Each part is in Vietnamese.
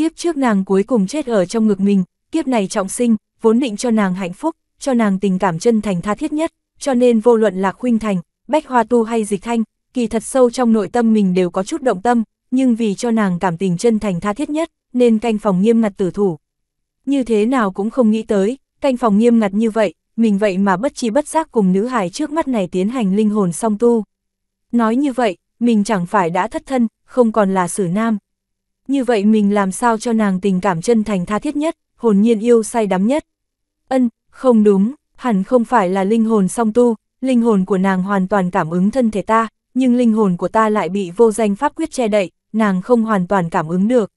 Kiếp trước nàng cuối cùng chết ở trong ngực mình, kiếp này trọng sinh, vốn định cho nàng hạnh phúc, cho nàng tình cảm chân thành tha thiết nhất, cho nên vô luận là Huynh Thành, Bách Hoa Tu hay Dịch Thanh, kỳ thật sâu trong nội tâm mình đều có chút động tâm, nhưng vì cho nàng cảm tình chân thành tha thiết nhất, nên canh phòng nghiêm ngặt tử thủ. Như thế nào cũng không nghĩ tới, canh phòng nghiêm ngặt như vậy, mình vậy mà bất chi bất giác cùng nữ hài trước mắt này tiến hành linh hồn song tu. Nói như vậy, mình chẳng phải đã thất thân, không còn là sử nam như vậy mình làm sao cho nàng tình cảm chân thành tha thiết nhất, hồn nhiên yêu say đắm nhất. Ân, không đúng, hẳn không phải là linh hồn song tu, linh hồn của nàng hoàn toàn cảm ứng thân thể ta, nhưng linh hồn của ta lại bị vô danh pháp quyết che đậy, nàng không hoàn toàn cảm ứng được.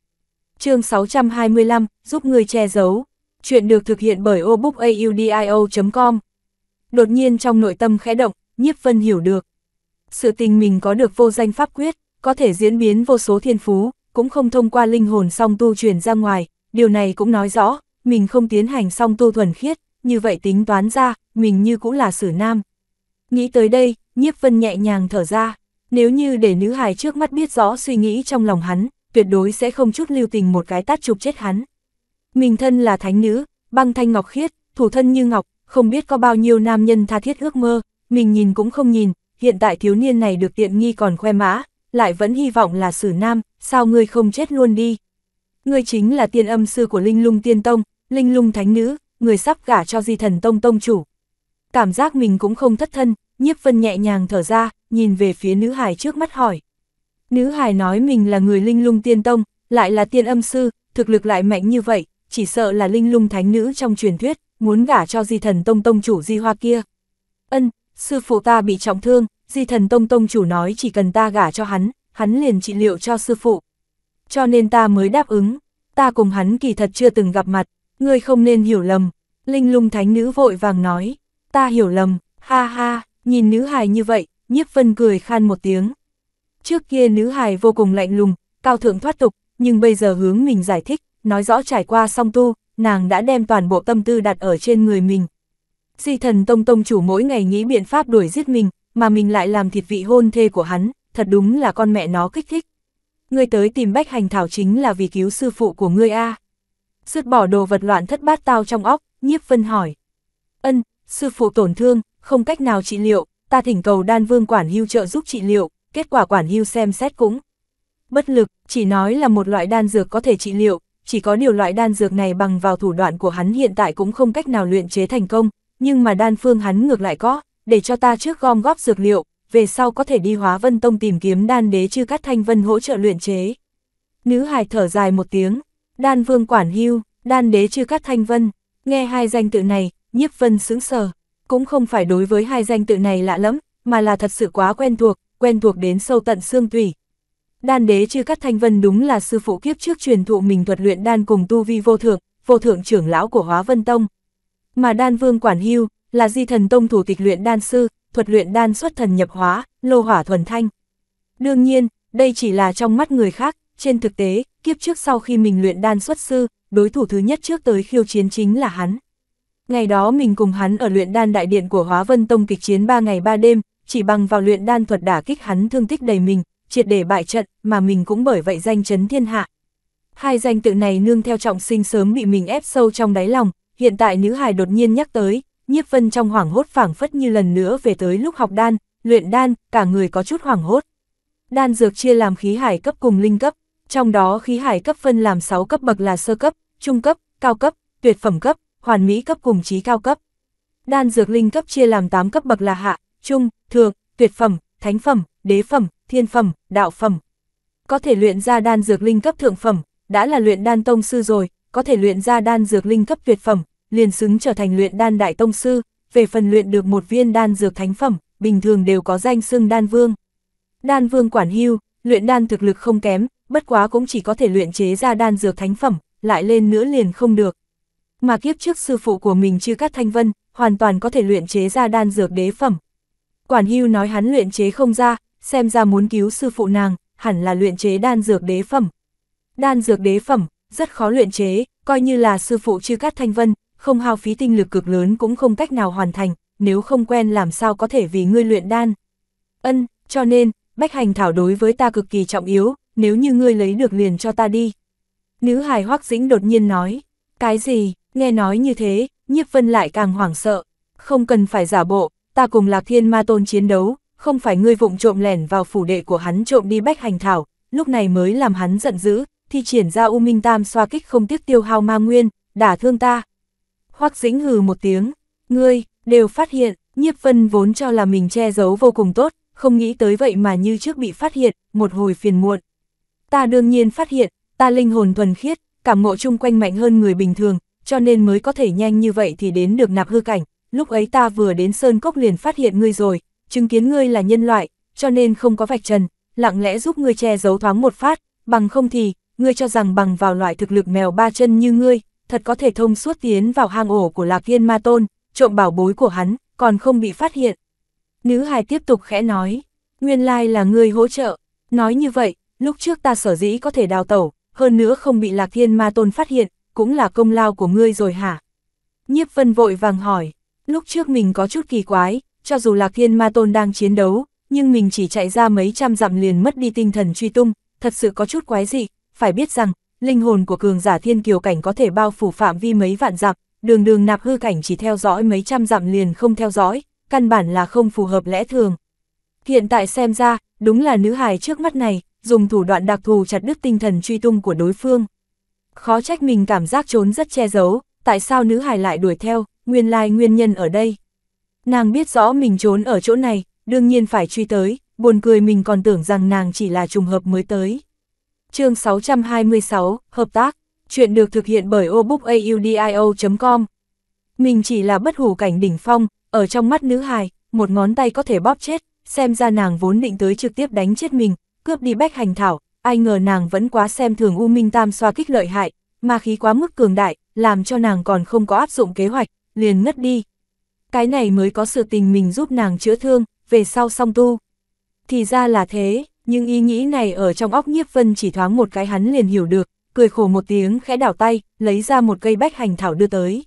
chương 625, giúp người che giấu. Chuyện được thực hiện bởi obookaudio.com Đột nhiên trong nội tâm khẽ động, nhiếp vân hiểu được. Sự tình mình có được vô danh pháp quyết, có thể diễn biến vô số thiên phú, cũng không thông qua linh hồn song tu truyền ra ngoài, điều này cũng nói rõ, mình không tiến hành song tu thuần khiết, như vậy tính toán ra, mình như cũng là sử nam. Nghĩ tới đây, nhiếp vân nhẹ nhàng thở ra, nếu như để nữ hài trước mắt biết rõ suy nghĩ trong lòng hắn, tuyệt đối sẽ không chút lưu tình một cái tát chụp chết hắn. Mình thân là thánh nữ, băng thanh ngọc khiết, thủ thân như ngọc, không biết có bao nhiêu nam nhân tha thiết ước mơ, mình nhìn cũng không nhìn, hiện tại thiếu niên này được tiện nghi còn khoe mã, lại vẫn hy vọng là Sử Nam, sao ngươi không chết luôn đi. Ngươi chính là tiên âm sư của Linh Lung Tiên Tông, Linh Lung Thánh Nữ, người sắp gả cho Di Thần Tông Tông chủ. Cảm giác mình cũng không thất thân, nhiếp vân nhẹ nhàng thở ra, nhìn về phía nữ hài trước mắt hỏi. Nữ hài nói mình là người Linh Lung Tiên Tông, lại là tiên âm sư, thực lực lại mạnh như vậy, chỉ sợ là Linh Lung Thánh Nữ trong truyền thuyết, muốn gả cho Di Thần Tông Tông chủ Di Hoa kia. Ân, sư phụ ta bị trọng thương, di thần tông tông chủ nói chỉ cần ta gả cho hắn, hắn liền trị liệu cho sư phụ. Cho nên ta mới đáp ứng, ta cùng hắn kỳ thật chưa từng gặp mặt, ngươi không nên hiểu lầm. Linh lung thánh nữ vội vàng nói, ta hiểu lầm, ha ha, nhìn nữ hài như vậy, nhiếp vân cười khan một tiếng. Trước kia nữ hài vô cùng lạnh lùng, cao thượng thoát tục, nhưng bây giờ hướng mình giải thích, nói rõ trải qua song tu, nàng đã đem toàn bộ tâm tư đặt ở trên người mình. Di thần tông tông chủ mỗi ngày nghĩ biện pháp đuổi giết mình, mà mình lại làm thịt vị hôn thê của hắn, thật đúng là con mẹ nó kích thích. Ngươi tới tìm bách hành thảo chính là vì cứu sư phụ của ngươi a à. Sứt bỏ đồ vật loạn thất bát tao trong óc, nhiếp vân hỏi. Ân, sư phụ tổn thương, không cách nào trị liệu, ta thỉnh cầu đan vương quản hưu trợ giúp trị liệu, kết quả quản hưu xem xét cũng. Bất lực, chỉ nói là một loại đan dược có thể trị liệu, chỉ có điều loại đan dược này bằng vào thủ đoạn của hắn hiện tại cũng không cách nào luyện chế thành công, nhưng mà đan phương hắn ngược lại có, để cho ta trước gom góp dược liệu, về sau có thể đi hóa vân tông tìm kiếm đan đế chư cát thanh vân hỗ trợ luyện chế. Nữ hài thở dài một tiếng, đan vương quản hưu, đan đế chư cát thanh vân, nghe hai danh tự này, nhiếp vân sững sờ, cũng không phải đối với hai danh tự này lạ lắm, mà là thật sự quá quen thuộc, quen thuộc đến sâu tận xương tủy. Đan đế chư cát thanh vân đúng là sư phụ kiếp trước truyền thụ mình thuật luyện đan cùng tu vi vô thượng, vô thượng trưởng lão của hóa vân tông. Mà đan vương quản hưu, là di thần tông thủ tịch luyện đan sư, thuật luyện đan xuất thần nhập hóa, lô hỏa thuần thanh. Đương nhiên, đây chỉ là trong mắt người khác, trên thực tế, kiếp trước sau khi mình luyện đan xuất sư, đối thủ thứ nhất trước tới khiêu chiến chính là hắn. Ngày đó mình cùng hắn ở luyện đan đại điện của Hóa Vân Tông kịch chiến 3 ngày 3 đêm, chỉ bằng vào luyện đan thuật đả kích hắn thương tích đầy mình, triệt để bại trận, mà mình cũng bởi vậy danh chấn thiên hạ. Hai danh tự này nương theo trọng sinh sớm bị mình ép sâu trong đáy lòng, hiện tại nữ hài đột nhiên nhắc tới, nhiếp vân trong hoảng hốt phảng phất như lần nữa về tới lúc học đan, luyện đan, cả người có chút hoảng hốt. Đan dược chia làm khí hải cấp cùng linh cấp, trong đó khí hải cấp phân làm 6 cấp bậc là sơ cấp, trung cấp, cao cấp, tuyệt phẩm cấp, hoàn mỹ cấp cùng trí cao cấp. Đan dược linh cấp chia làm 8 cấp bậc là hạ, trung, thượng, tuyệt phẩm, thánh phẩm, đế phẩm, thiên phẩm, đạo phẩm. Có thể luyện ra đan dược linh cấp thượng phẩm, đã là luyện đan tông sư rồi, có thể luyện ra đan dược linh cấp tuyệt phẩm, liền xứng trở thành luyện đan đại tông sư, về phần luyện được một viên đan dược thánh phẩm, bình thường đều có danh xưng đan vương. Đan vương quản hưu, luyện đan thực lực không kém, bất quá cũng chỉ có thể luyện chế ra đan dược thánh phẩm, lại lên nữa liền không được. Mà kiếp trước sư phụ của mình chưa cắt Thanh Vân, hoàn toàn có thể luyện chế ra đan dược đế phẩm. Quản hưu nói hắn luyện chế không ra, xem ra muốn cứu sư phụ nàng, hẳn là luyện chế đan dược đế phẩm. Đan dược đế phẩm, rất khó luyện chế, coi như là sư phụ chưa cắt Thanh Vân, không hao phí tinh lực cực lớn cũng không cách nào hoàn thành, nếu không quen làm sao có thể vì ngươi luyện đan. Ân, cho nên, bách hành thảo đối với ta cực kỳ trọng yếu, nếu như ngươi lấy được liền cho ta đi. Nữ hài hoắc dĩnh đột nhiên nói, cái gì, nghe nói như thế, nhiếp vân lại càng hoảng sợ, không cần phải giả bộ, ta cùng lạc thiên ma tôn chiến đấu, không phải ngươi vụng trộm lẻn vào phủ đệ của hắn trộm đi bách hành thảo, lúc này mới làm hắn giận dữ, thi triển ra U Minh Tam xoa kích không tiếc tiêu hao ma nguyên, đả thương ta, Hoắc Dĩnh hừ một tiếng, ngươi, đều phát hiện, nhiếp vân vốn cho là mình che giấu vô cùng tốt, không nghĩ tới vậy mà như trước bị phát hiện, một hồi phiền muộn. Ta đương nhiên phát hiện, ta linh hồn thuần khiết, cảm ngộ chung quanh mạnh hơn người bình thường, cho nên mới có thể nhanh như vậy thì đến được nạp hư cảnh. Lúc ấy ta vừa đến Sơn Cốc liền phát hiện ngươi rồi, chứng kiến ngươi là nhân loại, cho nên không có vạch trần, lặng lẽ giúp ngươi che giấu thoáng một phát, bằng không thì, ngươi cho rằng bằng vào loại thực lực mèo ba chân như ngươi, thật có thể thông suốt tiến vào hang ổ của Lạc Yên Ma Tôn, trộm bảo bối của hắn, còn không bị phát hiện. Nữ hài tiếp tục khẽ nói, nguyên lai là người hỗ trợ, nói như vậy, lúc trước ta sở dĩ có thể đào tẩu, hơn nữa không bị Lạc Thiên Ma Tôn phát hiện, cũng là công lao của ngươi rồi hả? Nhiếp Vân vội vàng hỏi, lúc trước mình có chút kỳ quái, cho dù Lạc Thiên Ma Tôn đang chiến đấu, nhưng mình chỉ chạy ra mấy trăm dặm liền mất đi tinh thần truy tung, thật sự có chút quái dị, phải biết rằng, linh hồn của cường giả thiên kiều cảnh có thể bao phủ phạm vi mấy vạn dặm, đường đường nạp hư cảnh chỉ theo dõi mấy trăm dặm liền không theo dõi, căn bản là không phù hợp lẽ thường. Hiện tại xem ra, đúng là nữ hài trước mắt này, dùng thủ đoạn đặc thù chặt đứt tinh thần truy tung của đối phương. Khó trách mình cảm giác trốn rất che giấu, tại sao nữ hài lại đuổi theo, nguyên lai nguyên nhân ở đây. Nàng biết rõ mình trốn ở chỗ này, đương nhiên phải truy tới, buồn cười mình còn tưởng rằng nàng chỉ là trùng hợp mới tới chương 626, Hợp tác, chuyện được thực hiện bởi obookaudio.com. Mình chỉ là bất hủ cảnh đỉnh phong, ở trong mắt nữ hài, một ngón tay có thể bóp chết, xem ra nàng vốn định tới trực tiếp đánh chết mình, cướp đi bách hành thảo, ai ngờ nàng vẫn quá xem thường U Minh Tam xoa kích lợi hại, mà khí quá mức cường đại, làm cho nàng còn không có áp dụng kế hoạch, liền ngất đi. Cái này mới có sự tình mình giúp nàng chữa thương, về sau song tu. Thì ra là thế, nhưng ý nghĩ này ở trong óc nhiếp vân chỉ thoáng một cái hắn liền hiểu được, cười khổ một tiếng khẽ đảo tay, lấy ra một cây bách hành thảo đưa tới.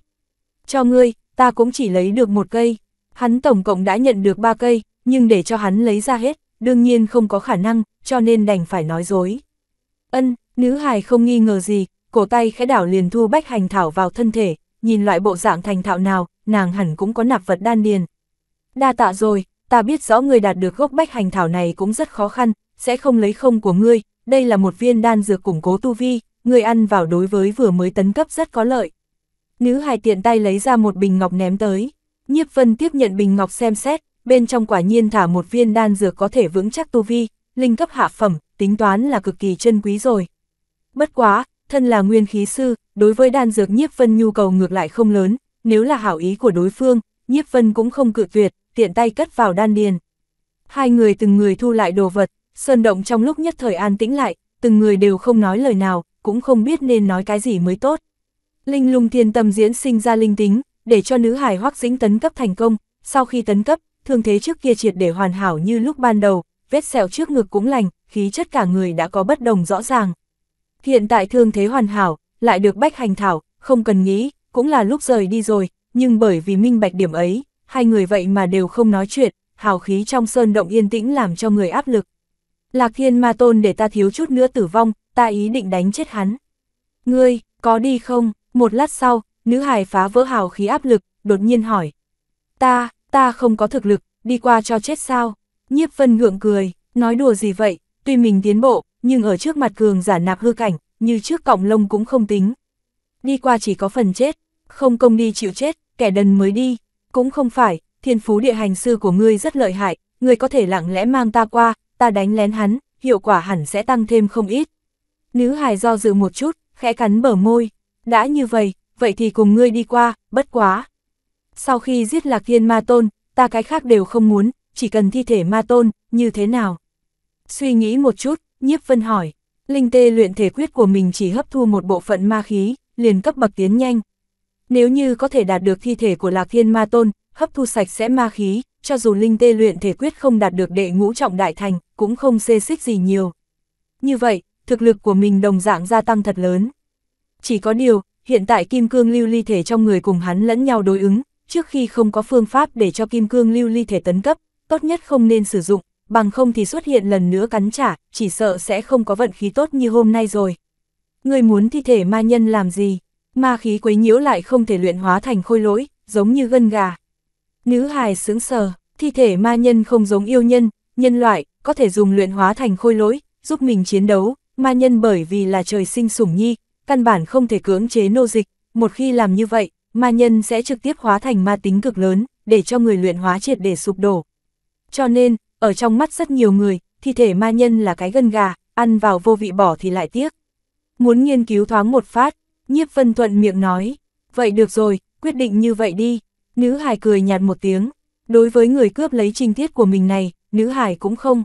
Cho ngươi, ta cũng chỉ lấy được một cây, hắn tổng cộng đã nhận được ba cây, nhưng để cho hắn lấy ra hết, đương nhiên không có khả năng, cho nên đành phải nói dối. Ân, nữ hài không nghi ngờ gì, cổ tay khẽ đảo liền thu bách hành thảo vào thân thể, nhìn loại bộ dạng thành thạo nào, nàng hẳn cũng có nạp vật đan điền. Đa tạ rồi, ta biết rõ người đạt được gốc bách hành thảo này cũng rất khó khăn, sẽ không lấy không của ngươi, đây là một viên đan dược củng cố tu vi, ngươi ăn vào đối với vừa mới tấn cấp rất có lợi. Nữ hài tiện tay lấy ra một bình ngọc ném tới, nhiếp vân tiếp nhận bình ngọc xem xét, bên trong quả nhiên thả một viên đan dược có thể vững chắc tu vi, linh cấp hạ phẩm, tính toán là cực kỳ chân quý rồi. Bất quá, thân là nguyên khí sư, đối với đan dược nhiếp vân nhu cầu ngược lại không lớn, nếu là hảo ý của đối phương, nhiếp vân cũng không cự tuyệt, tiện tay cất vào đan điền. Hai người từng người thu lại đồ vật, Sơn động trong lúc nhất thời an tĩnh lại, từng người đều không nói lời nào, cũng không biết nên nói cái gì mới tốt. Linh lung thiên tâm diễn sinh ra linh tính, để cho nữ hải hoắc dĩnh tấn cấp thành công, sau khi tấn cấp, thương thế trước kia triệt để hoàn hảo như lúc ban đầu, vết sẹo trước ngực cũng lành, khí chất cả người đã có bất đồng rõ ràng. Hiện tại thương thế hoàn hảo, lại được bách hành thảo, không cần nghĩ, cũng là lúc rời đi rồi, nhưng bởi vì minh bạch điểm ấy, hai người vậy mà đều không nói chuyện, hào khí trong sơn động yên tĩnh làm cho người áp lực. Lạc Thiên Ma Tôn để ta thiếu chút nữa tử vong, ta ý định đánh chết hắn. Ngươi, có đi không? Một lát sau, nữ hài phá vỡ hào khí áp lực, đột nhiên hỏi. Ta, ta không có thực lực, đi qua cho chết sao? Nhiếp Vân ngượng cười, nói đùa gì vậy, tuy mình tiến bộ, nhưng ở trước mặt cường giả nạp hư cảnh, như trước cọng lông cũng không tính. Đi qua chỉ có phần chết, không công đi chịu chết, kẻ đần mới đi. Cũng không phải, thiên phú địa hành sư của ngươi rất lợi hại, ngươi có thể lặng lẽ mang ta qua, ta đánh lén hắn, hiệu quả hẳn sẽ tăng thêm không ít. Nữ hài do dự một chút, khẽ cắn bở môi. Đã như vậy, vậy thì cùng ngươi đi qua, bất quá. Sau khi giết lạc thiên ma tôn, ta cái khác đều không muốn, chỉ cần thi thể ma tôn, như thế nào? Suy nghĩ một chút, nhiếp vân hỏi. Linh tê luyện thể quyết của mình chỉ hấp thu một bộ phận ma khí, liền cấp bậc tiến nhanh. Nếu như có thể đạt được thi thể của lạc thiên ma tôn, hấp thu sạch sẽ ma khí, cho dù linh tê luyện thể quyết không đạt được đệ ngũ trọng đại thành, cũng không xê xích gì nhiều. Như vậy, thực lực của mình đồng dạng gia tăng thật lớn. Chỉ có điều, hiện tại kim cương lưu ly thể trong người cùng hắn lẫn nhau đối ứng, trước khi không có phương pháp để cho kim cương lưu ly thể tấn cấp, tốt nhất không nên sử dụng, bằng không thì xuất hiện lần nữa cắn trả, chỉ sợ sẽ không có vận khí tốt như hôm nay rồi. Người muốn thi thể ma nhân làm gì? Ma khí quấy nhiễu lại không thể luyện hóa thành khôi lỗi, giống như gân gà. Nữ hài sướng sờ, thi thể ma nhân không giống yêu nhân, nhân loại, có thể dùng luyện hóa thành khôi lỗi, giúp mình chiến đấu, ma nhân bởi vì là trời sinh sủng nhi, căn bản không thể cưỡng chế nô dịch, một khi làm như vậy, ma nhân sẽ trực tiếp hóa thành ma tính cực lớn, để cho người luyện hóa triệt để sụp đổ. Cho nên, ở trong mắt rất nhiều người, thi thể ma nhân là cái gân gà, ăn vào vô vị bỏ thì lại tiếc. Muốn nghiên cứu thoáng một phát, nhiếp vân thuận miệng nói, vậy được rồi, quyết định như vậy đi. Nữ hải cười nhạt một tiếng, đối với người cướp lấy trinh tiết của mình này, nữ hải cũng không.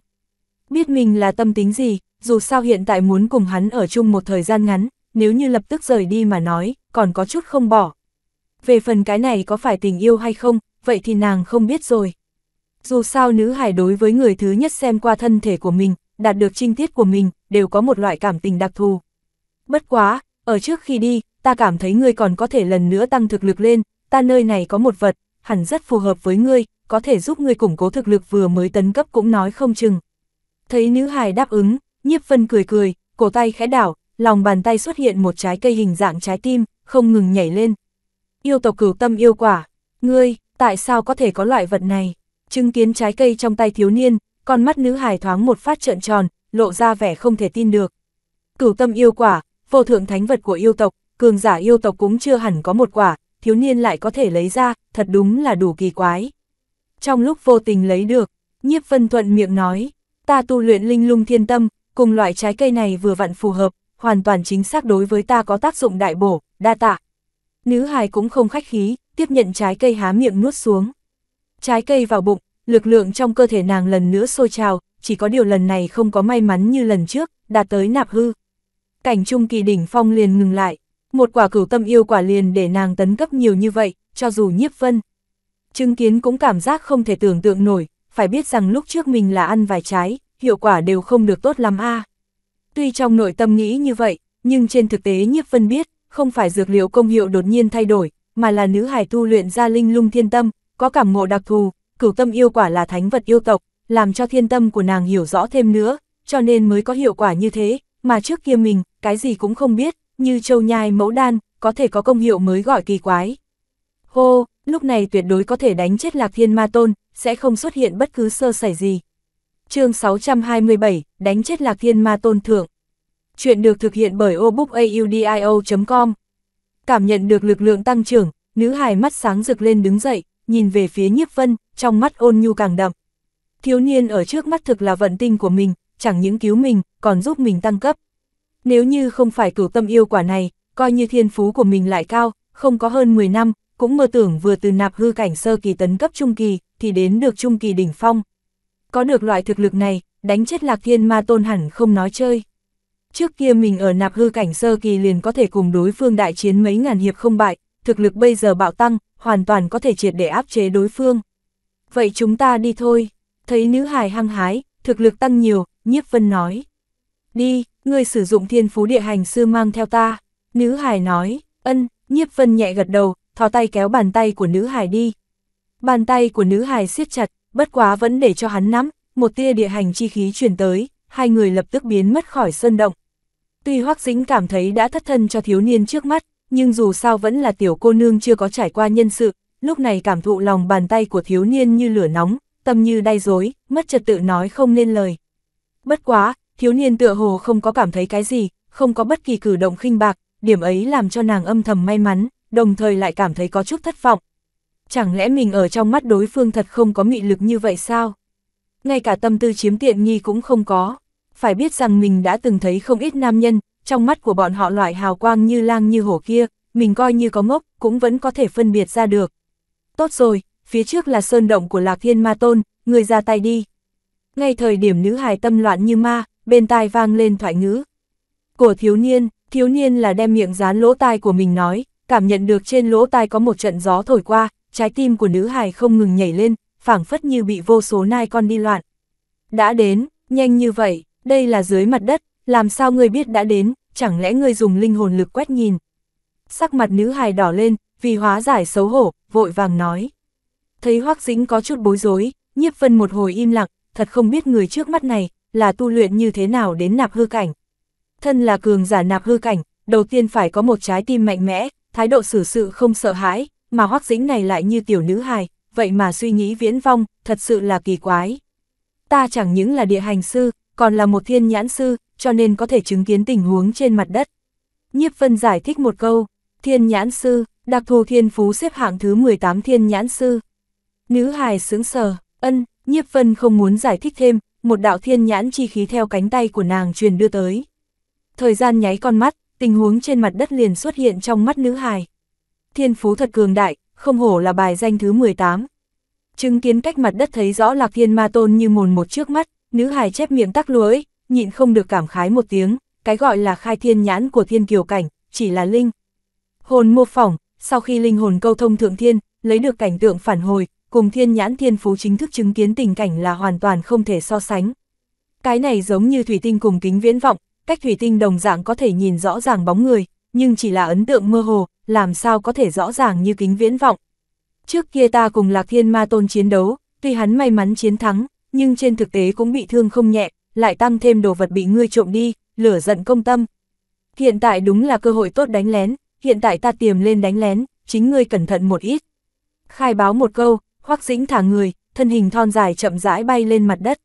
Biết mình là tâm tính gì, dù sao hiện tại muốn cùng hắn ở chung một thời gian ngắn, nếu như lập tức rời đi mà nói, còn có chút không bỏ. Về phần cái này có phải tình yêu hay không, vậy thì nàng không biết rồi. Dù sao nữ hải đối với người thứ nhất xem qua thân thể của mình, đạt được trinh tiết của mình, đều có một loại cảm tình đặc thù. Bất quá, ở trước khi đi, ta cảm thấy ngươi còn có thể lần nữa tăng thực lực lên, ta nơi này có một vật, hẳn rất phù hợp với ngươi, có thể giúp ngươi củng cố thực lực vừa mới tấn cấp cũng nói không chừng. Thấy nữ hài đáp ứng, nhiếp vân cười cười, cổ tay khẽ đảo, lòng bàn tay xuất hiện một trái cây hình dạng trái tim, không ngừng nhảy lên. Yêu tộc cửu tâm yêu quả, ngươi, tại sao có thể có loại vật này? Chứng kiến trái cây trong tay thiếu niên, con mắt nữ hài thoáng một phát trợn tròn, lộ ra vẻ không thể tin được. Cửu tâm yêu quả, vô thượng thánh vật của yêu tộc, cường giả yêu tộc cũng chưa hẳn có một quả, thiếu niên lại có thể lấy ra, thật đúng là đủ kỳ quái. Trong lúc vô tình lấy được, nhiếp vân thuận miệng nói, ta tu luyện linh lung thiên tâm, cùng loại trái cây này vừa vặn phù hợp, hoàn toàn chính xác đối với ta có tác dụng đại bổ, đa tạ. Nữ hài cũng không khách khí, tiếp nhận trái cây há miệng nuốt xuống. Trái cây vào bụng, lực lượng trong cơ thể nàng lần nữa sôi trào, chỉ có điều lần này không có may mắn như lần trước, đạt tới nạp hư. Cảnh trung kỳ đỉnh phong liền ngừng lại, một quả cửu tâm yêu quả liền để nàng tấn cấp nhiều như vậy, cho dù nhiếp vân. Chứng kiến cũng cảm giác không thể tưởng tượng nổi, phải biết rằng lúc trước mình là ăn vài trái, hiệu quả đều không được tốt lắm a. Tuy trong nội tâm nghĩ như vậy, nhưng trên thực tế nhiếp vân biết, không phải dược liệu công hiệu đột nhiên thay đổi, mà là nữ hài tu luyện ra linh lung thiên tâm, có cảm ngộ đặc thù, cửu tâm yêu quả là thánh vật yêu tộc, làm cho thiên tâm của nàng hiểu rõ thêm nữa, cho nên mới có hiệu quả như thế, mà trước kia mình, cái gì cũng không biết, như châu nhai mẫu đan, có thể có công hiệu mới gọi kỳ quái. Hô, lúc này tuyệt đối có thể đánh chết lạc thiên ma tôn, sẽ không xuất hiện bất cứ sơ sẩy gì. chương 627, đánh chết lạc thiên ma tôn thượng. Chuyện được thực hiện bởi obookaudio.com. Cảm nhận được lực lượng tăng trưởng, nữ hài mắt sáng rực lên đứng dậy, nhìn về phía nhiếp vân, trong mắt ôn nhu càng đậm. Thiếu niên ở trước mắt thực là vận tinh của mình, chẳng những cứu mình, còn giúp mình tăng cấp. Nếu như không phải cửu tâm yêu quả này, coi như thiên phú của mình lại cao, không có hơn 10 năm, cũng mơ tưởng vừa từ nạp hư cảnh sơ kỳ tấn cấp trung kỳ, thì đến được trung kỳ đỉnh phong. Có được loại thực lực này, đánh chết lạc thiên ma tôn hẳn không nói chơi. Trước kia mình ở nạp hư cảnh sơ kỳ liền có thể cùng đối phương đại chiến mấy ngàn hiệp không bại, thực lực bây giờ bạo tăng, hoàn toàn có thể triệt để áp chế đối phương. Vậy chúng ta đi thôi, thấy nữ hài hăng hái, thực lực tăng nhiều, nhiếp vân nói. Đi, ngươi sử dụng thiên phú địa hành sư mang theo ta, nữ hải nói, ân, nhiếp vân nhẹ gật đầu, thò tay kéo bàn tay của nữ hải đi. Bàn tay của nữ hải siết chặt, bất quá vẫn để cho hắn nắm, một tia địa hành chi khí truyền tới, hai người lập tức biến mất khỏi sơn động. Tuy Hoắc Dĩnh cảm thấy đã thất thân cho thiếu niên trước mắt, nhưng dù sao vẫn là tiểu cô nương chưa có trải qua nhân sự, lúc này cảm thụ lòng bàn tay của thiếu niên như lửa nóng, tâm như đay dối, mất trật tự nói không nên lời. Bất quá, thiếu niên tựa hồ không có cảm thấy cái gì, không có bất kỳ cử động khinh bạc, điểm ấy làm cho nàng âm thầm may mắn, đồng thời lại cảm thấy có chút thất vọng. Chẳng lẽ mình ở trong mắt đối phương thật không có mị lực như vậy sao? Ngay cả tâm tư chiếm tiện nghi cũng không có. Phải biết rằng mình đã từng thấy không ít nam nhân, trong mắt của bọn họ loại hào quang như lang như hổ kia, mình coi như có ngốc, cũng vẫn có thể phân biệt ra được. Tốt rồi, phía trước là sơn động của Lạc Thiên Ma Tôn, người ra tay đi. Ngay thời điểm nữ hài tâm loạn như ma, bên tai vang lên thoại ngữ. Của thiếu niên, thiếu niên là đem miệng dán lỗ tai của mình nói, cảm nhận được trên lỗ tai có một trận gió thổi qua, trái tim của nữ hài không ngừng nhảy lên, phảng phất như bị vô số nai con đi loạn. Đã đến, nhanh như vậy, đây là dưới mặt đất, làm sao ngươi biết đã đến, chẳng lẽ ngươi dùng linh hồn lực quét nhìn. Sắc mặt nữ hài đỏ lên, vì hóa giải xấu hổ, vội vàng nói. Thấy Hoác Dĩnh có chút bối rối, nhiếp vân một hồi im lặng, thật không biết người trước mắt này, là tu luyện như thế nào đến nạp hư cảnh. Thân là cường giả nạp hư cảnh, đầu tiên phải có một trái tim mạnh mẽ, thái độ xử sự không sợ hãi, mà hoắc dĩnh này lại như tiểu nữ hài, vậy mà suy nghĩ viễn vong, thật sự là kỳ quái. Ta chẳng những là địa hành sư, còn là một thiên nhãn sư, cho nên có thể chứng kiến tình huống trên mặt đất. Nhiếp Vân giải thích một câu, thiên nhãn sư, đặc thù thiên phú xếp hạng thứ 18 thiên nhãn sư. Nữ hài sướng sờ, ân, Nhiếp Vân không muốn giải thích thêm, một đạo thiên nhãn chi khí theo cánh tay của nàng truyền đưa tới. Thời gian nháy con mắt, tình huống trên mặt đất liền xuất hiện trong mắt nữ hài. Thiên phú thật cường đại, không hổ là bài danh thứ 18. Chứng kiến cách mặt đất thấy rõ lạc thiên ma tôn như mồn một trước mắt, nữ hài chép miệng tắc lưỡi, nhịn không được cảm khái một tiếng, cái gọi là khai thiên nhãn của thiên kiều cảnh, chỉ là linh. Hồn mô phỏng, sau khi linh hồn câu thông thượng thiên, lấy được cảnh tượng phản hồi, cùng thiên nhãn thiên phú chính thức chứng kiến tình cảnh là hoàn toàn không thể so sánh. Cái này giống như thủy tinh cùng kính viễn vọng, cách thủy tinh đồng dạng có thể nhìn rõ ràng bóng người, nhưng chỉ là ấn tượng mơ hồ, làm sao có thể rõ ràng như kính viễn vọng. Trước kia ta cùng Lạc Thiên Ma Tôn chiến đấu, tuy hắn may mắn chiến thắng, nhưng trên thực tế cũng bị thương không nhẹ, lại tăng thêm đồ vật bị ngươi trộm đi, lửa giận công tâm. Hiện tại đúng là cơ hội tốt đánh lén, hiện tại ta tiềm lên đánh lén, chính ngươi cẩn thận một ít. Khai báo một câu, hoắc dính thả người, thân hình thon dài chậm rãi bay lên mặt đất.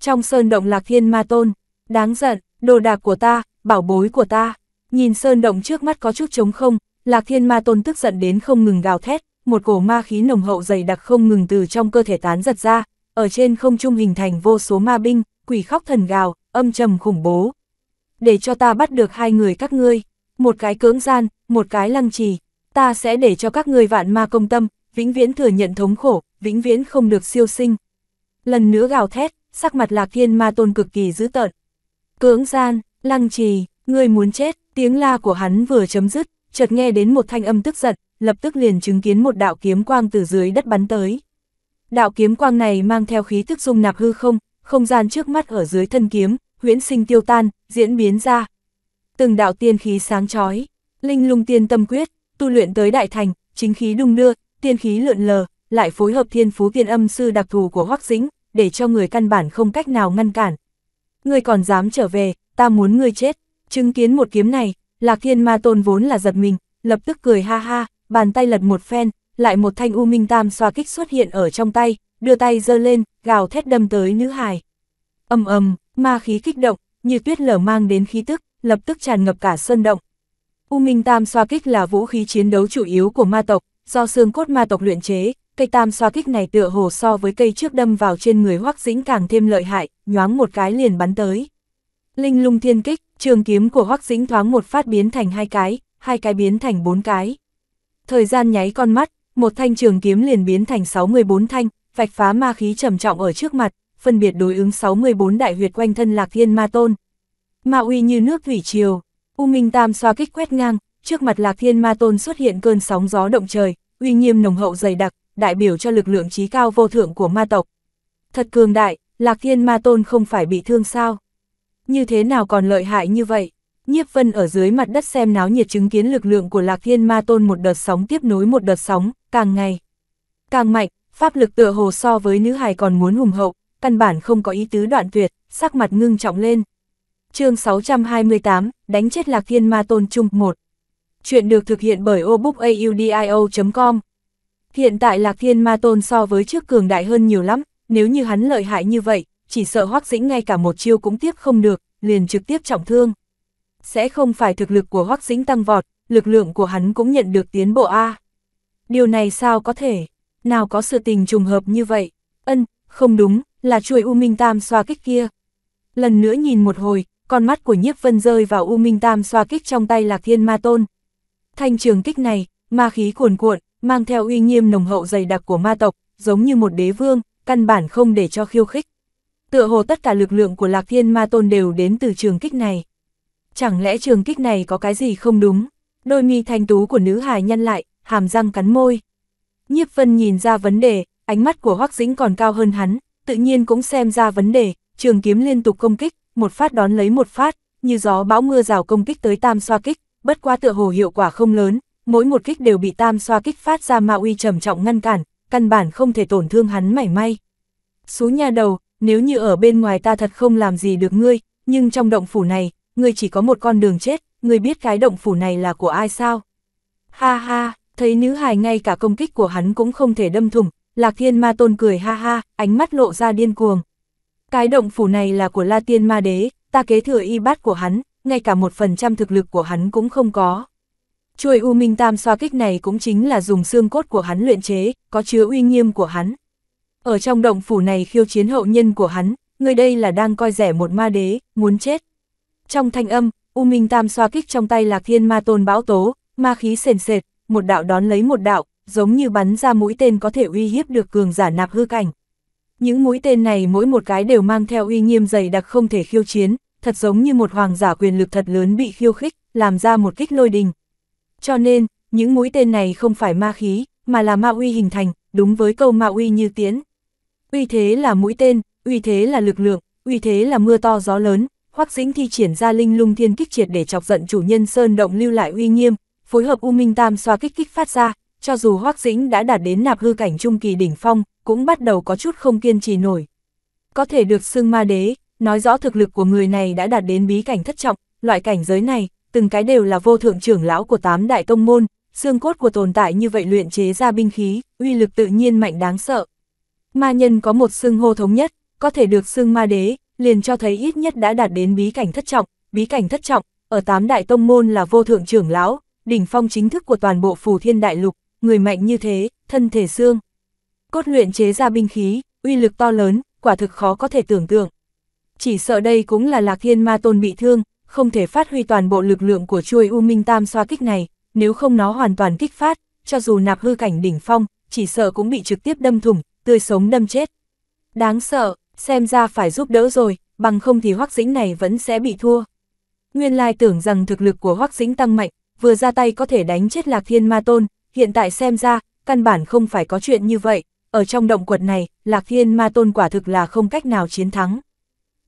Trong sơn động lạc thiên ma tôn, đáng giận, đồ đạc của ta, bảo bối của ta. Nhìn sơn động trước mắt có chút trống không, lạc thiên ma tôn tức giận đến không ngừng gào thét, một cổ ma khí nồng hậu dày đặc không ngừng từ trong cơ thể tán giật ra, ở trên không trung hình thành vô số ma binh, quỷ khóc thần gào, âm trầm khủng bố. Để cho ta bắt được hai người các ngươi, một cái cưỡng gian, một cái lăng trì, ta sẽ để cho các ngươi vạn ma công tâm, vĩnh viễn thừa nhận thống khổ, vĩnh viễn không được siêu sinh. Lần nữa gào thét, sắc mặt lạc thiên ma tôn cực kỳ dữ tợn. Cưỡng gian, lăng trì, ngươi muốn chết, tiếng la của hắn vừa chấm dứt, chợt nghe đến một thanh âm tức giận, lập tức liền chứng kiến một đạo kiếm quang từ dưới đất bắn tới. Đạo kiếm quang này mang theo khí thức dung nạp hư không, không gian trước mắt ở dưới thân kiếm, huyễn sinh tiêu tan, diễn biến ra. Từng đạo tiên khí sáng chói, linh lung tiên tâm quyết, tu luyện tới đại thành, chính khí đung đưa, tiên khí lượn lờ, lại phối hợp thiên phú tiên âm sư đặc thù của Hoắc Dĩnh, để cho người căn bản không cách nào ngăn cản. Ngươi còn dám trở về, ta muốn ngươi chết. Chứng kiến một kiếm này, Lạc Thiên Ma Tôn vốn là giật mình, lập tức cười ha ha, bàn tay lật một phen, lại một thanh u minh tam xoa kích xuất hiện ở trong tay, đưa tay giơ lên, gào thét đâm tới nữ hài. Ầm ầm, ma khí kích động, như tuyết lở mang đến khí tức, lập tức tràn ngập cả sơn động. U minh tam xoa kích là vũ khí chiến đấu chủ yếu của ma tộc, do xương cốt ma tộc luyện chế, cây tam xoa kích này tựa hồ so với cây trước đâm vào trên người hoắc dĩnh càng thêm lợi hại, nhoáng một cái liền bắn tới. Linh lung thiên kích, trường kiếm của hoắc dĩnh thoáng một phát biến thành hai cái, hai cái biến thành bốn cái. Thời gian nháy con mắt, một thanh trường kiếm liền biến thành 64 thanh, vạch phá ma khí trầm trọng ở trước mặt, phân biệt đối ứng 64 đại huyệt quanh thân lạc thiên ma tôn. Ma uy như nước thủy triều, U Minh Tam xoa kích quét ngang, trước mặt Lạc Thiên Ma Tôn xuất hiện cơn sóng gió động trời, uy nghiêm nồng hậu dày đặc, đại biểu cho lực lượng trí cao vô thượng của ma tộc. Thật cường đại, Lạc Thiên Ma Tôn không phải bị thương sao? Như thế nào còn lợi hại như vậy? Nhiếp Vân ở dưới mặt đất xem náo nhiệt chứng kiến lực lượng của Lạc Thiên Ma Tôn một đợt sóng tiếp nối một đợt sóng, càng ngày càng mạnh, pháp lực tựa hồ so với nữ hài còn muốn hùng hậu, căn bản không có ý tứ đoạn tuyệt, sắc mặt ngưng trọng lên. Chương 628, đánh chết Lạc Thiên Ma Tôn chung một chuyện được thực hiện bởi obookaudio.com. Hiện tại Lạc Thiên Ma Tôn so với trước cường đại hơn nhiều lắm, nếu như hắn lợi hại như vậy, chỉ sợ Hoắc Dĩnh ngay cả một chiêu cũng tiếp không được, liền trực tiếp trọng thương. Sẽ không phải thực lực của Hoắc Dĩnh tăng vọt, lực lượng của hắn cũng nhận được tiến bộ a. Điều này sao có thể? Nào có sự tình trùng hợp như vậy? Ân, không đúng, là chuỗi U Minh Tam xoa kích kia. Lần nữa nhìn một hồi, con mắt của Nhiếp Vân rơi vào U Minh Tam xoa kích trong tay Lạc Thiên Ma Tôn, Thanh trường kích này, ma khí cuồn cuộn, mang theo uy nghiêm nồng hậu dày đặc của ma tộc, giống như một đế vương, căn bản không để cho khiêu khích. Tựa hồ tất cả lực lượng của Lạc Thiên Ma Tôn đều đến từ trường kích này. Chẳng lẽ trường kích này có cái gì không đúng? Đôi mi thanh tú của nữ hài nhăn lại, hàm răng cắn môi. Nhiếp Vân nhìn ra vấn đề, ánh mắt của Hoắc Dĩnh còn cao hơn hắn, tự nhiên cũng xem ra vấn đề, trường kiếm liên tục công kích, một phát đón lấy một phát, như gió bão mưa rào công kích tới tam xoa kích, bất qua tựa hồ hiệu quả không lớn, mỗi một kích đều bị tam xoa kích phát ra ma uy trầm trọng ngăn cản, căn bản không thể tổn thương hắn mảy may. Xú nhà đầu, nếu như ở bên ngoài ta thật không làm gì được ngươi, nhưng trong động phủ này, ngươi chỉ có một con đường chết, ngươi biết cái động phủ này là của ai sao? Ha ha, thấy nữ hài ngay cả công kích của hắn cũng không thể đâm thủng, Lạc Thiên Ma Tôn cười ha ha, ánh mắt lộ ra điên cuồng. Cái động phủ này là của La Tiên Ma Đế, ta kế thừa y bát của hắn, ngay cả một phần trăm thực lực của hắn cũng không có. Chuôi U Minh Tam xoa kích này cũng chính là dùng xương cốt của hắn luyện chế, có chứa uy nghiêm của hắn. Ở trong động phủ này khiêu chiến hậu nhân của hắn, người đây là đang coi rẻ một ma đế, muốn chết. Trong thanh âm, U Minh Tam xoa kích trong tay Lạc Thiên Ma Tôn bão tố, ma khí sền sệt, một đạo đón lấy một đạo, giống như bắn ra mũi tên có thể uy hiếp được cường giả nạp hư cảnh. Những mũi tên này mỗi một cái đều mang theo uy nghiêm dày đặc không thể khiêu chiến, thật giống như một hoàng giả quyền lực thật lớn bị khiêu khích, làm ra một kích lôi đình. Cho nên, những mũi tên này không phải ma khí, mà là ma uy hình thành, đúng với câu ma uy như tiến. Uy thế là mũi tên, uy thế là lực lượng, uy thế là mưa to gió lớn, Hoắc Dĩnh thi triển ra linh lung thiên kích triệt để chọc giận chủ nhân sơn động lưu lại uy nghiêm, phối hợp U Minh Tam xoa kích kích phát ra, cho dù Hoắc Dĩnh đã đạt đến nạp hư cảnh trung kỳ đỉnh phong, cũng bắt đầu có chút không kiên trì nổi. Có thể được xưng ma đế, nói rõ thực lực của người này đã đạt đến bí cảnh thất trọng, loại cảnh giới này, từng cái đều là vô thượng trưởng lão của tám đại tông môn, xương cốt của tồn tại như vậy luyện chế ra binh khí, uy lực tự nhiên mạnh đáng sợ. Ma nhân có một xương hô thống nhất, có thể được xương ma đế, liền cho thấy ít nhất đã đạt đến bí cảnh thất trọng, bí cảnh thất trọng, ở tám đại tông môn là vô thượng trưởng lão, đỉnh phong chính thức của toàn bộ phù thiên đại lục, người mạnh như thế, thân thể xương. Cốt luyện chế ra binh khí, uy lực to lớn, quả thực khó có thể tưởng tượng chỉ sợ đây cũng là Lạc Thiên Ma Tôn bị thương, không thể phát huy toàn bộ lực lượng của chuôi U Minh Tam xoa kích này, nếu không nó hoàn toàn kích phát, cho dù nạp hư cảnh đỉnh phong, chỉ sợ cũng bị trực tiếp đâm thủng, tươi sống đâm chết. Đáng sợ, xem ra phải giúp đỡ rồi, bằng không thì hoắc dĩnh này vẫn sẽ bị thua. Nguyên lai tưởng rằng thực lực của hoắc dĩnh tăng mạnh, vừa ra tay có thể đánh chết Lạc Thiên Ma Tôn, hiện tại xem ra, căn bản không phải có chuyện như vậy, ở trong động quật này, Lạc Thiên Ma Tôn quả thực là không cách nào chiến thắng.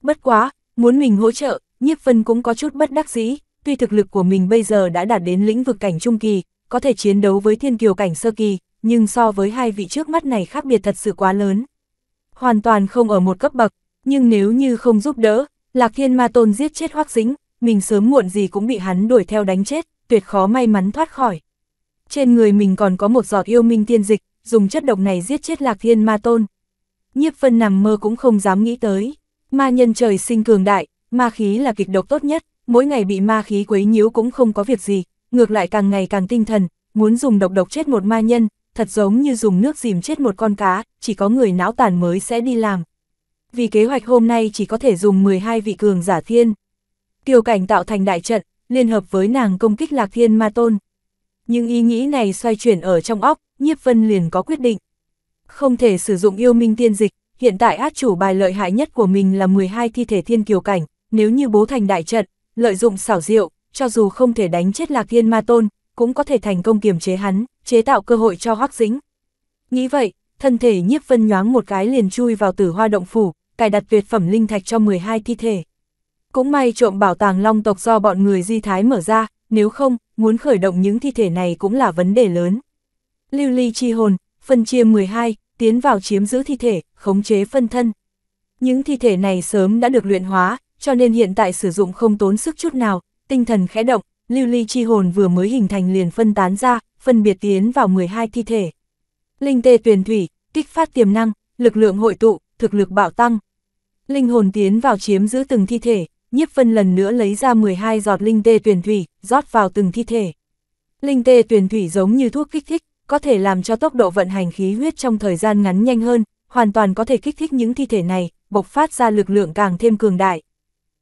Bất quá, muốn mình hỗ trợ, Nhiếp Vân cũng có chút bất đắc dĩ, tuy thực lực của mình bây giờ đã đạt đến lĩnh vực cảnh trung kỳ, có thể chiến đấu với thiên kiều cảnh sơ kỳ, nhưng so với hai vị trước mắt này khác biệt thật sự quá lớn. Hoàn toàn không ở một cấp bậc, nhưng nếu như không giúp đỡ, Lạc Thiên Ma Tôn giết chết Hoắc dính mình sớm muộn gì cũng bị hắn đuổi theo đánh chết, tuyệt khó may mắn thoát khỏi. Trên người mình còn có một giọt yêu minh tiên dịch, dùng chất độc này giết chết Lạc Thiên Ma Tôn. Nhiếp Vân nằm mơ cũng không dám nghĩ tới. Ma nhân trời sinh cường đại, ma khí là kịch độc tốt nhất, mỗi ngày bị ma khí quấy nhiễu cũng không có việc gì, ngược lại càng ngày càng tinh thần, muốn dùng độc độc chết một ma nhân, thật giống như dùng nước dìm chết một con cá, chỉ có người não tàn mới sẽ đi làm. Vì kế hoạch hôm nay chỉ có thể dùng 12 vị cường giả thiên. tiêu cảnh tạo thành đại trận, liên hợp với nàng công kích lạc thiên ma tôn. Nhưng ý nghĩ này xoay chuyển ở trong óc, nhiếp vân liền có quyết định. Không thể sử dụng yêu minh tiên dịch, hiện tại át chủ bài lợi hại nhất của mình là 12 thi thể thiên kiều cảnh, nếu như bố thành đại trận, lợi dụng xảo diệu, cho dù không thể đánh chết lạc thiên ma tôn, cũng có thể thành công kiềm chế hắn, chế tạo cơ hội cho hoắc dính. Nghĩ vậy, thân thể nhiếp vân nhoáng một cái liền chui vào tử hoa động phủ, cài đặt tuyệt phẩm linh thạch cho 12 thi thể. Cũng may trộm bảo tàng long tộc do bọn người di thái mở ra, nếu không, muốn khởi động những thi thể này cũng là vấn đề lớn. Lưu ly chi hồn, phân chia 12, tiến vào chiếm giữ thi thể, khống chế phân thân. Những thi thể này sớm đã được luyện hóa, cho nên hiện tại sử dụng không tốn sức chút nào, tinh thần khẽ động, lưu ly chi hồn vừa mới hình thành liền phân tán ra, phân biệt tiến vào 12 thi thể. Linh tê tuyển thủy, kích phát tiềm năng, lực lượng hội tụ, thực lực bạo tăng. Linh hồn tiến vào chiếm giữ từng thi thể, nhiếp phân lần nữa lấy ra 12 giọt linh tê tuyển thủy, rót vào từng thi thể. Linh tê tuyển thủy giống như thuốc kích thích, có thể làm cho tốc độ vận hành khí huyết trong thời gian ngắn nhanh hơn, hoàn toàn có thể kích thích những thi thể này, bộc phát ra lực lượng càng thêm cường đại.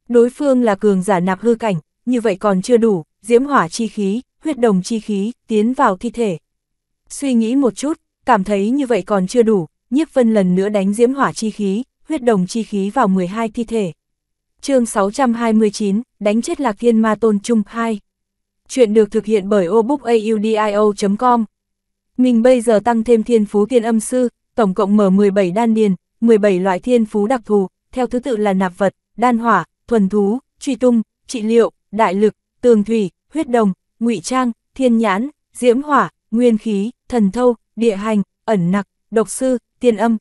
Đối phương là cường giả nạp hư cảnh, như vậy còn chưa đủ, diễm hỏa chi khí, huyết đồng chi khí, tiến vào thi thể. Suy nghĩ một chút, cảm thấy như vậy còn chưa đủ, nhiếp vân lần nữa đánh diễm hỏa chi khí, huyết đồng chi khí vào 12 thi thể. chương 629, đánh chết lạc thiên ma tôn trung 2. Chuyện được thực hiện bởi obookaudio.com Mình bây giờ tăng thêm thiên phú thiên âm sư, tổng cộng mở 17 đan điền, 17 loại thiên phú đặc thù, theo thứ tự là nạp vật, đan hỏa, thuần thú, truy tung, trị liệu, đại lực, tường thủy, huyết đồng, ngụy trang, thiên nhãn, diễm hỏa, nguyên khí, thần thâu, địa hành, ẩn nặc, độc sư, tiên âm.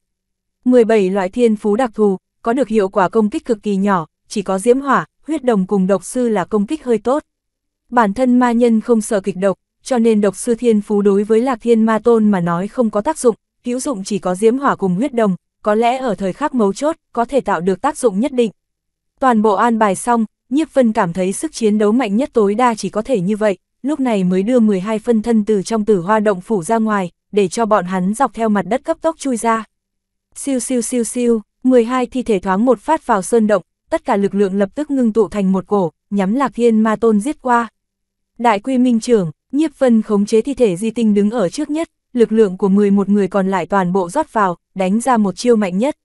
17 loại thiên phú đặc thù, có được hiệu quả công kích cực kỳ nhỏ, chỉ có diễm hỏa, huyết đồng cùng độc sư là công kích hơi tốt. Bản thân ma nhân không sợ kịch độc, cho nên độc sư thiên phú đối với lạc thiên ma tôn mà nói không có tác dụng, hữu dụng chỉ có diễm hỏa cùng huyết đồng, có lẽ ở thời khắc mấu chốt, có thể tạo được tác dụng nhất định. Toàn bộ an bài xong, Nhiếp Vân cảm thấy sức chiến đấu mạnh nhất tối đa chỉ có thể như vậy, lúc này mới đưa 12 phân thân từ trong tử hoa động phủ ra ngoài, để cho bọn hắn dọc theo mặt đất cấp tốc chui ra. Siêu siêu siêu siêu, 12 thi thể thoáng một phát vào sơn động, tất cả lực lượng lập tức ngưng tụ thành một cổ, nhắm Lạc Thiên Ma Tôn giết qua. Đại Quy Minh trưởng, Nhiếp Vân khống chế thi thể di tinh đứng ở trước nhất, lực lượng của 11 người còn lại toàn bộ rót vào, đánh ra một chiêu mạnh nhất.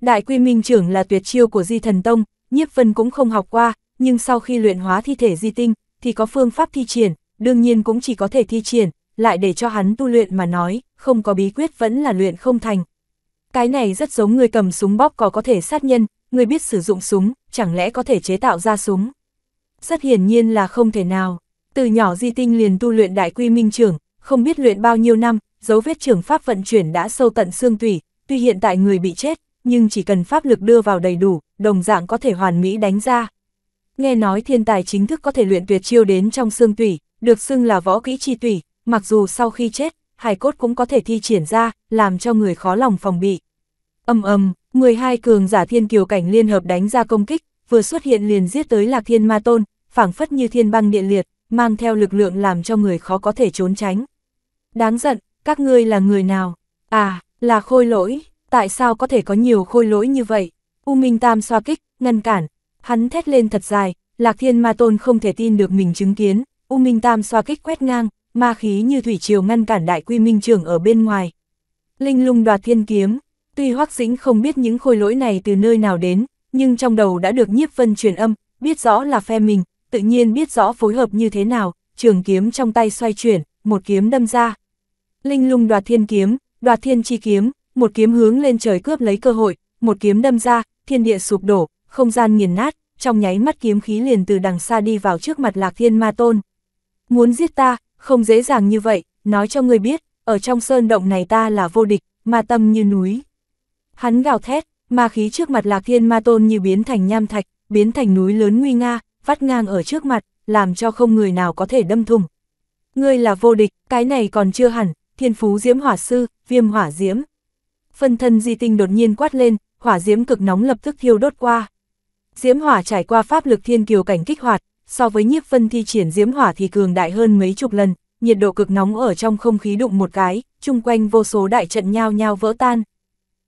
Đại Quy Minh trưởng là tuyệt chiêu của Di Thần Tông, Nhiếp Vân cũng không học qua, nhưng sau khi luyện hóa thi thể Di Tinh, thì có phương pháp thi triển, đương nhiên cũng chỉ có thể thi triển, lại để cho hắn tu luyện mà nói, không có bí quyết vẫn là luyện không thành. Cái này rất giống người cầm súng bóp có có thể sát nhân, người biết sử dụng súng, chẳng lẽ có thể chế tạo ra súng. Rất hiển nhiên là không thể nào. Từ nhỏ Di Tinh liền tu luyện đại quy minh trưởng, không biết luyện bao nhiêu năm, dấu vết trường pháp vận chuyển đã sâu tận xương tủy, tuy hiện tại người bị chết, nhưng chỉ cần pháp lực đưa vào đầy đủ, đồng dạng có thể hoàn mỹ đánh ra. Nghe nói thiên tài chính thức có thể luyện tuyệt chiêu đến trong xương tủy, được xưng là võ kỹ chi tủy, mặc dù sau khi chết, hài cốt cũng có thể thi triển ra, làm cho người khó lòng phòng bị. Âm âm, 12 cường giả thiên kiều cảnh liên hợp đánh ra công kích, vừa xuất hiện liền giết tới Lạc Thiên Ma Tôn, phảng phất như thiên băng điện liệt, mang theo lực lượng làm cho người khó có thể trốn tránh. Đáng giận, các ngươi là người nào? À, là khôi lỗi, tại sao có thể có nhiều khôi lỗi như vậy? U Minh Tam xoa kích, ngăn cản, hắn thét lên thật dài, Lạc Thiên Ma Tôn không thể tin được mình chứng kiến, U Minh Tam xoa kích quét ngang, ma khí như thủy triều ngăn cản đại quy minh trường ở bên ngoài. Linh lung đoạt thiên kiếm, tuy Hoắc Dĩnh không biết những khôi lỗi này từ nơi nào đến, nhưng trong đầu đã được nhiếp vân truyền âm, biết rõ là phe mình, tự nhiên biết rõ phối hợp như thế nào, trường kiếm trong tay xoay chuyển, một kiếm đâm ra, Linh lung đoạt thiên kiếm, đoạt thiên chi kiếm, một kiếm hướng lên trời cướp lấy cơ hội, một kiếm đâm ra, thiên địa sụp đổ, không gian nghiền nát, trong nháy mắt kiếm khí liền từ đằng xa đi vào trước mặt lạc thiên ma tôn. Muốn giết ta, không dễ dàng như vậy, nói cho người biết, ở trong sơn động này ta là vô địch, ma tâm như núi. Hắn gào thét, ma khí trước mặt lạc thiên ma tôn như biến thành nham thạch, biến thành núi lớn nguy nga, vắt ngang ở trước mặt, làm cho không người nào có thể đâm thùng. Ngươi là vô địch, cái này còn chưa hẳn, thiên phú diễm hỏa sư, viêm hỏa diễm. Phân thân di tinh đột nhiên quát lên, hỏa diễm cực nóng lập tức thiêu đốt qua. Diễm hỏa trải qua pháp lực thiên kiều cảnh kích hoạt, so với nhiếp phân thi triển diễm hỏa thì cường đại hơn mấy chục lần, nhiệt độ cực nóng ở trong không khí đụng một cái, chung quanh vô số đại trận nhao nhao vỡ tan.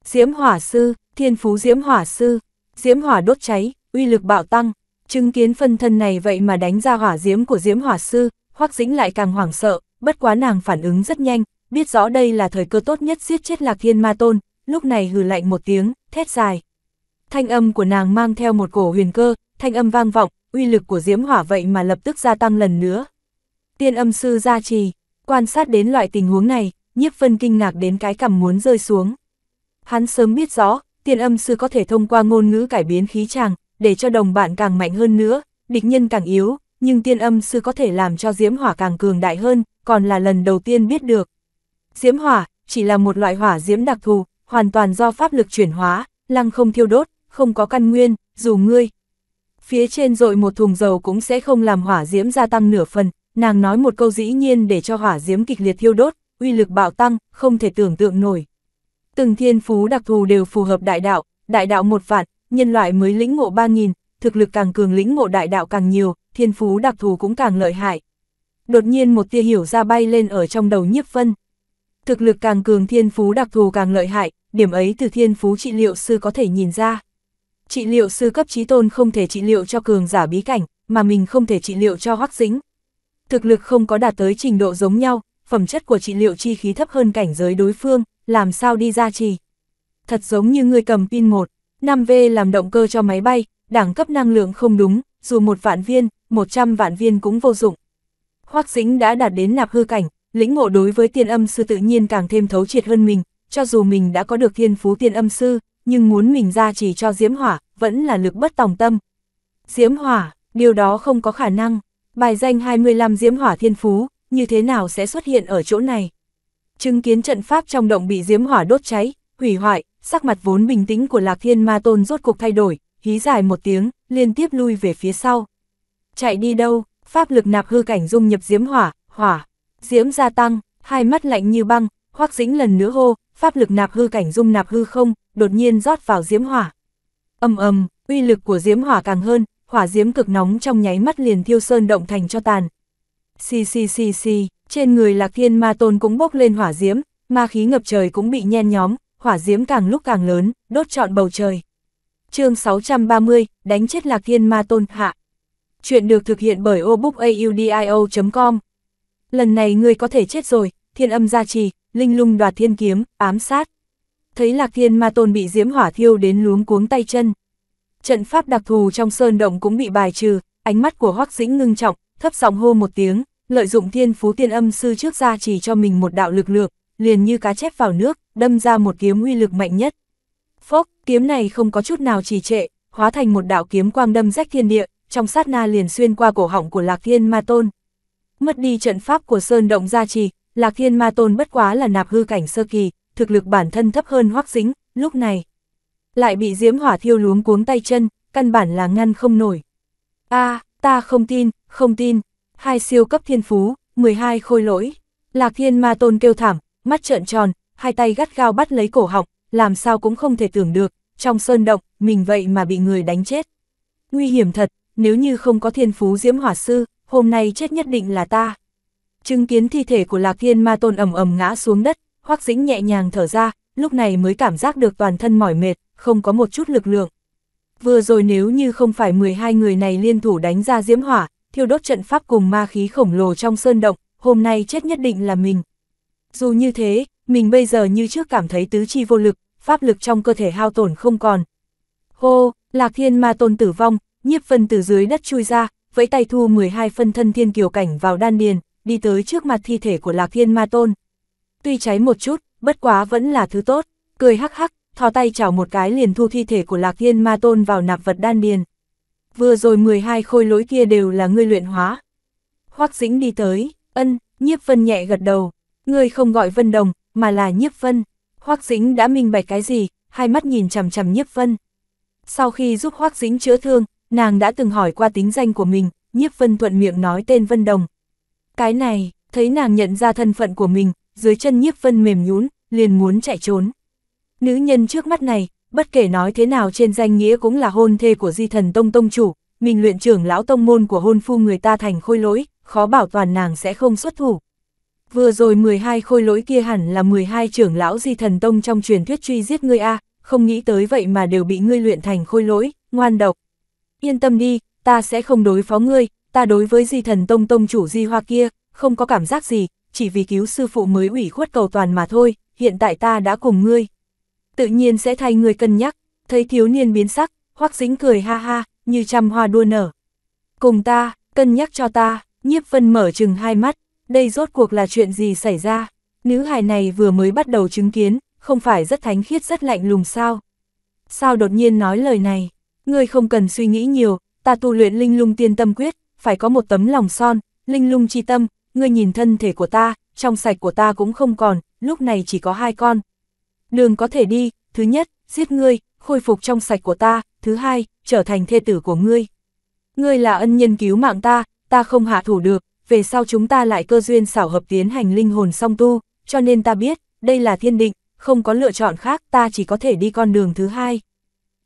Diễm hỏa sư, thiên phú diễm hỏa sư, diễm hỏa đốt cháy, uy lực bạo tăng, chứng kiến phân thân này vậy mà đánh ra hỏa diễm của diễm hỏa sư, hoắc dĩnh lại càng hoảng sợ, bất quá nàng phản ứng rất nhanh, biết rõ đây là thời cơ tốt nhất giết chết Lạc Thiên Ma Tôn, lúc này hừ lạnh một tiếng, thét dài. Thanh âm của nàng mang theo một cổ huyền cơ, thanh âm vang vọng, uy lực của diễm hỏa vậy mà lập tức gia tăng lần nữa. Tiên âm sư gia trì, quan sát đến loại tình huống này, nhiếp vân kinh ngạc đến cái cằm muốn rơi xuống. Hắn sớm biết rõ, tiên âm sư có thể thông qua ngôn ngữ cải biến khí tràng để cho đồng bạn càng mạnh hơn nữa, địch nhân càng yếu, nhưng tiên âm sư có thể làm cho diễm hỏa càng cường đại hơn, còn là lần đầu tiên biết được. Diễm hỏa, chỉ là một loại hỏa diễm đặc thù, hoàn toàn do pháp lực chuyển hóa, lăng không thiêu đốt, không có căn nguyên, dù ngươi. Phía trên rồi một thùng dầu cũng sẽ không làm hỏa diễm gia tăng nửa phần, nàng nói một câu dĩ nhiên để cho hỏa diễm kịch liệt thiêu đốt, uy lực bạo tăng, không thể tưởng tượng nổi. Từng thiên phú đặc thù đều phù hợp đại đạo, đại đạo một vạn, nhân loại mới lĩnh ngộ 3.000, thực lực càng cường lĩnh ngộ đại đạo càng nhiều, thiên phú đặc thù cũng càng lợi hại. Đột nhiên một tia hiểu ra bay lên ở trong đầu nhiếp vân thực lực càng cường thiên phú đặc thù càng lợi hại, điểm ấy từ thiên phú trị liệu sư có thể nhìn ra. Trị liệu sư cấp trí tôn không thể trị liệu cho cường giả bí cảnh, mà mình không thể trị liệu cho hoắc dĩnh. Thực lực không có đạt tới trình độ giống nhau, phẩm chất của trị liệu chi khí thấp hơn cảnh giới đối phương, làm sao đi ra trì. Thật giống như người cầm pin 1, 5V làm động cơ cho máy bay, đẳng cấp năng lượng không đúng, dù một vạn viên, 100 vạn viên cũng vô dụng. Hoắc Dĩnh đã đạt đến nạp hư cảnh, lĩnh ngộ đối với tiên âm sư tự nhiên càng thêm thấu triệt hơn mình, cho dù mình đã có được thiên phú tiên âm sư, nhưng muốn mình ra chỉ cho diễm hỏa, vẫn là lực bất tòng tâm. Diễm hỏa, điều đó không có khả năng, bài danh 25 diễm hỏa thiên phú, như thế nào sẽ xuất hiện ở chỗ này? Chứng kiến trận pháp trong động bị diễm hỏa đốt cháy, hủy hoại, sắc mặt vốn bình tĩnh của Lạc Thiên Ma Tôn rốt cục thay đổi, hí dài một tiếng, liên tiếp lui về phía sau. Chạy đi đâu, pháp lực nạp hư cảnh dung nhập diễm hỏa, hỏa, diễm gia tăng, hai mắt lạnh như băng, hoắc dĩnh lần nữa hô, pháp lực nạp hư cảnh dung nạp hư không, đột nhiên rót vào diễm hỏa. ầm ầm, uy lực của diễm hỏa càng hơn, hỏa diễm cực nóng trong nháy mắt liền thiêu sơn động thành cho tàn. Xì xì xì xì, trên người Lạc Thiên Ma Tôn cũng bốc lên hỏa diễm, ma khí ngập trời cũng bị nhen nhóm, hỏa diễm càng lúc càng lớn, đốt trọn bầu trời. chương 630, đánh chết Lạc Thiên Ma Tôn hạ. Chuyện được thực hiện bởi obookaudio.com lần này ngươi có thể chết rồi, thiên âm gia trì, linh lung đoạt thiên kiếm, ám sát. Thấy lạc thiên ma tôn bị diễm hỏa thiêu đến luống cuống tay chân. Trận pháp đặc thù trong sơn động cũng bị bài trừ, ánh mắt của hoắc dĩnh ngưng trọng, thấp giọng hô một tiếng, lợi dụng thiên phú tiên âm sư trước ra chỉ cho mình một đạo lực lượng, liền như cá chép vào nước, đâm ra một kiếm uy lực mạnh nhất. Phốc, kiếm này không có chút nào trì trệ, hóa thành một đạo kiếm quang đâm rách thiên địa, trong sát na liền xuyên qua cổ họng của Lạc Thiên Ma Tôn, mất đi trận pháp của Sơn Động Gia Trì, Lạc Thiên Ma Tôn bất quá là nạp hư cảnh sơ kỳ, thực lực bản thân thấp hơn Hoắc Dĩnh, lúc này lại bị diễm hỏa thiêu luống cuống tay chân, căn bản là ngăn không nổi. A, ta không tin, không tin. Hai siêu cấp thiên phú, 12 khôi lỗi. Lạc Thiên Ma Tôn kêu thảm, mắt trợn tròn, hai tay gắt gao bắt lấy cổ họng, làm sao cũng không thể tưởng được, trong sơn động, mình vậy mà bị người đánh chết. Nguy hiểm thật, nếu như không có thiên phú diễm hỏa sư, hôm nay chết nhất định là ta. Chứng kiến thi thể của Lạc Thiên Ma Tôn ầm ầm ngã xuống đất, Hoắc Dĩnh nhẹ nhàng thở ra, lúc này mới cảm giác được toàn thân mỏi mệt, không có một chút lực lượng. Vừa rồi nếu như không phải 12 người này liên thủ đánh ra diễm hỏa, thiêu đốt trận pháp cùng ma khí khổng lồ trong sơn động, hôm nay chết nhất định là mình. Dù như thế, mình bây giờ như trước cảm thấy tứ chi vô lực, pháp lực trong cơ thể hao tổn không còn. Hô, Lạc Thiên Ma Tôn tử vong, nhiếp phân từ dưới đất chui ra, với tay thu 12 phân thân thiên kiều cảnh vào đan điền, đi tới trước mặt thi thể của Lạc Thiên Ma Tôn. Tuy cháy một chút, bất quá vẫn là thứ tốt, cười hắc hắc, thò tay chảo một cái liền thu thi thể của Lạc Thiên Ma Tôn vào nạp vật đan điền. Vừa rồi 12 khôi lỗi kia đều là ngươi luyện hóa. Hoắc Dĩnh đi tới, ân, Nhiếp Vân nhẹ gật đầu, ngươi không gọi Vân Đồng, mà là Nhiếp Vân. Hoắc Dĩnh đã minh bạch cái gì, hai mắt nhìn chằm chằm Nhiếp Vân. Sau khi giúp Hoắc Dĩnh chữa thương, Nàng đã từng hỏi qua tính danh của mình, nhiếp vân thuận miệng nói tên Vân Đồng. Cái này, thấy nàng nhận ra thân phận của mình, dưới chân nhiếp vân mềm nhún, liền muốn chạy trốn. Nữ nhân trước mắt này, bất kể nói thế nào trên danh nghĩa cũng là hôn thê của di thần Tông Tông Chủ, mình luyện trưởng lão tông môn của hôn phu người ta thành khôi lỗi, khó bảo toàn nàng sẽ không xuất thủ. Vừa rồi 12 khôi lỗi kia hẳn là 12 trưởng lão di thần tông trong truyền thuyết truy giết ngươi a, không nghĩ tới vậy mà đều bị ngươi luyện thành khôi lỗi, ngoan độc yên tâm đi, ta sẽ không đối phó ngươi, ta đối với di thần tông tông chủ di hoa kia, không có cảm giác gì, chỉ vì cứu sư phụ mới ủy khuất cầu toàn mà thôi, hiện tại ta đã cùng ngươi. Tự nhiên sẽ thay ngươi cân nhắc, thấy thiếu niên biến sắc, hoắc dính cười ha ha, như trăm hoa đua nở. Cùng ta, cân nhắc cho ta, nhiếp vân mở chừng hai mắt, đây rốt cuộc là chuyện gì xảy ra, nữ hài này vừa mới bắt đầu chứng kiến, không phải rất thánh khiết rất lạnh lùng sao. Sao đột nhiên nói lời này? ngươi không cần suy nghĩ nhiều, ta tu luyện linh lung tiên tâm quyết, phải có một tấm lòng son, linh lung chi tâm, ngươi nhìn thân thể của ta, trong sạch của ta cũng không còn, lúc này chỉ có hai con. Đường có thể đi, thứ nhất, giết ngươi, khôi phục trong sạch của ta, thứ hai, trở thành thê tử của ngươi. Ngươi là ân nhân cứu mạng ta, ta không hạ thủ được, về sau chúng ta lại cơ duyên xảo hợp tiến hành linh hồn song tu, cho nên ta biết, đây là thiên định, không có lựa chọn khác, ta chỉ có thể đi con đường thứ hai.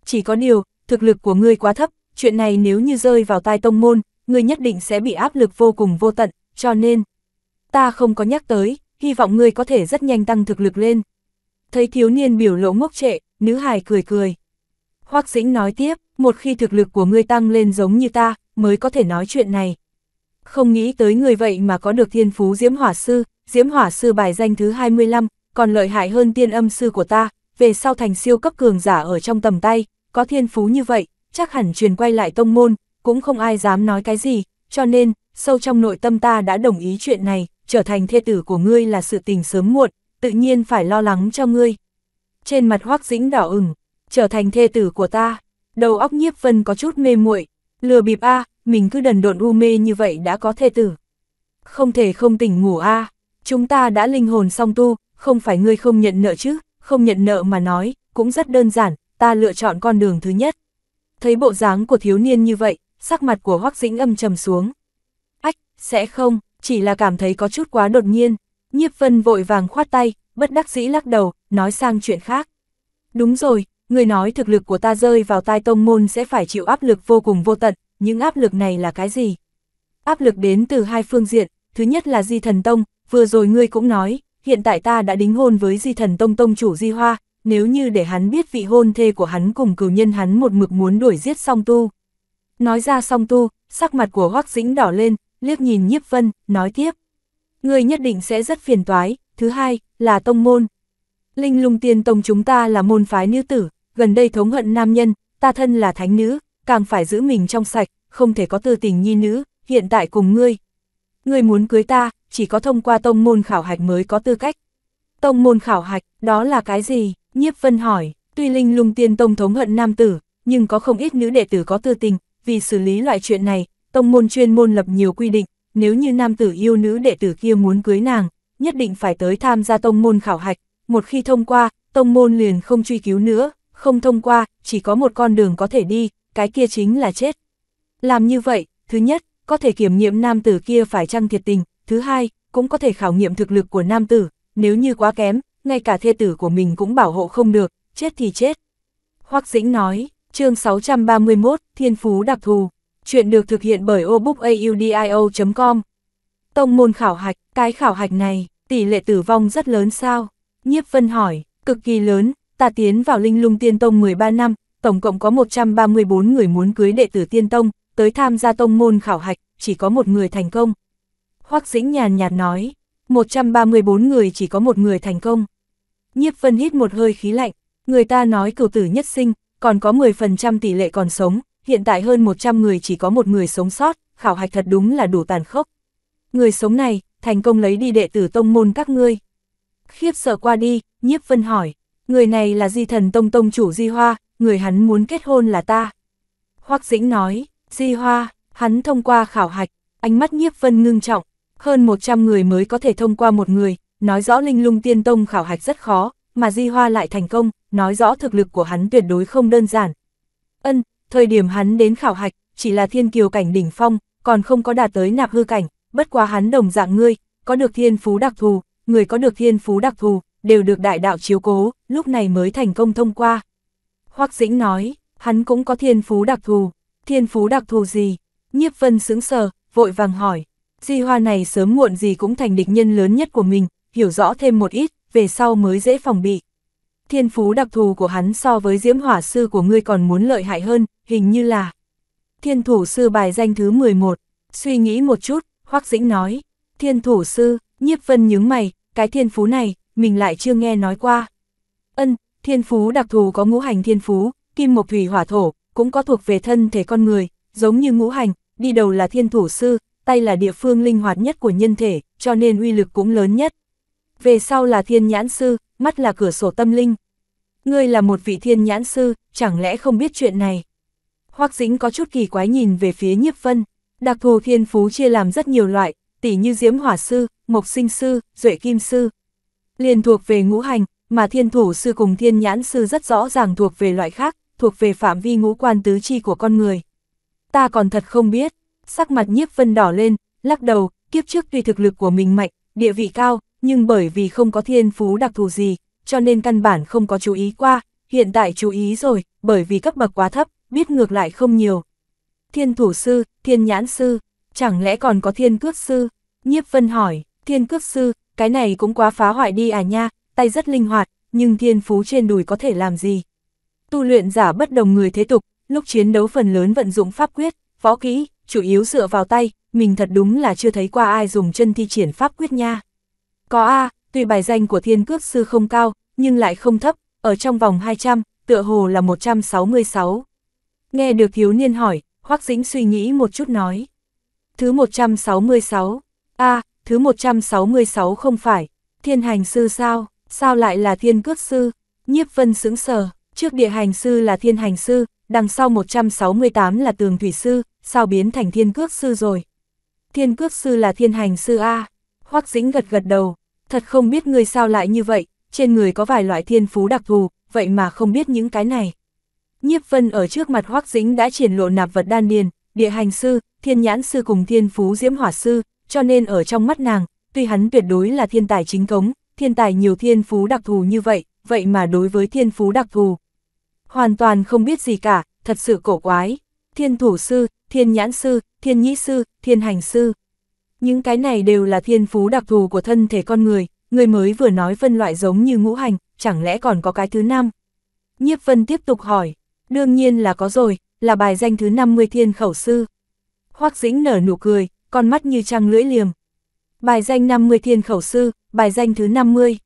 Chỉ có điều, thực lực của ngươi quá thấp, chuyện này nếu như rơi vào tai tông môn, ngươi nhất định sẽ bị áp lực vô cùng vô tận, cho nên, ta không có nhắc tới, hy vọng ngươi có thể rất nhanh tăng thực lực lên. Thấy thiếu niên biểu lộ ngốc trệ, nữ hài cười cười. Hoác dĩnh nói tiếp, một khi thực lực của ngươi tăng lên giống như ta, mới có thể nói chuyện này. Không nghĩ tới người vậy mà có được thiên phú Diễm Hỏa Sư, Diễm Hỏa Sư bài danh thứ 25, còn lợi hại hơn tiên âm sư của ta, về sau thành siêu cấp cường giả ở trong tầm tay, có thiên phú như vậy, chắc hẳn truyền quay lại tông môn, cũng không ai dám nói cái gì, cho nên, sâu trong nội tâm ta đã đồng ý chuyện này, trở thành thê tử của ngươi là sự tình sớm muộn, tự nhiên phải lo lắng cho ngươi. Trên mặt hoác dĩnh đỏ ửng, trở thành thê tử của ta, đầu óc nhiếp vân có chút mê muội lừa bịp a mình cứ đần độn u mê như vậy đã có thê tử. Không thể không tỉnh ngủ a chúng ta đã linh hồn song tu, không phải ngươi không nhận nợ chứ, không nhận nợ mà nói, cũng rất đơn giản, ta lựa chọn con đường thứ nhất. Thấy bộ dáng của thiếu niên như vậy, sắc mặt của Hoắc Dĩnh âm trầm xuống. Ách, sẽ không, chỉ là cảm thấy có chút quá đột nhiên. Nhiếp Vân vội vàng khoát tay, bất đắc dĩ lắc đầu, nói sang chuyện khác. Đúng rồi, người nói thực lực của ta rơi vào tai tông môn sẽ phải chịu áp lực vô cùng vô tận, những áp lực này là cái gì? Áp lực đến từ hai phương diện, thứ nhất là Di Thần Tông, vừa rồi ngươi cũng nói, hiện tại ta đã đính hôn với Di Thần Tông Tông chủ Di Hoa, nếu như để hắn biết vị hôn thê của hắn cùng cừu nhân hắn một mực muốn đuổi giết song tu. Nói ra song tu, sắc mặt của Hoắc Dĩnh đỏ lên, liếc nhìn Nhiếp Vân, nói tiếp. Người nhất định sẽ rất phiền toái, thứ hai, là tông môn. Linh lung tiên tông chúng ta là môn phái nữ tử, gần đây thống hận nam nhân, ta thân là thánh nữ, càng phải giữ mình trong sạch, không thể có tư tình nhi nữ, hiện tại cùng ngươi. Ngươi muốn cưới ta, chỉ có thông qua tông môn khảo hạch mới có tư cách. Tông môn khảo hạch, đó là cái gì? Nhiếp Vân hỏi, tuy Linh Lung Tiên Tông thống hận nam tử, nhưng có không ít nữ đệ tử có tư tình, vì xử lý loại chuyện này, tông môn chuyên môn lập nhiều quy định, nếu như nam tử yêu nữ đệ tử kia muốn cưới nàng, nhất định phải tới tham gia tông môn khảo hạch, một khi thông qua, tông môn liền không truy cứu nữa, không thông qua, chỉ có một con đường có thể đi, cái kia chính là chết. Làm như vậy, thứ nhất, có thể kiểm nghiệm nam tử kia phải chăng thiệt tình, thứ hai, cũng có thể khảo nghiệm thực lực của nam tử, nếu như quá kém, ngay cả thê tử của mình cũng bảo hộ không được, chết thì chết. Hoắc Dĩnh nói, chương 631, Thiên Phú đặc thù, chuyện được thực hiện bởi obookaudio.com. Tông môn khảo hạch, cái khảo hạch này, tỷ lệ tử vong rất lớn sao? Nhiếp Vân hỏi, cực kỳ lớn, ta tiến vào linh lung tiên tông 13 năm, tổng cộng có 134 người muốn cưới đệ tử tiên tông, tới tham gia tông môn khảo hạch, chỉ có một người thành công. Hoắc Dĩnh nhàn nhạt nói, 134 người chỉ có một người thành công. Nhiếp Vân hít một hơi khí lạnh, người ta nói cửu tử nhất sinh, còn có 10% tỷ lệ còn sống, hiện tại hơn 100 người chỉ có một người sống sót, khảo hạch thật đúng là đủ tàn khốc. Người sống này, thành công lấy đi đệ tử tông môn các ngươi. Khiếp sợ qua đi, Nhiếp Vân hỏi, người này là di thần tông tông chủ Di Hoa, người hắn muốn kết hôn là ta. Hoắc Dĩnh nói, Di Hoa, hắn thông qua khảo hạch, ánh mắt Nhiếp Vân ngưng trọng, hơn 100 người mới có thể thông qua một người, nói rõ linh lung tiên tông khảo hạch rất khó, mà Di Hoa lại thành công, nói rõ thực lực của hắn tuyệt đối không đơn giản. Ân, thời điểm hắn đến khảo hạch, chỉ là thiên kiều cảnh đỉnh phong, còn không có đạt tới nạp hư cảnh, bất quá hắn đồng dạng ngươi, có được thiên phú đặc thù, người có được thiên phú đặc thù, đều được đại đạo chiếu cố, lúc này mới thành công thông qua. Hoắc Dĩnh nói, hắn cũng có thiên phú đặc thù, thiên phú đặc thù gì? Nhiếp Vân sững sờ, vội vàng hỏi. Di Hoa này sớm muộn gì cũng thành địch nhân lớn nhất của mình, hiểu rõ thêm một ít, về sau mới dễ phòng bị. Thiên phú đặc thù của hắn so với diễm hỏa sư của ngươi còn muốn lợi hại hơn, hình như là thiên thủ sư bài danh thứ 11. Suy nghĩ một chút, Hoắc Dĩnh nói, thiên thủ sư, nhiếp vân nhướng mày, cái thiên phú này, mình lại chưa nghe nói qua. Ân, thiên phú đặc thù có ngũ hành thiên phú, kim mộc thủy hỏa thổ, cũng có thuộc về thân thể con người, giống như ngũ hành, đi đầu là thiên thủ sư, tay là địa phương linh hoạt nhất của nhân thể, cho nên uy lực cũng lớn nhất về sau là thiên nhãn sư, mắt là cửa sổ tâm linh. Ngươi là một vị thiên nhãn sư, chẳng lẽ không biết chuyện này? Hoắc Dĩnh có chút kỳ quái nhìn về phía Nhiếp Vân, đặc thù thiên phú chia làm rất nhiều loại, tỉ như diễm hỏa sư, mộc sinh sư, duệ kim sư. Liền thuộc về ngũ hành, mà thiên thủ sư cùng thiên nhãn sư rất rõ ràng thuộc về loại khác, thuộc về phạm vi ngũ quan tứ chi của con người. Ta còn thật không biết, sắc mặt Nhiếp Vân đỏ lên, lắc đầu, kiếp trước tuy thực lực của mình mạnh, địa vị cao, nhưng bởi vì không có thiên phú đặc thù gì, cho nên căn bản không có chú ý qua, hiện tại chú ý rồi, bởi vì cấp bậc quá thấp, biết ngược lại không nhiều. Thiên thủ sư, thiên nhãn sư, chẳng lẽ còn có thiên cước sư? Nhiếp Vân hỏi, thiên cước sư, cái này cũng quá phá hoại đi à nha, tay rất linh hoạt, nhưng thiên phú trên đùi có thể làm gì? Tu luyện giả bất đồng người thế tục, lúc chiến đấu phần lớn vận dụng pháp quyết, võ kỹ, chủ yếu dựa vào tay, mình thật đúng là chưa thấy qua ai dùng chân thi triển pháp quyết nha. Có A, tuy bài danh của thiên cước sư không cao, nhưng lại không thấp, ở trong vòng 200, tựa hồ là 166. Nghe được thiếu niên hỏi, Hoác Dĩnh suy nghĩ một chút nói. Thứ 166, A, à, thứ 166 không phải, thiên hành sư sao, sao lại là thiên cước sư? Nhiếp vân sững sờ, trước địa hành sư là thiên hành sư, đằng sau 168 là tường thủy sư, sao biến thành thiên cước sư rồi? Thiên cước sư là thiên hành sư A. Hoác Dĩnh gật gật đầu, Thật không biết người sao lại như vậy, trên người có vài loại thiên phú đặc thù, vậy mà không biết những cái này. Nhiếp vân ở trước mặt hoắc dĩnh đã triển lộ nạp vật đan điền, địa hành sư, thiên nhãn sư cùng thiên phú diễm hỏa sư, cho nên ở trong mắt nàng, tuy hắn tuyệt đối là thiên tài chính cống, thiên tài nhiều thiên phú đặc thù như vậy, vậy mà đối với thiên phú đặc thù. Hoàn toàn không biết gì cả, thật sự cổ quái. Thiên thủ sư, thiên nhãn sư, thiên nhĩ sư, thiên hành sư. Những cái này đều là thiên phú đặc thù của thân thể con người, người mới vừa nói phân loại giống như ngũ hành, chẳng lẽ còn có cái thứ năm? Nhiếp Vân tiếp tục hỏi, đương nhiên là có rồi, là bài danh thứ 50 thiên khẩu sư. Hoác dĩnh nở nụ cười, con mắt như trăng lưỡi liềm. Bài danh 50 thiên khẩu sư, bài danh thứ 50.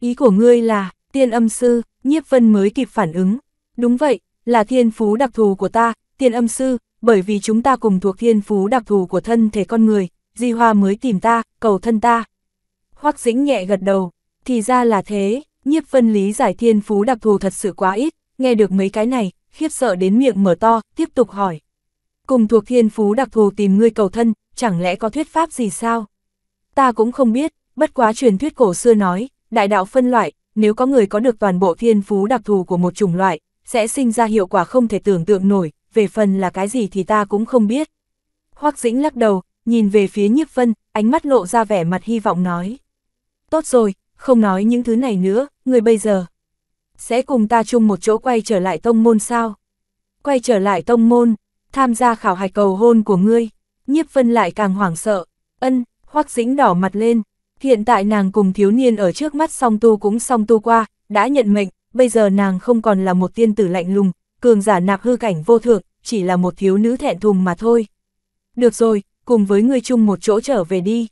Ý của ngươi là, tiên âm sư, nhiếp vân mới kịp phản ứng. Đúng vậy, là thiên phú đặc thù của ta, tiên âm sư, bởi vì chúng ta cùng thuộc thiên phú đặc thù của thân thể con người, Di Hoa mới tìm ta, cầu thân ta. Hoắc Dĩnh nhẹ gật đầu, thì ra là thế, nhiếp vân lý giải thiên phú đặc thù thật sự quá ít, nghe được mấy cái này, khiếp sợ đến miệng mở to, tiếp tục hỏi. Cùng thuộc thiên phú đặc thù tìm ngươi cầu thân, chẳng lẽ có thuyết pháp gì sao? Ta cũng không biết, bất quá truyền thuyết cổ xưa nói, đại đạo phân loại, nếu có người có được toàn bộ thiên phú đặc thù của một chủng loại, sẽ sinh ra hiệu quả không thể tưởng tượng nổi, về phần là cái gì thì ta cũng không biết. Hoắc Dĩnh lắc đầu, nhìn về phía nhiếp vân, ánh mắt lộ ra vẻ mặt hy vọng nói. Tốt rồi, không nói những thứ này nữa, người bây giờ. Sẽ cùng ta chung một chỗ quay trở lại tông môn sao? Quay trở lại tông môn, tham gia khảo hạch cầu hôn của ngươi. Nhiếp vân lại càng hoảng sợ, ân, hoắc dĩnh đỏ mặt lên. Hiện tại nàng cùng thiếu niên ở trước mắt song tu cũng song tu qua, đã nhận mệnh, bây giờ nàng không còn là một tiên tử lạnh lùng, cường giả nạp hư cảnh vô thượng, chỉ là một thiếu nữ thẹn thùng mà thôi. Được rồi, cùng với ngươi chung một chỗ trở về đi.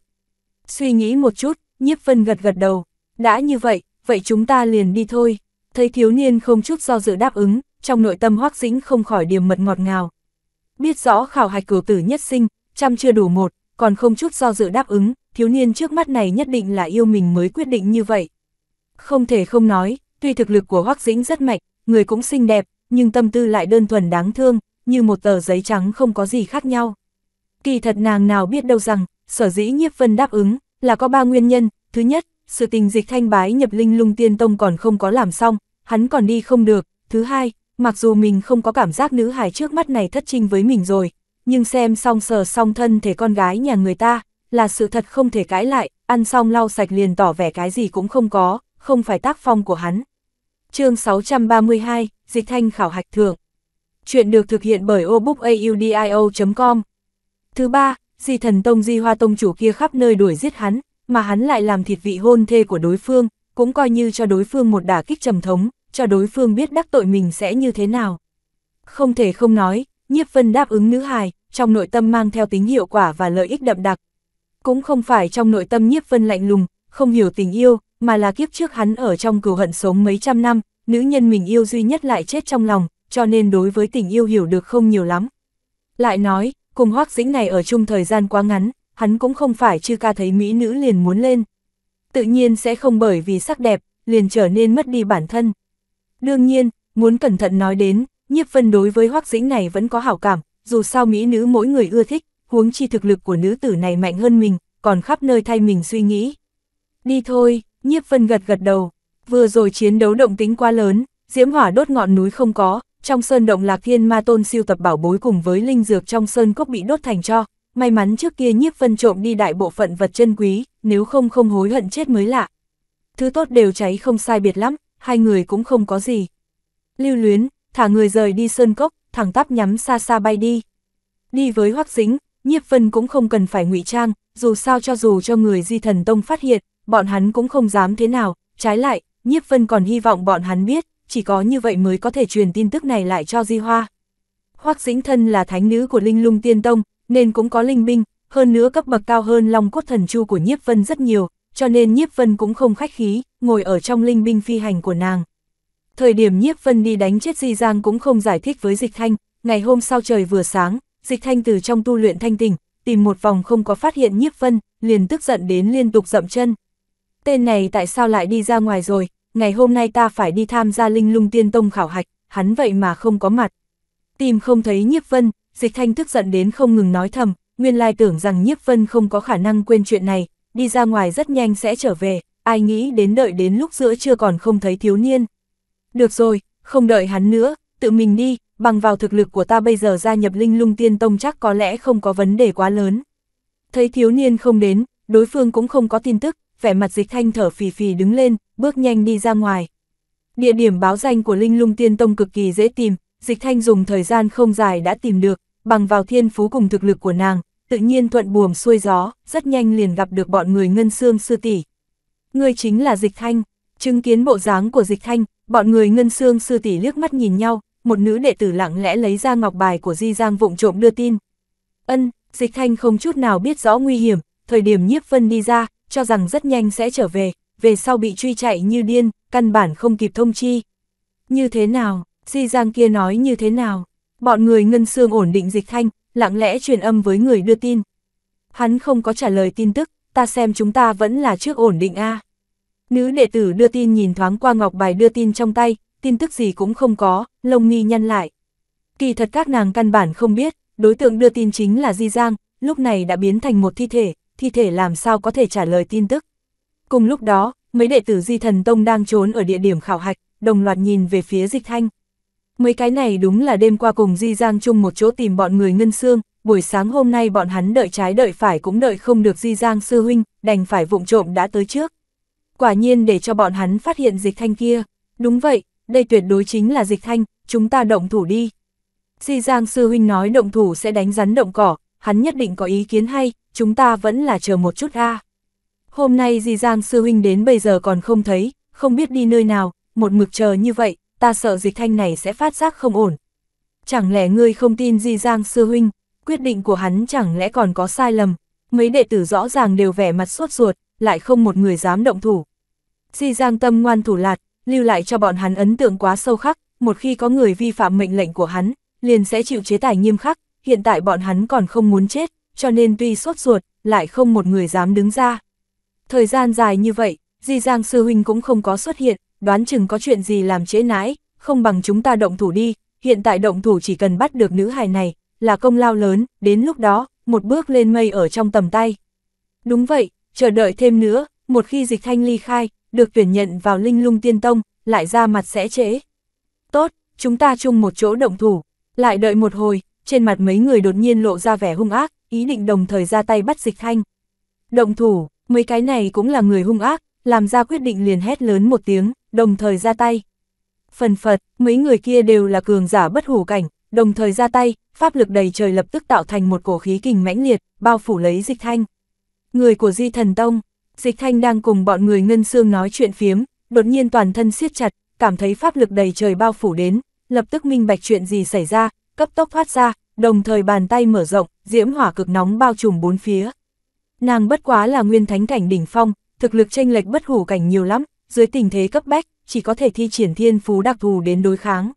Suy nghĩ một chút, nhiếp vân gật gật đầu, đã như vậy, vậy chúng ta liền đi thôi. Thấy thiếu niên không chút do dự đáp ứng, trong nội tâm hoác dĩnh không khỏi điểm mật ngọt ngào. Biết rõ khảo hạch cửu tử nhất sinh, chăm chưa đủ một, còn không chút do dự đáp ứng, thiếu niên trước mắt này nhất định là yêu mình mới quyết định như vậy. Không thể không nói, tuy thực lực của Hoắc Dĩnh rất mạnh, người cũng xinh đẹp, nhưng tâm tư lại đơn thuần đáng thương, như một tờ giấy trắng không có gì khác nhau. Kỳ thật nàng nào biết đâu rằng, sở dĩ nhiếp vân đáp ứng, là có ba nguyên nhân. Thứ nhất, sự tình dịch thanh bái nhập linh lung tiên tông còn không có làm xong, hắn còn đi không được. Thứ hai, mặc dù mình không có cảm giác nữ hài trước mắt này thất trinh với mình rồi, nhưng xem xong sờ xong thân thể con gái nhà người ta, là sự thật không thể cãi lại, ăn xong lau sạch liền tỏ vẻ cái gì cũng không có, không phải tác phong của hắn. chương 632, Dịch Thanh Khảo Hạch Thượng Chuyện được thực hiện bởi obookaudio.com Thứ ba, di thần tông di hoa tông chủ kia khắp nơi đuổi giết hắn, mà hắn lại làm thịt vị hôn thê của đối phương, cũng coi như cho đối phương một đả kích trầm thống, cho đối phương biết đắc tội mình sẽ như thế nào. Không thể không nói, nhiếp vân đáp ứng nữ hài, trong nội tâm mang theo tính hiệu quả và lợi ích đậm đặc. Cũng không phải trong nội tâm nhiếp vân lạnh lùng, không hiểu tình yêu, mà là kiếp trước hắn ở trong cửu hận sống mấy trăm năm, nữ nhân mình yêu duy nhất lại chết trong lòng, cho nên đối với tình yêu hiểu được không nhiều lắm. Lại nói, cùng hoác dĩnh này ở chung thời gian quá ngắn, hắn cũng không phải chưa ca thấy mỹ nữ liền muốn lên. Tự nhiên sẽ không bởi vì sắc đẹp, liền trở nên mất đi bản thân. Đương nhiên, muốn cẩn thận nói đến, nhiếp vân đối với hoác dĩnh này vẫn có hảo cảm, dù sao mỹ nữ mỗi người ưa thích, huống chi thực lực của nữ tử này mạnh hơn mình, còn khắp nơi thay mình suy nghĩ. Đi thôi, nhiếp vân gật gật đầu, vừa rồi chiến đấu động tính quá lớn, diễm hỏa đốt ngọn núi không có, trong sơn động lạc thiên ma tôn siêu tập bảo bối cùng với linh dược trong sơn cốc bị đốt thành cho, may mắn trước kia nhiếp vân trộm đi đại bộ phận vật chân quý, nếu không không hối hận chết mới lạ. Thứ tốt đều cháy không sai biệt lắm, hai người cũng không có gì. Lưu luyến, thả người rời đi sơn cốc, thẳng tắp nhắm xa xa bay đi. Đi với hoắc dính, nhiếp vân cũng không cần phải ngụy trang, dù sao cho dù cho người di thần tông phát hiện, bọn hắn cũng không dám thế nào, trái lại, nhiếp vân còn hy vọng bọn hắn biết, chỉ có như vậy mới có thể truyền tin tức này lại cho Di Hoa. Hoắc Dĩnh thân là thánh nữ của Linh Lung Tiên Tông, nên cũng có linh binh, hơn nữa cấp bậc cao hơn Long cốt thần chu của Nhiếp Vân rất nhiều, cho nên Nhiếp Vân cũng không khách khí, ngồi ở trong linh binh phi hành của nàng. Thời điểm Nhiếp Vân đi đánh chết Di Giang cũng không giải thích với Dịch Thanh, ngày hôm sau trời vừa sáng, Dịch Thanh từ trong tu luyện thanh tình, tìm một vòng không có phát hiện Nhiếp Vân, liền tức giận đến liên tục dậm chân. Tên này tại sao lại đi ra ngoài rồi, ngày hôm nay ta phải đi tham gia linh lung tiên tông khảo hạch, hắn vậy mà không có mặt. Tìm không thấy nhiếp vân, dịch thanh tức giận đến không ngừng nói thầm, nguyên lai tưởng rằng nhiếp vân không có khả năng quên chuyện này, đi ra ngoài rất nhanh sẽ trở về, ai nghĩ đến đợi đến lúc giữa chưa còn không thấy thiếu niên. Được rồi, không đợi hắn nữa, tự mình đi, bằng vào thực lực của ta bây giờ gia nhập linh lung tiên tông chắc có lẽ không có vấn đề quá lớn. Thấy thiếu niên không đến, đối phương cũng không có tin tức, vẻ mặt dịch thanh thở phì phì đứng lên, bước nhanh đi ra ngoài. Địa điểm báo danh của Linh Lung Tiên Tông cực kỳ dễ tìm, dịch thanh dùng thời gian không dài đã tìm được, bằng vào thiên phú cùng thực lực của nàng, tự nhiên thuận buồm xuôi gió, rất nhanh liền gặp được bọn người ngân xương sư tỷ. Người chính là dịch thanh, chứng kiến bộ dáng của dịch thanh, bọn người ngân xương sư tỷ liếc mắt nhìn nhau, một nữ đệ tử lặng lẽ lấy ra ngọc bài của Di Giang vụng trộm đưa tin. Ân, dịch thanh không chút nào biết rõ nguy hiểm, thời điểm nhiếp vân đi ra, cho rằng rất nhanh sẽ trở về, về sau bị truy chạy như điên, căn bản không kịp thông chi. Như thế nào, Di Giang kia nói như thế nào? Bọn người ngân xương ổn định dịch thanh, lặng lẽ truyền âm với người đưa tin. Hắn không có trả lời tin tức, ta xem chúng ta vẫn là trước ổn định a. Nữ đệ tử đưa tin nhìn thoáng qua ngọc bài đưa tin trong tay, tin tức gì cũng không có, lông nghi nhăn lại. Kỳ thật các nàng căn bản không biết, đối tượng đưa tin chính là Di Giang, lúc này đã biến thành một thi thể, thi thể làm sao có thể trả lời tin tức. Cùng lúc đó, mấy đệ tử Di Thần Tông đang trốn ở địa điểm khảo hạch, đồng loạt nhìn về phía Dịch Thanh. Mấy cái này đúng là đêm qua cùng Di Giang chung một chỗ tìm bọn người ngân xương, buổi sáng hôm nay bọn hắn đợi trái đợi phải cũng đợi không được Di Giang sư huynh, đành phải vụng trộm đã tới trước. Quả nhiên để cho bọn hắn phát hiện Dịch Thanh kia, đúng vậy, đây tuyệt đối chính là Dịch Thanh, chúng ta động thủ đi. Di Giang sư huynh nói động thủ sẽ đánh rắn động cỏ, hắn nhất định có ý kiến hay, chúng ta vẫn là chờ một chút a. Hôm nay Di Giang sư huynh đến bây giờ còn không thấy, không biết đi nơi nào, một mực chờ như vậy, ta sợ dịch thanh này sẽ phát giác không ổn. Chẳng lẽ ngươi không tin Di Giang sư huynh, quyết định của hắn chẳng lẽ còn có sai lầm, mấy đệ tử rõ ràng đều vẻ mặt suốt ruột, lại không một người dám động thủ. Di Giang tâm ngoan thủ lạt, lưu lại cho bọn hắn ấn tượng quá sâu khắc, một khi có người vi phạm mệnh lệnh của hắn, liền sẽ chịu chế tài nghiêm khắc, hiện tại bọn hắn còn không muốn chết, cho nên tuy sốt ruột, lại không một người dám đứng ra. Thời gian dài như vậy, Di Giang Sư Huynh cũng không có xuất hiện, đoán chừng có chuyện gì làm trễ nãi, không bằng chúng ta động thủ đi, hiện tại động thủ chỉ cần bắt được nữ hài này, là công lao lớn, đến lúc đó, một bước lên mây ở trong tầm tay. Đúng vậy, chờ đợi thêm nữa, một khi dịch thanh ly khai, được tuyển nhận vào linh lung tiên tông, lại ra mặt sẽ trễ. Tốt, chúng ta chung một chỗ động thủ, lại đợi một hồi, trên mặt mấy người đột nhiên lộ ra vẻ hung ác, ý định đồng thời ra tay bắt dịch thanh. Động thủ, mấy cái này cũng là người hung ác, làm ra quyết định liền hét lớn một tiếng, đồng thời ra tay. Phần phật, mấy người kia đều là cường giả bất hủ cảnh, đồng thời ra tay, pháp lực đầy trời lập tức tạo thành một cổ khí kình mãnh liệt, bao phủ lấy dịch thanh. Người của di thần tông, dịch thanh đang cùng bọn người ngân xương nói chuyện phiếm, đột nhiên toàn thân siết chặt, cảm thấy pháp lực đầy trời bao phủ đến, lập tức minh bạch chuyện gì xảy ra, cấp tốc thoát ra, đồng thời bàn tay mở rộng, diễm hỏa cực nóng bao trùm bốn phía. Nàng bất quá là nguyên thánh cảnh đỉnh phong, thực lực chênh lệch bất hủ cảnh nhiều lắm, dưới tình thế cấp bách, chỉ có thể thi triển thiên phú đặc thù đến đối kháng.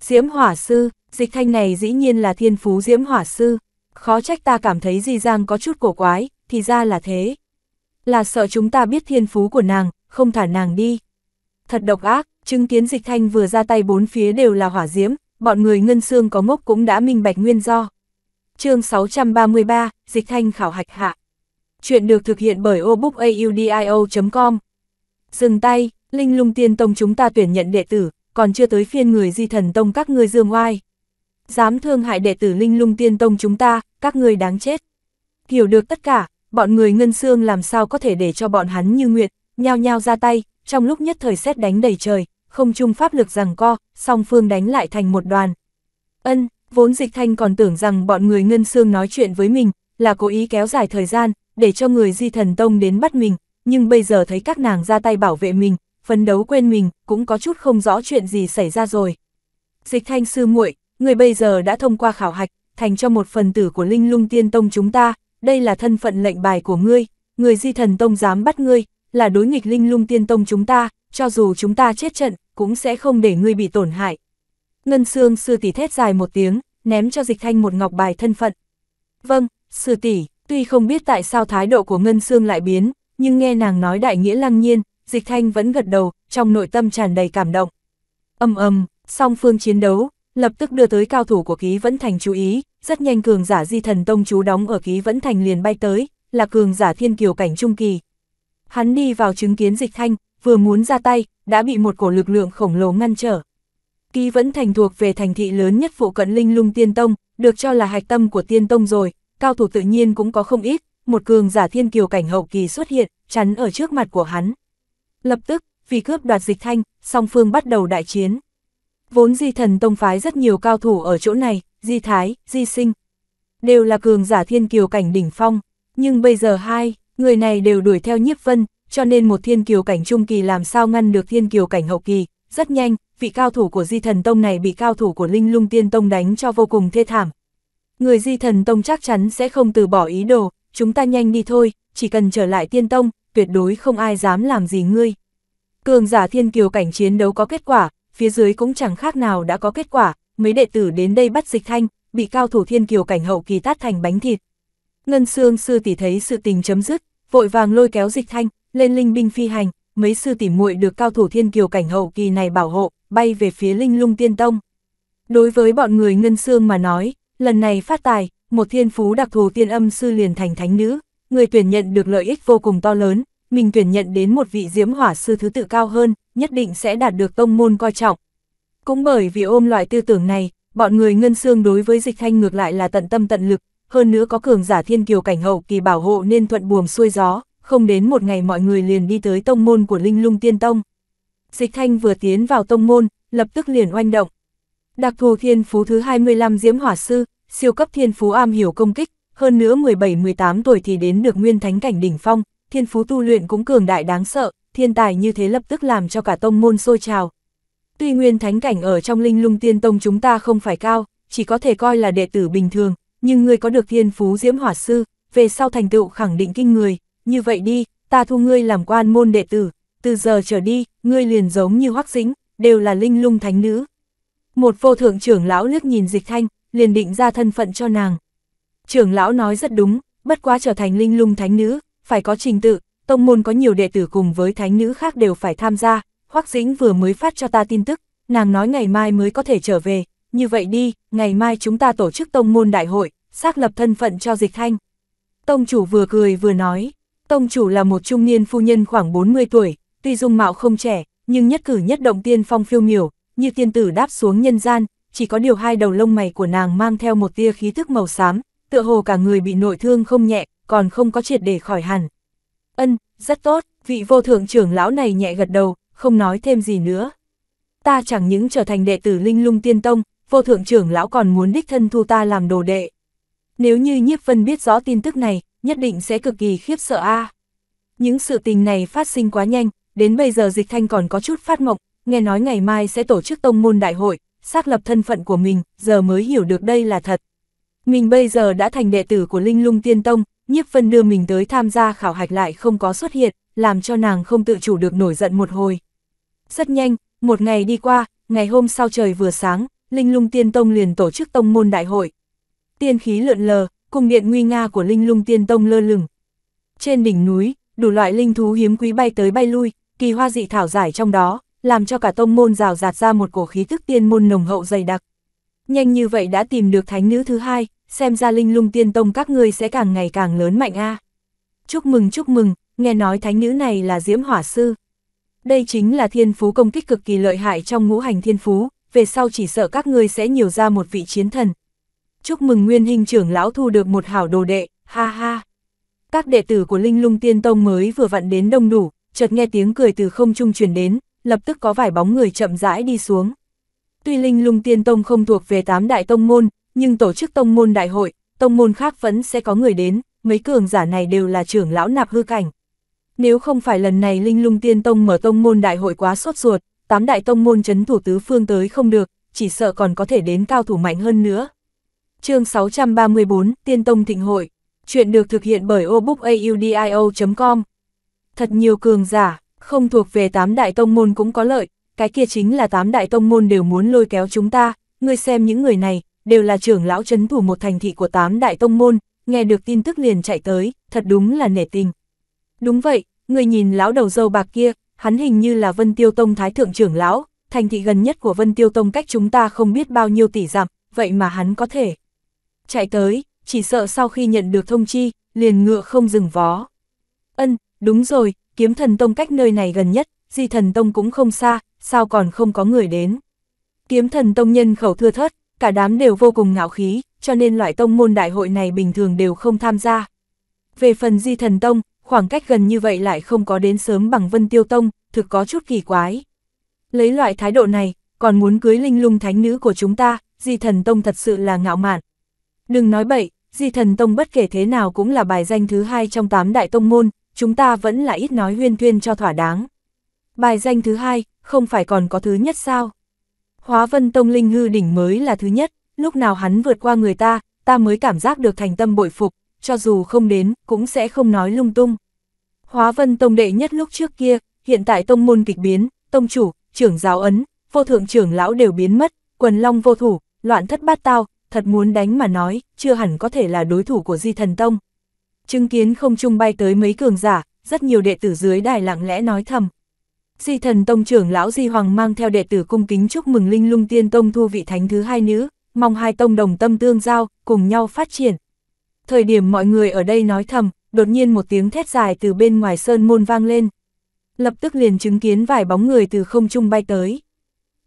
Diễm hỏa sư, dịch thanh này dĩ nhiên là thiên phú diễm hỏa sư, khó trách ta cảm thấy di giang có chút cổ quái, thì ra là thế. Là sợ chúng ta biết thiên phú của nàng, không thả nàng đi. Thật độc ác, chứng kiến dịch thanh vừa ra tay bốn phía đều là hỏa diễm, bọn người ngân xương có ngốc cũng đã minh bạch nguyên do. chương 633, Dịch Thanh khảo hạch hạ. Chuyện được thực hiện bởi obookaudio.com. Dừng tay, Linh Lung Tiên Tông chúng ta tuyển nhận đệ tử, còn chưa tới phiên người di thần tông các ngươi dương oai. Dám thương hại đệ tử Linh Lung Tiên Tông chúng ta, các người đáng chết. Hiểu được tất cả, bọn người ngân xương làm sao có thể để cho bọn hắn như nguyện, nhao nhao ra tay, trong lúc nhất thời xét đánh đầy trời, không chung pháp lực rằng co, song phương đánh lại thành một đoàn. Ân, vốn dịch thanh còn tưởng rằng bọn người Ngân xương nói chuyện với mình, là cố ý kéo dài thời gian, để cho người di thần tông đến bắt mình, nhưng bây giờ thấy các nàng ra tay bảo vệ mình, phấn đấu quên mình, cũng có chút không rõ chuyện gì xảy ra rồi. Dịch thanh sư muội, người bây giờ đã thông qua khảo hạch, thành cho một phần tử của linh lung tiên tông chúng ta, đây là thân phận lệnh bài của ngươi, người di thần tông dám bắt ngươi, là đối nghịch linh lung tiên tông chúng ta, cho dù chúng ta chết trận, cũng sẽ không để ngươi bị tổn hại. Ngân Sương sư tỷ thét dài một tiếng, ném cho Dịch Thanh một ngọc bài thân phận. Vâng, sư tỷ, tuy không biết tại sao thái độ của Ngân Sương lại biến, nhưng nghe nàng nói đại nghĩa lăng nhiên, Dịch Thanh vẫn gật đầu, trong nội tâm tràn đầy cảm động. Âm ầm, song phương chiến đấu, lập tức đưa tới cao thủ của ký vẫn thành chú ý, rất nhanh cường giả di thần tông chú đóng ở ký vẫn thành liền bay tới, là cường giả thiên kiều cảnh trung kỳ. Hắn đi vào chứng kiến Dịch Thanh, vừa muốn ra tay, đã bị một cổ lực lượng khổng lồ ngăn trở. Kỳ vẫn thành thuộc về thành thị lớn nhất phụ cận linh lung tiên tông, được cho là hạch tâm của tiên tông rồi, cao thủ tự nhiên cũng có không ít, một cường giả thiên kiều cảnh hậu kỳ xuất hiện, chắn ở trước mặt của hắn. Lập tức, vì cướp đoạt dịch thanh, song phương bắt đầu đại chiến. Vốn di thần tông phái rất nhiều cao thủ ở chỗ này, di thái, di sinh. Đều là cường giả thiên kiều cảnh đỉnh phong, nhưng bây giờ hai, người này đều đuổi theo nhiếp vân, cho nên một thiên kiều cảnh trung kỳ làm sao ngăn được thiên kiều cảnh hậu kỳ, rất nhanh, vị cao thủ của Di Thần Tông này bị cao thủ của Linh Lung Tiên Tông đánh cho vô cùng thê thảm. Người Di Thần Tông chắc chắn sẽ không từ bỏ ý đồ, chúng ta nhanh đi thôi, chỉ cần trở lại Tiên Tông, tuyệt đối không ai dám làm gì ngươi. Cường giả thiên kiều cảnh chiến đấu có kết quả, phía dưới cũng chẳng khác nào đã có kết quả, mấy đệ tử đến đây bắt dịch thanh, bị cao thủ thiên kiều cảnh hậu kỳ tát thành bánh thịt. Ngân xương sư tỷ thấy sự tình chấm dứt, vội vàng lôi kéo dịch thanh, lên linh binh phi hành, mấy sư tỉ muội được cao thủ thiên kiều cảnh hậu kỳ này bảo hộ, bay về phía linh lung tiên tông. Đối với bọn người ngân xương mà nói, lần này phát tài, một thiên phú đặc thù tiên âm sư liền thành thánh nữ, người tuyển nhận được lợi ích vô cùng to lớn, mình tuyển nhận đến một vị diễm hỏa sư thứ tự cao hơn, nhất định sẽ đạt được tông môn coi trọng. Cũng bởi vì ôm loại tư tưởng này, bọn người ngân xương đối với dịch thanh ngược lại là tận tâm tận lực, hơn nữa có cường giả thiên kiều cảnh hậu kỳ bảo hộ nên thuận buồm xuôi gió, không đến một ngày mọi người liền đi tới tông môn của Linh Lung Tiên Tông. Dịch Thanh vừa tiến vào tông môn, lập tức liền oanh động. Đặc thù thiên phú thứ 25 Diễm Hỏa Sư, siêu cấp thiên phú am hiểu công kích, hơn nữa 17-18 tuổi thì đến được nguyên thánh cảnh đỉnh phong, thiên phú tu luyện cũng cường đại đáng sợ, thiên tài như thế lập tức làm cho cả tông môn sôi trào. Tuy nguyên thánh cảnh ở trong linh lung tiên tông chúng ta không phải cao, chỉ có thể coi là đệ tử bình thường, nhưng người có được thiên phú diễm hỏa sư, về sau thành tựu khẳng định kinh người như vậy đi, ta thu ngươi làm quan môn đệ tử, từ giờ trở đi, ngươi liền giống như hoắc dính, đều là linh lung thánh nữ. Một vô thượng trưởng lão liếc nhìn dịch thanh, liền định ra thân phận cho nàng. Trưởng lão nói rất đúng, bất quá trở thành linh lung thánh nữ, phải có trình tự, tông môn có nhiều đệ tử cùng với thánh nữ khác đều phải tham gia, hoắc dĩnh vừa mới phát cho ta tin tức, nàng nói ngày mai mới có thể trở về, như vậy đi, ngày mai chúng ta tổ chức tông môn đại hội, xác lập thân phận cho dịch thanh. Tông chủ vừa cười vừa nói, Tông chủ là một trung niên phu nhân khoảng 40 tuổi, tuy dung mạo không trẻ, nhưng nhất cử nhất động tiên phong phiêu miểu, như tiên tử đáp xuống nhân gian, chỉ có điều hai đầu lông mày của nàng mang theo một tia khí thức màu xám, tựa hồ cả người bị nội thương không nhẹ, còn không có triệt để khỏi hẳn. Ân, rất tốt, vị vô thượng trưởng lão này nhẹ gật đầu, không nói thêm gì nữa. Ta chẳng những trở thành đệ tử linh lung tiên tông, vô thượng trưởng lão còn muốn đích thân thu ta làm đồ đệ. Nếu như nhiếp vân biết rõ tin tức này, nhất định sẽ cực kỳ khiếp sợ a. Những sự tình này phát sinh quá nhanh, đến bây giờ Dịch Thanh còn có chút phát mộng, nghe nói ngày mai sẽ tổ chức tông môn đại hội, xác lập thân phận của mình, giờ mới hiểu được đây là thật. Mình bây giờ đã thành đệ tử của Linh Lung Tiên Tông, Nhiếp Vân đưa mình tới tham gia khảo hạch lại không có xuất hiện, làm cho nàng không tự chủ được nổi giận một hồi. Rất nhanh, một ngày đi qua, ngày hôm sau trời vừa sáng, Linh Lung Tiên Tông liền tổ chức tông môn đại hội. Tiên khí lượn lờ, cung điện nguy nga của linh lung tiên tông lơ lửng. Trên đỉnh núi, đủ loại linh thú hiếm quý bay tới bay lui, kỳ hoa dị thảo giải trong đó, làm cho cả tông môn rào rạt ra một cổ khí thức tiên môn nồng hậu dày đặc. Nhanh như vậy đã tìm được thánh nữ thứ hai, xem ra linh lung tiên tông các ngươi sẽ càng ngày càng lớn mạnh a. Chúc mừng chúc mừng, nghe nói thánh nữ này là Diễm Hỏa Sư. Đây chính là thiên phú công kích cực kỳ lợi hại trong ngũ hành thiên phú, về sau chỉ sợ các ngươi sẽ nhiều ra một vị chiến thần, chúc mừng nguyên hình trưởng lão thu được một hảo đồ đệ, ha ha. Các đệ tử của Linh Lung Tiên Tông mới vừa vặn đến đông đủ, chợt nghe tiếng cười từ không trung truyền đến, lập tức có vài bóng người chậm rãi đi xuống. Tuy Linh Lung Tiên Tông không thuộc về tám đại tông môn, nhưng tổ chức tông môn đại hội, tông môn khác vẫn sẽ có người đến, mấy cường giả này đều là trưởng lão nạp hư cảnh. Nếu không phải lần này Linh Lung Tiên Tông mở tông môn đại hội quá sốt ruột, tám đại tông môn chấn thủ tứ phương tới không được, chỉ sợ còn có thể đến cao thủ mạnh hơn nữa chương 634, Tiên Tông Thịnh Hội. Chuyện được thực hiện bởi obookaudio.com. Thật nhiều cường giả, không thuộc về tám đại tông môn cũng có lợi, cái kia chính là tám đại tông môn đều muốn lôi kéo chúng ta, ngươi xem những người này, đều là trưởng lão chấn thủ một thành thị của tám đại tông môn, nghe được tin tức liền chạy tới, thật đúng là nể tình. Đúng vậy, người nhìn lão đầu dâu bạc kia, hắn hình như là Vân Tiêu Tông Thái Thượng trưởng lão, thành thị gần nhất của Vân Tiêu Tông cách chúng ta không biết bao nhiêu tỷ dặm, vậy mà hắn có thể chạy tới, chỉ sợ sau khi nhận được thông chi, liền ngựa không dừng vó. Ân, đúng rồi, kiếm thần tông cách nơi này gần nhất, di thần tông cũng không xa, sao còn không có người đến. Kiếm thần tông nhân khẩu thưa thớt, cả đám đều vô cùng ngạo khí, cho nên loại tông môn đại hội này bình thường đều không tham gia. Về phần di thần tông, khoảng cách gần như vậy lại không có đến sớm bằng vân tiêu tông, thực có chút kỳ quái. Lấy loại thái độ này, còn muốn cưới linh lung thánh nữ của chúng ta, di thần tông thật sự là ngạo mạn, Đừng nói bậy, di thần tông bất kể thế nào cũng là bài danh thứ hai trong tám đại tông môn, chúng ta vẫn là ít nói huyên thuyên cho thỏa đáng. Bài danh thứ hai, không phải còn có thứ nhất sao? Hóa vân tông linh hư đỉnh mới là thứ nhất, lúc nào hắn vượt qua người ta, ta mới cảm giác được thành tâm bội phục, cho dù không đến, cũng sẽ không nói lung tung. Hóa vân tông đệ nhất lúc trước kia, hiện tại tông môn kịch biến, tông chủ, trưởng giáo ấn, vô thượng trưởng lão đều biến mất, quần long vô thủ, loạn thất bát tao, thật muốn đánh mà nói, chưa hẳn có thể là đối thủ của Di Thần Tông. Chứng kiến không trung bay tới mấy cường giả, rất nhiều đệ tử dưới đài lặng lẽ nói thầm. Di Thần Tông trưởng lão Di Hoàng mang theo đệ tử cung kính chúc mừng Linh Lung Tiên Tông thu vị thánh thứ hai nữ, mong hai tông đồng tâm tương giao, cùng nhau phát triển. Thời điểm mọi người ở đây nói thầm, đột nhiên một tiếng thét dài từ bên ngoài sơn môn vang lên. Lập tức liền chứng kiến vài bóng người từ không trung bay tới.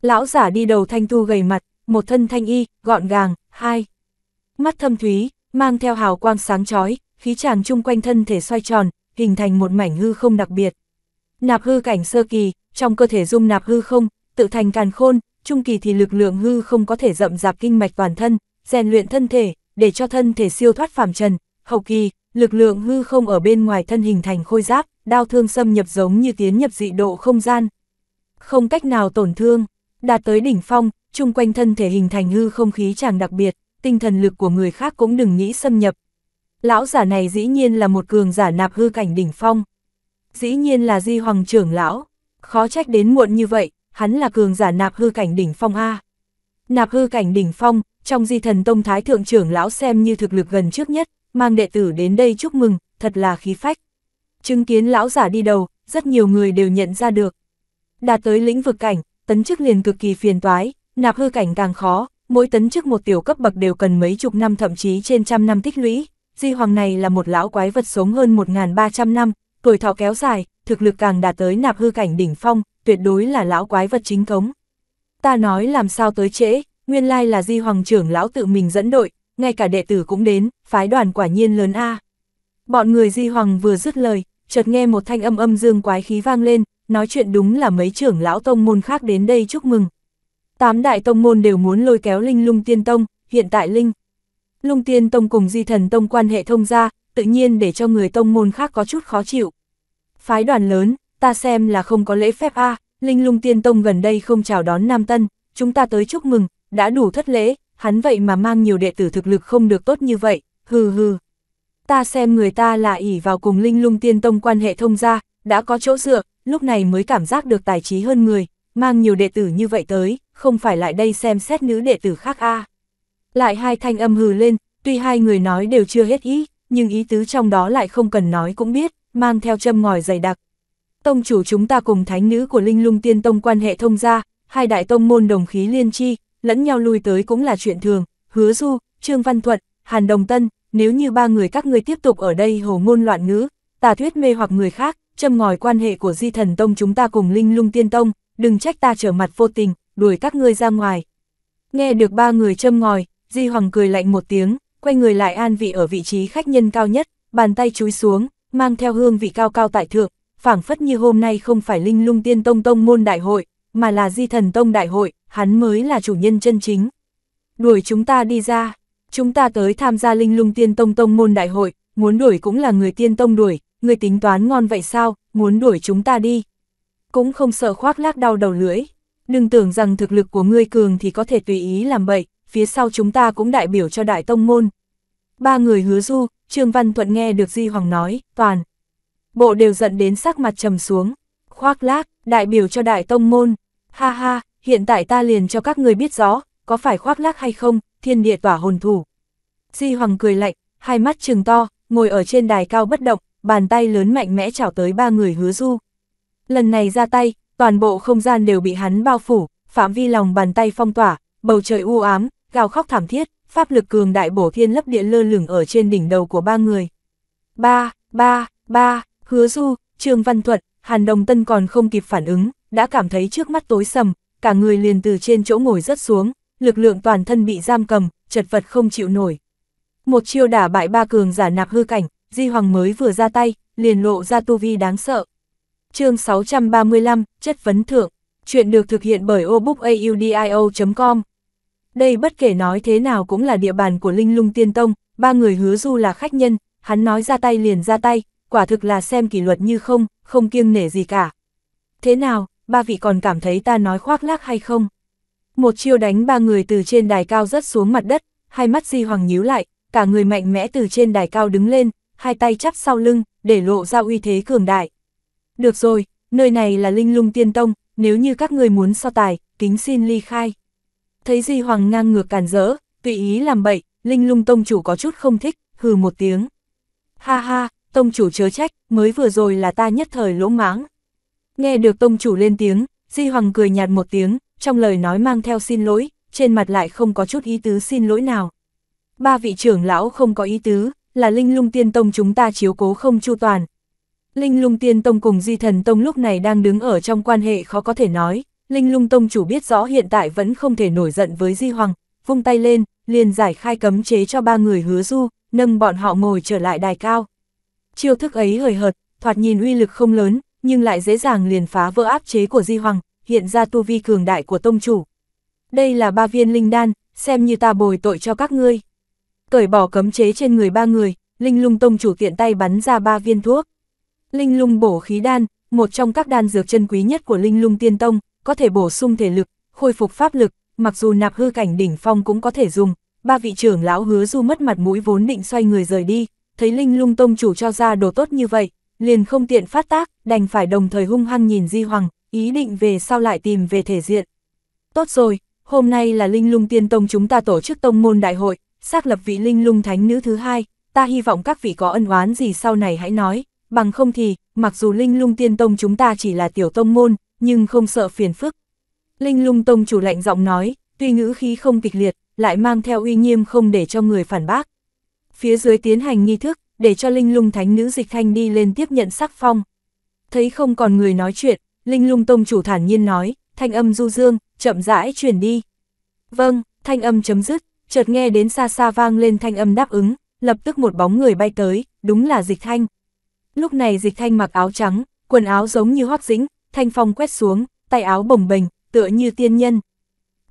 Lão giả đi đầu thanh thu gầy mặt, một thân thanh y, gọn gàng, hai. Mắt thâm thúy, mang theo hào quang sáng chói khí tràn chung quanh thân thể xoay tròn, hình thành một mảnh hư không đặc biệt. Nạp hư cảnh sơ kỳ, trong cơ thể dung nạp hư không, tự thành càn khôn, trung kỳ thì lực lượng hư không có thể rậm rạp kinh mạch toàn thân, rèn luyện thân thể, để cho thân thể siêu thoát phàm trần, hậu kỳ, lực lượng hư không ở bên ngoài thân hình thành khôi giáp, đau thương xâm nhập giống như tiến nhập dị độ không gian. Không cách nào tổn thương, đạt tới đỉnh phong, chung quanh thân thể hình thành hư không khí chàng đặc biệt, tinh thần lực của người khác cũng đừng nghĩ xâm nhập. Lão giả này dĩ nhiên là một cường giả nạp hư cảnh đỉnh phong. Dĩ nhiên là Di Hoàng trưởng lão, khó trách đến muộn như vậy, hắn là cường giả nạp hư cảnh đỉnh phong A. Nạp hư cảnh đỉnh phong, trong di thần tông thái thượng trưởng lão xem như thực lực gần trước nhất, mang đệ tử đến đây chúc mừng, thật là khí phách. Chứng kiến lão giả đi đầu, rất nhiều người đều nhận ra được. Đạt tới lĩnh vực cảnh, tấn chức liền cực kỳ phiền toái, nạp hư cảnh càng khó, mỗi tấn chức một tiểu cấp bậc đều cần mấy chục năm thậm chí trên trăm năm tích lũy. Di Hoàng này là một lão quái vật sống hơn 1.300 năm, tuổi thọ kéo dài, thực lực càng đạt tới nạp hư cảnh đỉnh phong, tuyệt đối là lão quái vật chính cống. Ta nói làm sao tới trễ, nguyên lai là Di Hoàng trưởng lão tự mình dẫn đội, ngay cả đệ tử cũng đến, phái đoàn quả nhiên lớn A. Bọn người Di Hoàng vừa dứt lời, chợt nghe một thanh âm âm dương quái khí vang lên, nói chuyện đúng là mấy trưởng lão tông môn khác đến đây chúc mừng. Tám đại tông môn đều muốn lôi kéo Linh Lung Tiên Tông, hiện tại Linh. Lung Tiên Tông cùng Di Thần Tông quan hệ thông ra, tự nhiên để cho người tông môn khác có chút khó chịu. Phái đoàn lớn, ta xem là không có lễ phép a Linh Lung Tiên Tông gần đây không chào đón Nam Tân, chúng ta tới chúc mừng, đã đủ thất lễ, hắn vậy mà mang nhiều đệ tử thực lực không được tốt như vậy, hừ hừ. Ta xem người ta là ỷ vào cùng Linh Lung Tiên Tông quan hệ thông ra, đã có chỗ dựa, lúc này mới cảm giác được tài trí hơn người, mang nhiều đệ tử như vậy tới, không phải lại đây xem xét nữ đệ tử khác a Lại hai thanh âm hừ lên, tuy hai người nói đều chưa hết ý, nhưng ý tứ trong đó lại không cần nói cũng biết, mang theo châm ngòi dày đặc. Tông chủ chúng ta cùng thánh nữ của Linh Lung Tiên Tông quan hệ thông gia, hai đại tông môn đồng khí liên chi, lẫn nhau lui tới cũng là chuyện thường, hứa du, Trương Văn Thuận, Hàn Đồng Tân, nếu như ba người các người tiếp tục ở đây hồ ngôn loạn ngữ, tà thuyết mê hoặc người khác, châm ngòi quan hệ của di thần tông chúng ta cùng linh lung tiên tông, đừng trách ta trở mặt vô tình, đuổi các ngươi ra ngoài. Nghe được ba người châm ngòi, di hoàng cười lạnh một tiếng, quay người lại an vị ở vị trí khách nhân cao nhất, bàn tay chúi xuống, mang theo hương vị cao cao tại thượng, phảng phất như hôm nay không phải linh lung tiên tông tông môn đại hội, mà là di thần tông đại hội, hắn mới là chủ nhân chân chính. Đuổi chúng ta đi ra, chúng ta tới tham gia linh lung tiên tông tông môn đại hội, muốn đuổi cũng là người tiên tông đuổi, người tính toán ngon vậy sao, muốn đuổi chúng ta đi. Cũng không sợ khoác lác đau đầu lưỡi. Đừng tưởng rằng thực lực của ngươi cường thì có thể tùy ý làm bậy, phía sau chúng ta cũng đại biểu cho đại tông môn. Ba người hứa du, Trương Văn Thuận nghe được Di Hoàng nói, toàn. Bộ đều giận đến sắc mặt trầm xuống. Khoác lác, đại biểu cho đại tông môn. Ha ha, hiện tại ta liền cho các người biết rõ, có phải khoác lác hay không, thiên địa tỏa hồn thủ. Di Hoàng cười lạnh, hai mắt trừng to, ngồi ở trên đài cao bất động, bàn tay lớn mạnh mẽ chảo tới ba người hứa du. Lần này ra tay, toàn bộ không gian đều bị hắn bao phủ, phạm vi lòng bàn tay phong tỏa, bầu trời u ám, gào khóc thảm thiết, pháp lực cường đại bổ thiên lấp địa lơ lửng ở trên đỉnh đầu của ba người. Ba, ba, ba, hứa du, Trương Văn Thuận, Hàn Đồng Tân còn không kịp phản ứng, đã cảm thấy trước mắt tối sầm, cả người liền từ trên chỗ ngồi rất xuống, lực lượng toàn thân bị giam cầm, chật vật không chịu nổi. Một chiêu đả bại ba cường giả nạp hư cảnh, Di Hoàng mới vừa ra tay, liền lộ ra tu vi đáng sợ. chương 635, chất vấn thượng, chuyện được thực hiện bởi obookaudio.com. Đây bất kể nói thế nào cũng là địa bàn của Linh Lung Tiên Tông, ba người hứa du là khách nhân, hắn nói ra tay liền ra tay, quả thực là xem kỷ luật như không, không kiêng nể gì cả. Thế nào, ba vị còn cảm thấy ta nói khoác lác hay không? Một chiêu đánh ba người từ trên đài cao rất xuống mặt đất, hai mắt Di Hoàng nhíu lại, cả người mạnh mẽ từ trên đài cao đứng lên, hai tay chắp sau lưng, để lộ ra uy thế cường đại. Được rồi, nơi này là linh lung tiên tông, nếu như các người muốn so tài, kính xin ly khai. Thấy Di Hoàng ngang ngược cản rỡ, tùy ý làm bậy, linh lung tông chủ có chút không thích, hừ một tiếng. Ha ha, tông chủ chớ trách, mới vừa rồi là ta nhất thời lỗ mãng. Nghe được tông chủ lên tiếng, Di Hoàng cười nhạt một tiếng, trong lời nói mang theo xin lỗi, trên mặt lại không có chút ý tứ xin lỗi nào. Ba vị trưởng lão không có ý tứ, là Linh Lung Tiên Tông chúng ta chiếu cố không chu toàn. Linh Lung Tiên Tông cùng Di Thần Tông lúc này đang đứng ở trong quan hệ khó có thể nói, Linh Lung Tông chủ biết rõ hiện tại vẫn không thể nổi giận với Di Hoàng, vung tay lên, liền giải khai cấm chế cho ba người hứa du, nâng bọn họ ngồi trở lại đài cao. Chiêu thức ấy hời hợt, thoạt nhìn uy lực không lớn, nhưng lại dễ dàng liền phá vỡ áp chế của Di Hoàng, hiện ra tu vi cường đại của tông chủ. Đây là ba viên linh đan, xem như ta bồi tội cho các ngươi cởi bỏ cấm chế trên người ba người, Linh Lung Tông chủ tiện tay bắn ra ba viên thuốc. Linh Lung bổ khí đan, một trong các đan dược chân quý nhất của Linh Lung Tiên Tông, có thể bổ sung thể lực, khôi phục pháp lực, mặc dù nạp hư cảnh đỉnh phong cũng có thể dùng. Ba vị trưởng lão hứa du mất mặt mũi vốn định xoay người rời đi, thấy Linh Lung Tông chủ cho ra đồ tốt như vậy, liền không tiện phát tác, đành phải đồng thời hung hăng nhìn Di Hoàng, ý định về sau lại tìm về thể diện. Tốt rồi, hôm nay là Linh Lung Tiên Tông chúng ta tổ chức tông môn đại hội, xác lập vị linh lung thánh nữ thứ hai, ta hy vọng các vị có ân oán gì sau này hãy nói, bằng không thì, mặc dù linh lung tiên tông chúng ta chỉ là tiểu tông môn, nhưng không sợ phiền phức. Linh lung tông chủ lạnh giọng nói, tuy ngữ khí không kịch liệt, lại mang theo uy nghiêm không để cho người phản bác. Phía dưới tiến hành nghi thức, để cho linh lung thánh nữ dịch thanh đi lên tiếp nhận sắc phong. Thấy không còn người nói chuyện, linh lung tông chủ thản nhiên nói, thanh âm du dương, chậm rãi truyền đi. Vâng, thanh âm chấm dứt, chợt nghe đến xa xa vang lên thanh âm đáp ứng, lập tức một bóng người bay tới, đúng là Dịch Thanh. Lúc này Dịch Thanh mặc áo trắng, quần áo giống như hoác dĩnh, thanh phong quét xuống, tay áo bồng bềnh, tựa như tiên nhân.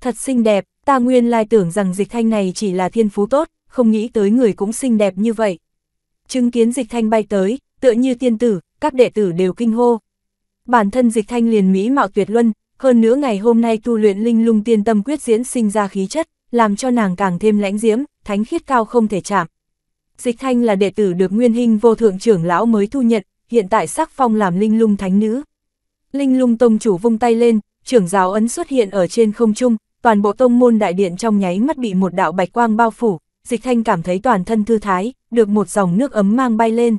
Thật xinh đẹp, ta nguyên lai tưởng rằng Dịch Thanh này chỉ là thiên phú tốt, không nghĩ tới người cũng xinh đẹp như vậy. Chứng kiến Dịch Thanh bay tới, tựa như tiên tử, các đệ tử đều kinh hô. Bản thân Dịch Thanh liền mỹ mạo tuyệt luân, hơn nữa ngày hôm nay tu luyện linh lung tiên tâm quyết diễn sinh ra khí chất làm cho nàng càng thêm lãnh diễm, thánh khiết cao không thể chạm. Dịch Thanh là đệ tử được nguyên hình vô thượng trưởng lão mới thu nhận, hiện tại sắc phong làm linh lung thánh nữ. Linh lung tông chủ vung tay lên, trưởng giáo ấn xuất hiện ở trên không trung, toàn bộ tông môn đại điện trong nháy mắt bị một đạo bạch quang bao phủ, Dịch Thanh cảm thấy toàn thân thư thái, được một dòng nước ấm mang bay lên.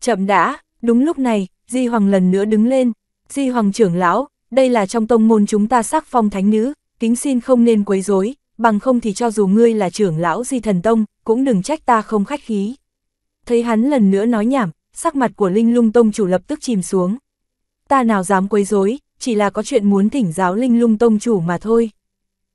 Chậm đã, đúng lúc này, Di Hoàng lần nữa đứng lên, Di Hoàng trưởng lão, đây là trong tông môn chúng ta sắc phong thánh nữ, kính xin không nên quấy rối, bằng không thì cho dù ngươi là trưởng lão di thần tông, cũng đừng trách ta không khách khí. Thấy hắn lần nữa nói nhảm, sắc mặt của Linh Lung Tông chủ lập tức chìm xuống. Ta nào dám quấy rối, chỉ là có chuyện muốn thỉnh giáo Linh Lung Tông chủ mà thôi.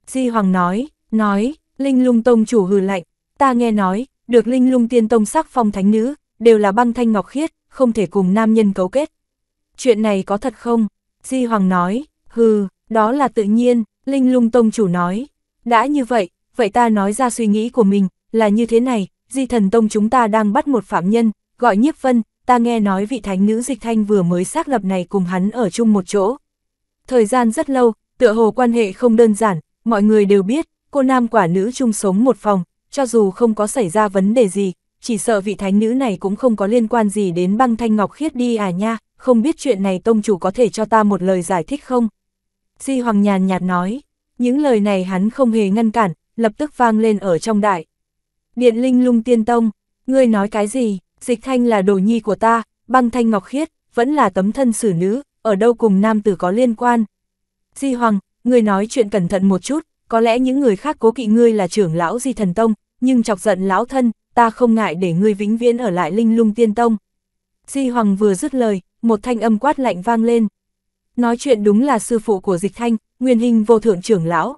Di Hoàng nói, nói, Linh Lung Tông chủ hừ lạnh, ta nghe nói, được Linh Lung Tiên Tông sắc phong thánh nữ, đều là băng thanh ngọc khiết, không thể cùng nam nhân cấu kết. Chuyện này có thật không? Di Hoàng nói, hừ, đó là tự nhiên, Linh Lung Tông chủ nói, đã như vậy, vậy ta nói ra suy nghĩ của mình, là như thế này, di thần tông chúng ta đang bắt một phạm nhân, gọi nhiếp vân, ta nghe nói vị thánh nữ dịch thanh vừa mới xác lập này cùng hắn ở chung một chỗ. Thời gian rất lâu, tựa hồ quan hệ không đơn giản, mọi người đều biết, cô nam quả nữ chung sống một phòng, cho dù không có xảy ra vấn đề gì, chỉ sợ vị thánh nữ này cũng không có liên quan gì đến băng thanh ngọc khiết đi à nha, không biết chuyện này tông chủ có thể cho ta một lời giải thích không? Di Hoàng nhàn nhạt nói. Những lời này hắn không hề ngăn cản, lập tức vang lên ở trong đại. Điện linh lung tiên tông, ngươi nói cái gì, dịch thanh là đồ nhi của ta, băng thanh ngọc khiết, vẫn là tấm thân xử nữ, ở đâu cùng nam tử có liên quan. Di Hoàng, ngươi nói chuyện cẩn thận một chút, có lẽ những người khác cố kỵ ngươi là trưởng lão Di Thần Tông, nhưng chọc giận lão thân, ta không ngại để ngươi vĩnh viễn ở lại linh lung tiên tông. Di Hoàng vừa dứt lời, một thanh âm quát lạnh vang lên. Nói chuyện đúng là sư phụ của dịch thanh, nguyên hình vô thượng trưởng lão.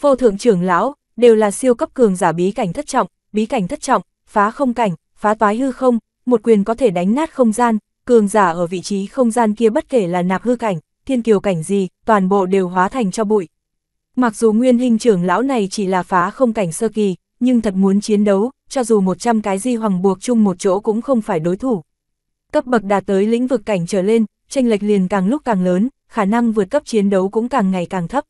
Vô thượng trưởng lão, đều là siêu cấp cường giả bí cảnh thất trọng, bí cảnh thất trọng, phá không cảnh, phá toái hư không, một quyền có thể đánh nát không gian, cường giả ở vị trí không gian kia bất kể là nạp hư cảnh, thiên kiều cảnh gì, toàn bộ đều hóa thành cho bụi. Mặc dù nguyên hình trưởng lão này chỉ là phá không cảnh sơ kỳ, nhưng thật muốn chiến đấu, cho dù 100 cái di hoàng buộc chung một chỗ cũng không phải đối thủ. Cấp bậc đạt tới lĩnh vực cảnh trở lên, tranh lệch liền càng lúc càng lớn, khả năng vượt cấp chiến đấu cũng càng ngày càng thấp.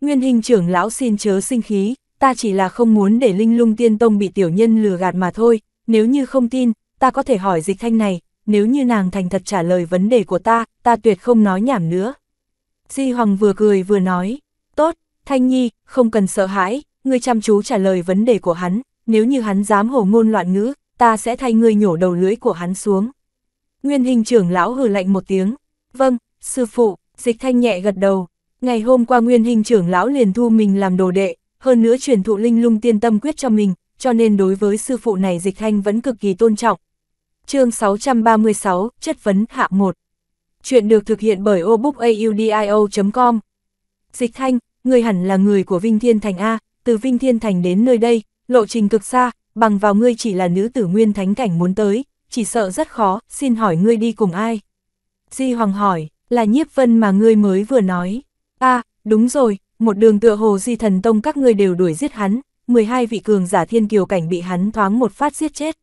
Nguyên hình trưởng lão xin chớ sinh khí, ta chỉ là không muốn để linh lung tiên tông bị tiểu nhân lừa gạt mà thôi, nếu như không tin, ta có thể hỏi dịch thanh này, nếu như nàng thành thật trả lời vấn đề của ta, ta tuyệt không nói nhảm nữa. Di Hoàng vừa cười vừa nói, tốt, Thanh Nhi, không cần sợ hãi, ngươi chăm chú trả lời vấn đề của hắn, nếu như hắn dám hồ ngôn loạn ngữ, ta sẽ thay ngươi nhổ đầu lưỡi của hắn xuống. Nguyên hình trưởng lão hừ lạnh một tiếng. Vâng, sư phụ, dịch thanh nhẹ gật đầu. Ngày hôm qua nguyên hình trưởng lão liền thu mình làm đồ đệ, hơn nữa truyền thụ linh lung tiên tâm quyết cho mình, cho nên đối với sư phụ này dịch thanh vẫn cực kỳ tôn trọng. chương 636, chất vấn hạ 1. Chuyện được thực hiện bởi obookaudio.com. Dịch thanh, người hẳn là người của Vinh Thiên Thành A, từ Vinh Thiên Thành đến nơi đây, lộ trình cực xa, bằng vào ngươi chỉ là nữ tử nguyên thánh cảnh muốn tới, chỉ sợ rất khó, xin hỏi ngươi đi cùng ai? Di Hoàng hỏi, là nhiếp vân mà ngươi mới vừa nói. À, đúng rồi, một đường tựa hồ di thần tông các ngươi đều đuổi giết hắn, 12 vị cường giả thiên kiều cảnh bị hắn thoáng một phát giết chết.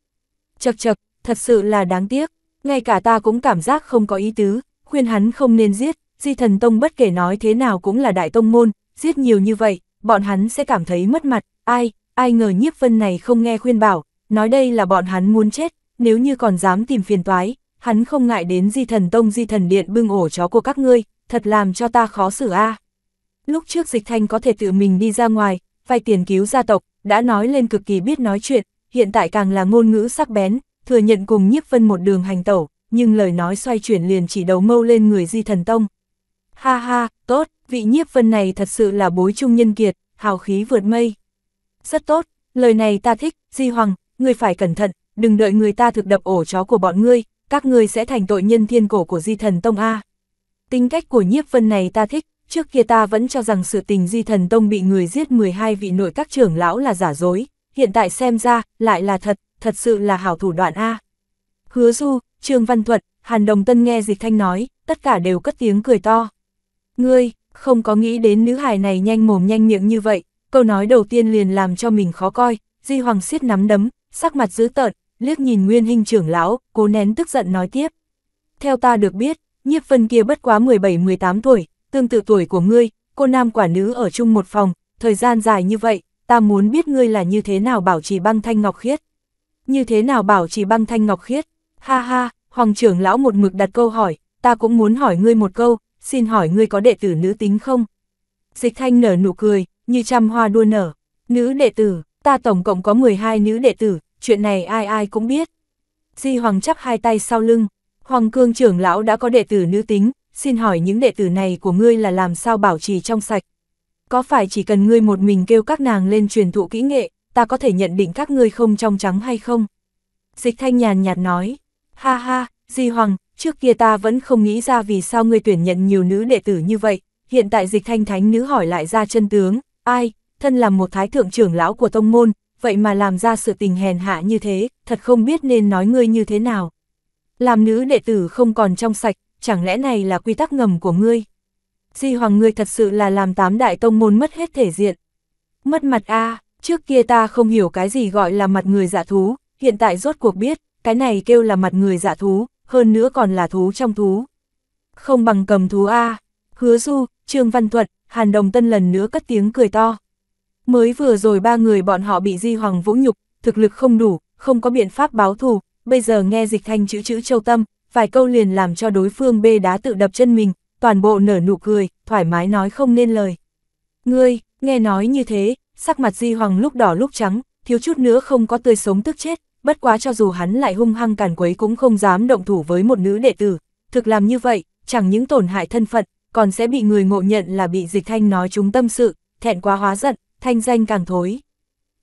Chật chật, thật sự là đáng tiếc, ngay cả ta cũng cảm giác không có ý tứ, khuyên hắn không nên giết, di thần tông bất kể nói thế nào cũng là đại tông môn, giết nhiều như vậy, bọn hắn sẽ cảm thấy mất mặt, ai, ai ngờ nhiếp vân này không nghe khuyên bảo, nói đây là bọn hắn muốn chết, nếu như còn dám tìm phiền toái, hắn không ngại đến di thần tông di thần điện bưng ổ chó của các ngươi, thật làm cho ta khó xử a. Lúc trước dịch thanh có thể tự mình đi ra ngoài, vay tiền cứu gia tộc, đã nói lên cực kỳ biết nói chuyện, hiện tại càng là ngôn ngữ sắc bén, thừa nhận cùng nhiếp vân một đường hành tẩu, nhưng lời nói xoay chuyển liền chỉ đầu mâu lên người di thần tông. Ha ha, tốt, vị nhiếp vân này thật sự là bối trung nhân kiệt, hào khí vượt mây. Rất tốt, lời này ta thích, di hoàng, người phải cẩn thận, đừng đợi người ta thực đập ổ chó của bọn ngươi, các ngươi sẽ thành tội nhân thiên cổ của di thần tông A. Tính cách của nhiếp vân này ta thích, trước kia ta vẫn cho rằng sự tình di thần tông bị người giết 12 vị nội các trưởng lão là giả dối, hiện tại xem ra, lại là thật, thật sự là hảo thủ đoạn A. Hứa Du, Trương Văn Thuật, Hàn Đồng Tân nghe Dịch Thanh nói, tất cả đều cất tiếng cười to. Ngươi, không có nghĩ đến nữ hài này nhanh mồm nhanh miệng như vậy, câu nói đầu tiên liền làm cho mình khó coi, Di Hoàng siết nắm đấm, sắc mặt dữ tợn, liếc nhìn nguyên hình trưởng lão, cố nén tức giận nói tiếp. Theo ta được biết, nhiếp vân kia bất quá 17-18 tuổi, tương tự tuổi của ngươi, cô nam quả nữ ở chung một phòng, thời gian dài như vậy, ta muốn biết ngươi là như thế nào bảo trì băng thanh ngọc khiết. Như thế nào bảo trì băng thanh ngọc khiết? Ha ha, hoàng trưởng lão một mực đặt câu hỏi, ta cũng muốn hỏi ngươi một câu, xin hỏi ngươi có đệ tử nữ tính không? Dịch thanh nở nụ cười, như trăm hoa đua nở. Nữ đệ tử, ta tổng cộng có 12 nữ đệ tử, chuyện này ai ai cũng biết. Di Hoàng chắp hai tay sau lưng, Hoàng Cương trưởng lão đã có đệ tử nữ tính, xin hỏi những đệ tử này của ngươi là làm sao bảo trì trong sạch. Có phải chỉ cần ngươi một mình kêu các nàng lên truyền thụ kỹ nghệ, ta có thể nhận định các ngươi không trong trắng hay không? Dịch thanh nhàn nhạt nói, ha ha, Di Hoàng, trước kia ta vẫn không nghĩ ra vì sao ngươi tuyển nhận nhiều nữ đệ tử như vậy, hiện tại dịch thanh thánh nữ hỏi lại ra chân tướng, ai, thân là một thái thượng trưởng lão của tông môn, vậy mà làm ra sự tình hèn hạ như thế, thật không biết nên nói ngươi như thế nào. Làm nữ đệ tử không còn trong sạch, chẳng lẽ này là quy tắc ngầm của ngươi? Di Hoàng ngươi thật sự là làm tám đại tông môn mất hết thể diện. Mất mặt a trước kia ta không hiểu cái gì gọi là mặt người giả dạ thú, hiện tại rốt cuộc biết, cái này kêu là mặt người giả dạ thú, hơn nữa còn là thú trong thú. Không bằng cầm thú a hứa du, Trương Văn Thuận, Hàn Đồng Tân lần nữa cất tiếng cười to. Mới vừa rồi ba người bọn họ bị Di Hoàng Vũ nhục, thực lực không đủ, không có biện pháp báo thù, bây giờ nghe dịch thanh chữ chữ châu tâm, vài câu liền làm cho đối phương bê đá tự đập chân mình, toàn bộ nở nụ cười, thoải mái nói không nên lời. Ngươi, nghe nói như thế, sắc mặt Di Hoàng lúc đỏ lúc trắng, thiếu chút nữa không có tươi sống tức chết, bất quá cho dù hắn lại hung hăng càn quấy cũng không dám động thủ với một nữ đệ tử. Thực làm như vậy, chẳng những tổn hại thân phận, còn sẽ bị người ngộ nhận là bị dịch thanh nói chúng tâm sự, thẹn quá hóa giận, thanh danh càng thối.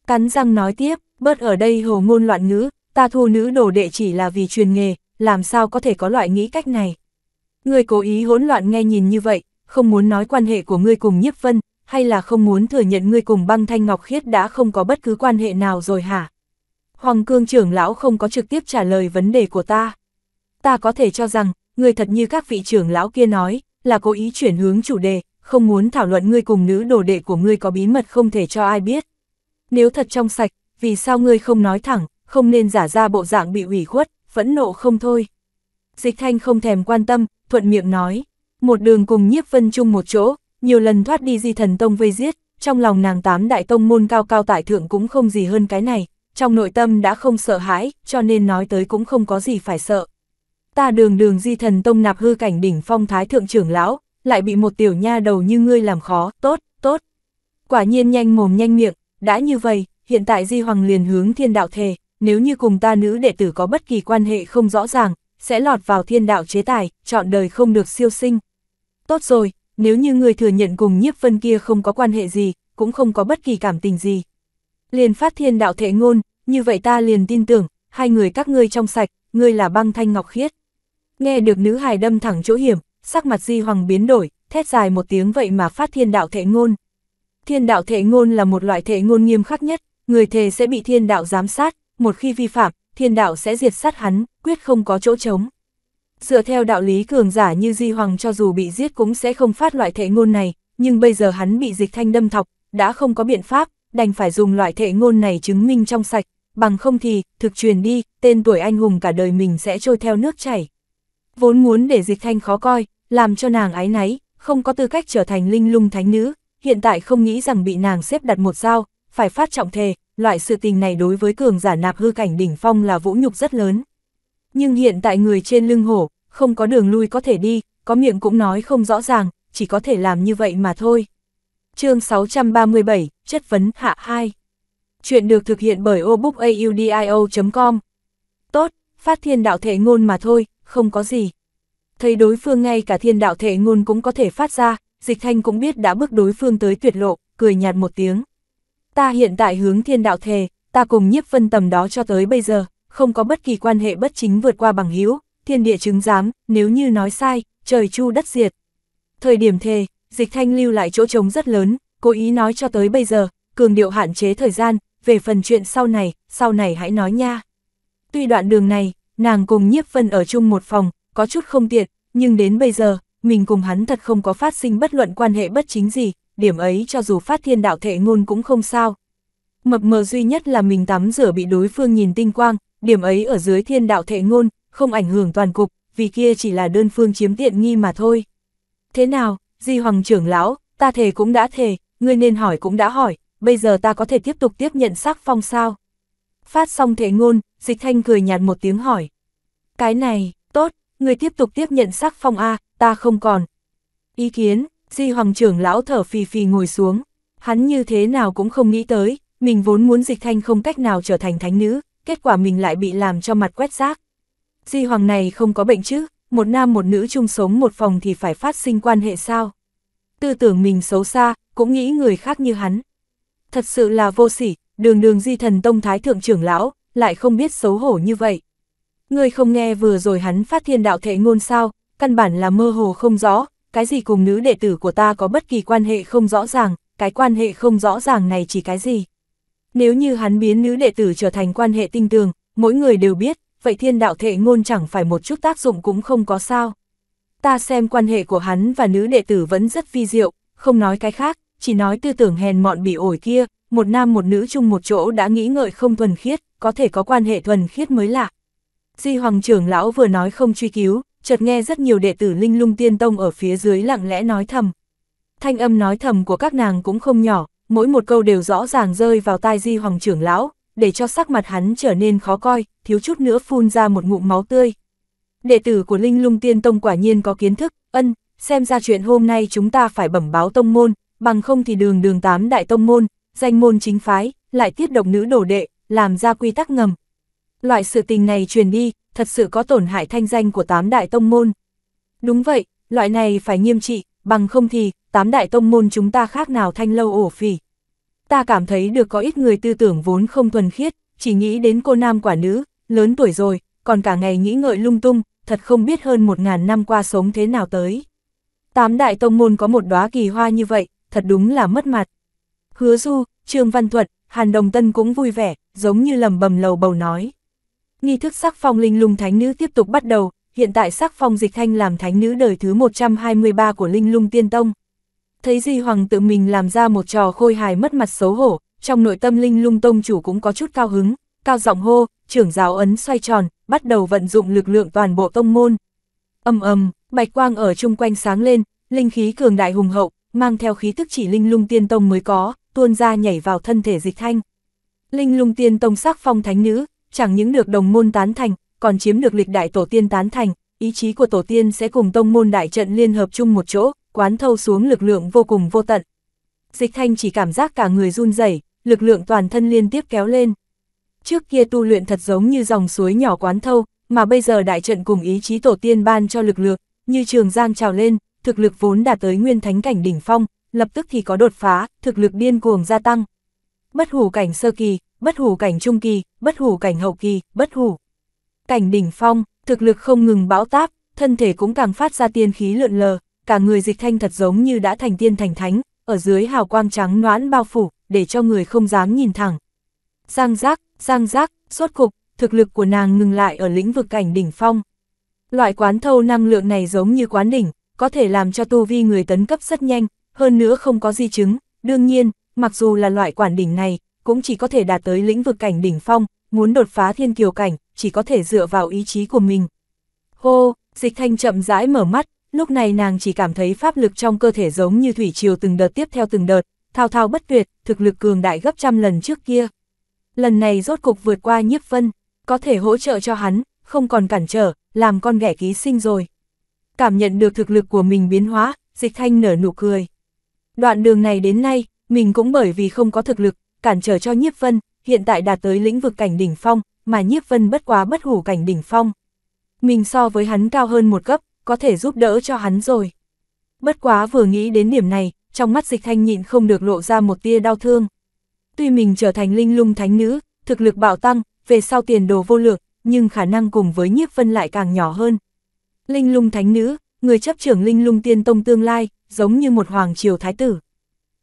Cắn răng nói tiếp, bớt ở đây hồ ngôn loạn ngữ, ta thu nữ đồ đệ chỉ là vì truyền nghề, làm sao có thể có loại nghĩ cách này. Người cố ý hỗn loạn nghe nhìn như vậy, không muốn nói quan hệ của ngươi cùng nhiếp vân, hay là không muốn thừa nhận ngươi cùng băng thanh ngọc khiết đã không có bất cứ quan hệ nào rồi hả? Hoàng cương trưởng lão không có trực tiếp trả lời vấn đề của ta. Ta có thể cho rằng, người thật như các vị trưởng lão kia nói, là cố ý chuyển hướng chủ đề, không muốn thảo luận ngươi cùng nữ đồ đệ của ngươi có bí mật không thể cho ai biết. Nếu thật trong sạch, vì sao ngươi không nói thẳng, không nên giả ra bộ dạng bị ủy khuất, phẫn nộ không thôi. Dịch thanh không thèm quan tâm, thuận miệng nói, một đường cùng nhiếp vân chung một chỗ, nhiều lần thoát đi di thần tông vây giết, trong lòng nàng tám đại tông môn cao cao tại thượng cũng không gì hơn cái này, trong nội tâm đã không sợ hãi, cho nên nói tới cũng không có gì phải sợ. Ta đường đường di thần tông nạp hư cảnh đỉnh phong thái thượng trưởng lão, lại bị một tiểu nha đầu như ngươi làm khó, tốt, tốt. Quả nhiên nhanh mồm nhanh miệng, đã như vậy, hiện tại Di Hoàng liền hướng thiên đạo thề, nếu như cùng ta nữ đệ tử có bất kỳ quan hệ không rõ ràng, sẽ lọt vào thiên đạo chế tài, chọn đời không được siêu sinh. Tốt rồi, nếu như người thừa nhận cùng nhiếp vân kia không có quan hệ gì, cũng không có bất kỳ cảm tình gì. Liền phát thiên đạo thệ ngôn, như vậy ta liền tin tưởng, hai người các ngươi trong sạch, ngươi là băng thanh ngọc khiết. Nghe được nữ hài đâm thẳng chỗ hiểm, sắc mặt Di Hoàng biến đổi, thét dài một tiếng vậy mà phát thiên đạo thệ ngôn. Thiên đạo thệ ngôn là một loại thệ ngôn nghiêm khắc nhất, người thề sẽ bị thiên đạo giám sát, một khi vi phạm, thiên đạo sẽ diệt sát hắn, quyết không có chỗ trống. Dựa theo đạo lý cường giả như Di Hoàng cho dù bị giết cũng sẽ không phát loại thệ ngôn này, nhưng bây giờ hắn bị dịch thanh đâm thọc, đã không có biện pháp, đành phải dùng loại thệ ngôn này chứng minh trong sạch, bằng không thì, thực truyền đi, tên tuổi anh hùng cả đời mình sẽ trôi theo nước chảy. Vốn muốn để dịch thanh khó coi, làm cho nàng ái náy, không có tư cách trở thành linh lung thánh nữ, hiện tại không nghĩ rằng bị nàng xếp đặt một dao, phải phát trọng thề, loại sự tình này đối với cường giả nạp hư cảnh đỉnh phong là vũ nhục rất lớn. Nhưng hiện tại người trên lưng hổ, không có đường lui có thể đi, có miệng cũng nói không rõ ràng, chỉ có thể làm như vậy mà thôi. chương 637, chất vấn hạ 2 Chuyện được thực hiện bởi obookaudio.com Tốt, phát thiên đạo thể ngôn mà thôi, không có gì thấy đối phương ngay cả thiên đạo thể ngôn cũng có thể phát ra, dịch thanh cũng biết đã bước đối phương tới tuyệt lộ, cười nhạt một tiếng. Ta hiện tại hướng thiên đạo thề, ta cùng nhiếp phân tầm đó cho tới bây giờ, không có bất kỳ quan hệ bất chính vượt qua bằng hữu thiên địa chứng giám, nếu như nói sai, trời chu đất diệt. Thời điểm thề, dịch thanh lưu lại chỗ trống rất lớn, cố ý nói cho tới bây giờ, cường điệu hạn chế thời gian, về phần chuyện sau này, sau này hãy nói nha. Tuy đoạn đường này, nàng cùng nhiếp phân ở chung một phòng, có chút không tiện, nhưng đến bây giờ, mình cùng hắn thật không có phát sinh bất luận quan hệ bất chính gì, điểm ấy cho dù phát thiên đạo thể ngôn cũng không sao. Mập mờ duy nhất là mình tắm rửa bị đối phương nhìn tinh quang, điểm ấy ở dưới thiên đạo thể ngôn, không ảnh hưởng toàn cục, vì kia chỉ là đơn phương chiếm tiện nghi mà thôi. Thế nào, Di Hoàng trưởng lão, ta thề cũng đã thề, ngươi nên hỏi cũng đã hỏi, bây giờ ta có thể tiếp tục tiếp nhận sắc phong sao? Phát xong thể ngôn, dịch thanh cười nhạt một tiếng hỏi. Cái này, người tiếp tục tiếp nhận sắc phong A, ta không còn. Ý kiến, di hoàng trưởng lão thở phì phì ngồi xuống, hắn như thế nào cũng không nghĩ tới, mình vốn muốn dịch thanh không cách nào trở thành thánh nữ, kết quả mình lại bị làm cho mặt quét rác. Di hoàng này không có bệnh chứ, một nam một nữ chung sống một phòng thì phải phát sinh quan hệ sao? Tư tưởng mình xấu xa, cũng nghĩ người khác như hắn. Thật sự là vô sỉ, đường đường di thần tông thái thượng trưởng lão, lại không biết xấu hổ như vậy. Người không nghe vừa rồi hắn phát thiên đạo thể ngôn sao, căn bản là mơ hồ không rõ, cái gì cùng nữ đệ tử của ta có bất kỳ quan hệ không rõ ràng, cái quan hệ không rõ ràng này chỉ cái gì. Nếu như hắn biến nữ đệ tử trở thành quan hệ tinh tường, mỗi người đều biết, vậy thiên đạo thể ngôn chẳng phải một chút tác dụng cũng không có sao. Ta xem quan hệ của hắn và nữ đệ tử vẫn rất vi diệu, không nói cái khác, chỉ nói tư tưởng hèn mọn bị ổi kia, một nam một nữ chung một chỗ đã nghĩ ngợi không thuần khiết, có thể có quan hệ thuần khiết mới lạ. Di Hoàng trưởng lão vừa nói không truy cứu, chợt nghe rất nhiều đệ tử linh lung tiên tông ở phía dưới lặng lẽ nói thầm. Thanh âm nói thầm của các nàng cũng không nhỏ, mỗi một câu đều rõ ràng rơi vào tai Di Hoàng trưởng lão, để cho sắc mặt hắn trở nên khó coi, thiếu chút nữa phun ra một ngụm máu tươi. Đệ tử của Linh Lung Tiên Tông quả nhiên có kiến thức, ân, xem ra chuyện hôm nay chúng ta phải bẩm báo tông môn, bằng không thì đường đường tám đại tông môn, danh môn chính phái, lại tiết độc nữ đổ đệ, làm ra quy tắc ngầm, loại sự tình này truyền đi, thật sự có tổn hại thanh danh của tám đại tông môn. Đúng vậy, loại này phải nghiêm trị, bằng không thì, tám đại tông môn chúng ta khác nào thanh lâu ổ phỉ. Ta cảm thấy được có ít người tư tưởng vốn không thuần khiết, chỉ nghĩ đến cô nam quả nữ, lớn tuổi rồi, còn cả ngày nghĩ ngợi lung tung, thật không biết hơn một ngàn năm qua sống thế nào tới. Tám đại tông môn có một đóa kỳ hoa như vậy, thật đúng là mất mặt. Hứa Du, Trương Văn Thuật, Hàn Đồng Tân cũng vui vẻ, giống như lầm bầm lầu bầu nói. Nghi thức sắc phong linh lung thánh nữ tiếp tục bắt đầu, hiện tại sắc phong dịch thanh làm thánh nữ đời thứ 123 của linh lung tiên tông. Thấy di hoàng tự mình làm ra một trò khôi hài mất mặt xấu hổ, trong nội tâm linh lung tông chủ cũng có chút cao hứng, cao giọng hô, trưởng giáo ấn xoay tròn, bắt đầu vận dụng lực lượng toàn bộ tông môn. Âm ầm, bạch quang ở chung quanh sáng lên, linh khí cường đại hùng hậu, mang theo khí tức chỉ linh lung tiên tông mới có, tuôn ra nhảy vào thân thể dịch thanh. Linh lung tiên tông sắc phong thánh nữ, chẳng những được đồng môn tán thành, còn chiếm được lịch đại tổ tiên tán thành, ý chí của tổ tiên sẽ cùng tông môn đại trận liên hợp chung một chỗ, quán thâu xuống lực lượng vô cùng vô tận. Dịch thanh chỉ cảm giác cả người run rẩy, lực lượng toàn thân liên tiếp kéo lên. Trước kia tu luyện thật giống như dòng suối nhỏ quán thâu, mà bây giờ đại trận cùng ý chí tổ tiên ban cho lực lượng, như trường giang trào lên, thực lực vốn đạt tới nguyên thánh cảnh đỉnh phong, lập tức thì có đột phá, thực lực điên cuồng gia tăng. Bất hủ cảnh sơ kỳ, bất hủ cảnh trung kỳ, bất hủ cảnh hậu kỳ, bất hủ cảnh đỉnh phong, thực lực không ngừng bão táp, thân thể cũng càng phát ra tiên khí lượn lờ, cả người dịch thanh thật giống như đã thành tiên thành thánh, ở dưới hào quang trắng noãn bao phủ, để cho người không dám nhìn thẳng. Giang giác, giang giác, rốt cục, thực lực của nàng ngừng lại ở lĩnh vực cảnh đỉnh phong. Loại quán thâu năng lượng này giống như quán đỉnh, có thể làm cho tu vi người tấn cấp rất nhanh, hơn nữa không có di chứng, đương nhiên, mặc dù là loại quản đỉnh này, cũng chỉ có thể đạt tới lĩnh vực cảnh đỉnh phong, muốn đột phá thiên kiều cảnh, chỉ có thể dựa vào ý chí của mình. Hô, dịch thanh chậm rãi mở mắt, lúc này nàng chỉ cảm thấy pháp lực trong cơ thể giống như thủy triều từng đợt tiếp theo từng đợt, thao thao bất tuyệt, thực lực cường đại gấp trăm lần trước kia. Lần này rốt cục vượt qua nhiếp vân, có thể hỗ trợ cho hắn, không còn cản trở, làm con ghẻ ký sinh rồi. Cảm nhận được thực lực của mình biến hóa, dịch thanh nở nụ cười. Đoạn đường này đến nay, mình cũng bởi vì không có thực lực, cản trở cho Nhiếp Vân, hiện tại đạt tới lĩnh vực cảnh đỉnh phong, mà Nhiếp Vân bất quá bất hủ cảnh đỉnh phong. Mình so với hắn cao hơn một cấp, có thể giúp đỡ cho hắn rồi. Bất quá vừa nghĩ đến điểm này, trong mắt dịch thanh nhịn không được lộ ra một tia đau thương. Tuy mình trở thành linh lung thánh nữ, thực lực bạo tăng, về sau tiền đồ vô lượng, nhưng khả năng cùng với nhiếp vân lại càng nhỏ hơn. Linh lung thánh nữ, người chấp trưởng linh lung tiên tông tương lai, giống như một hoàng triều thái tử.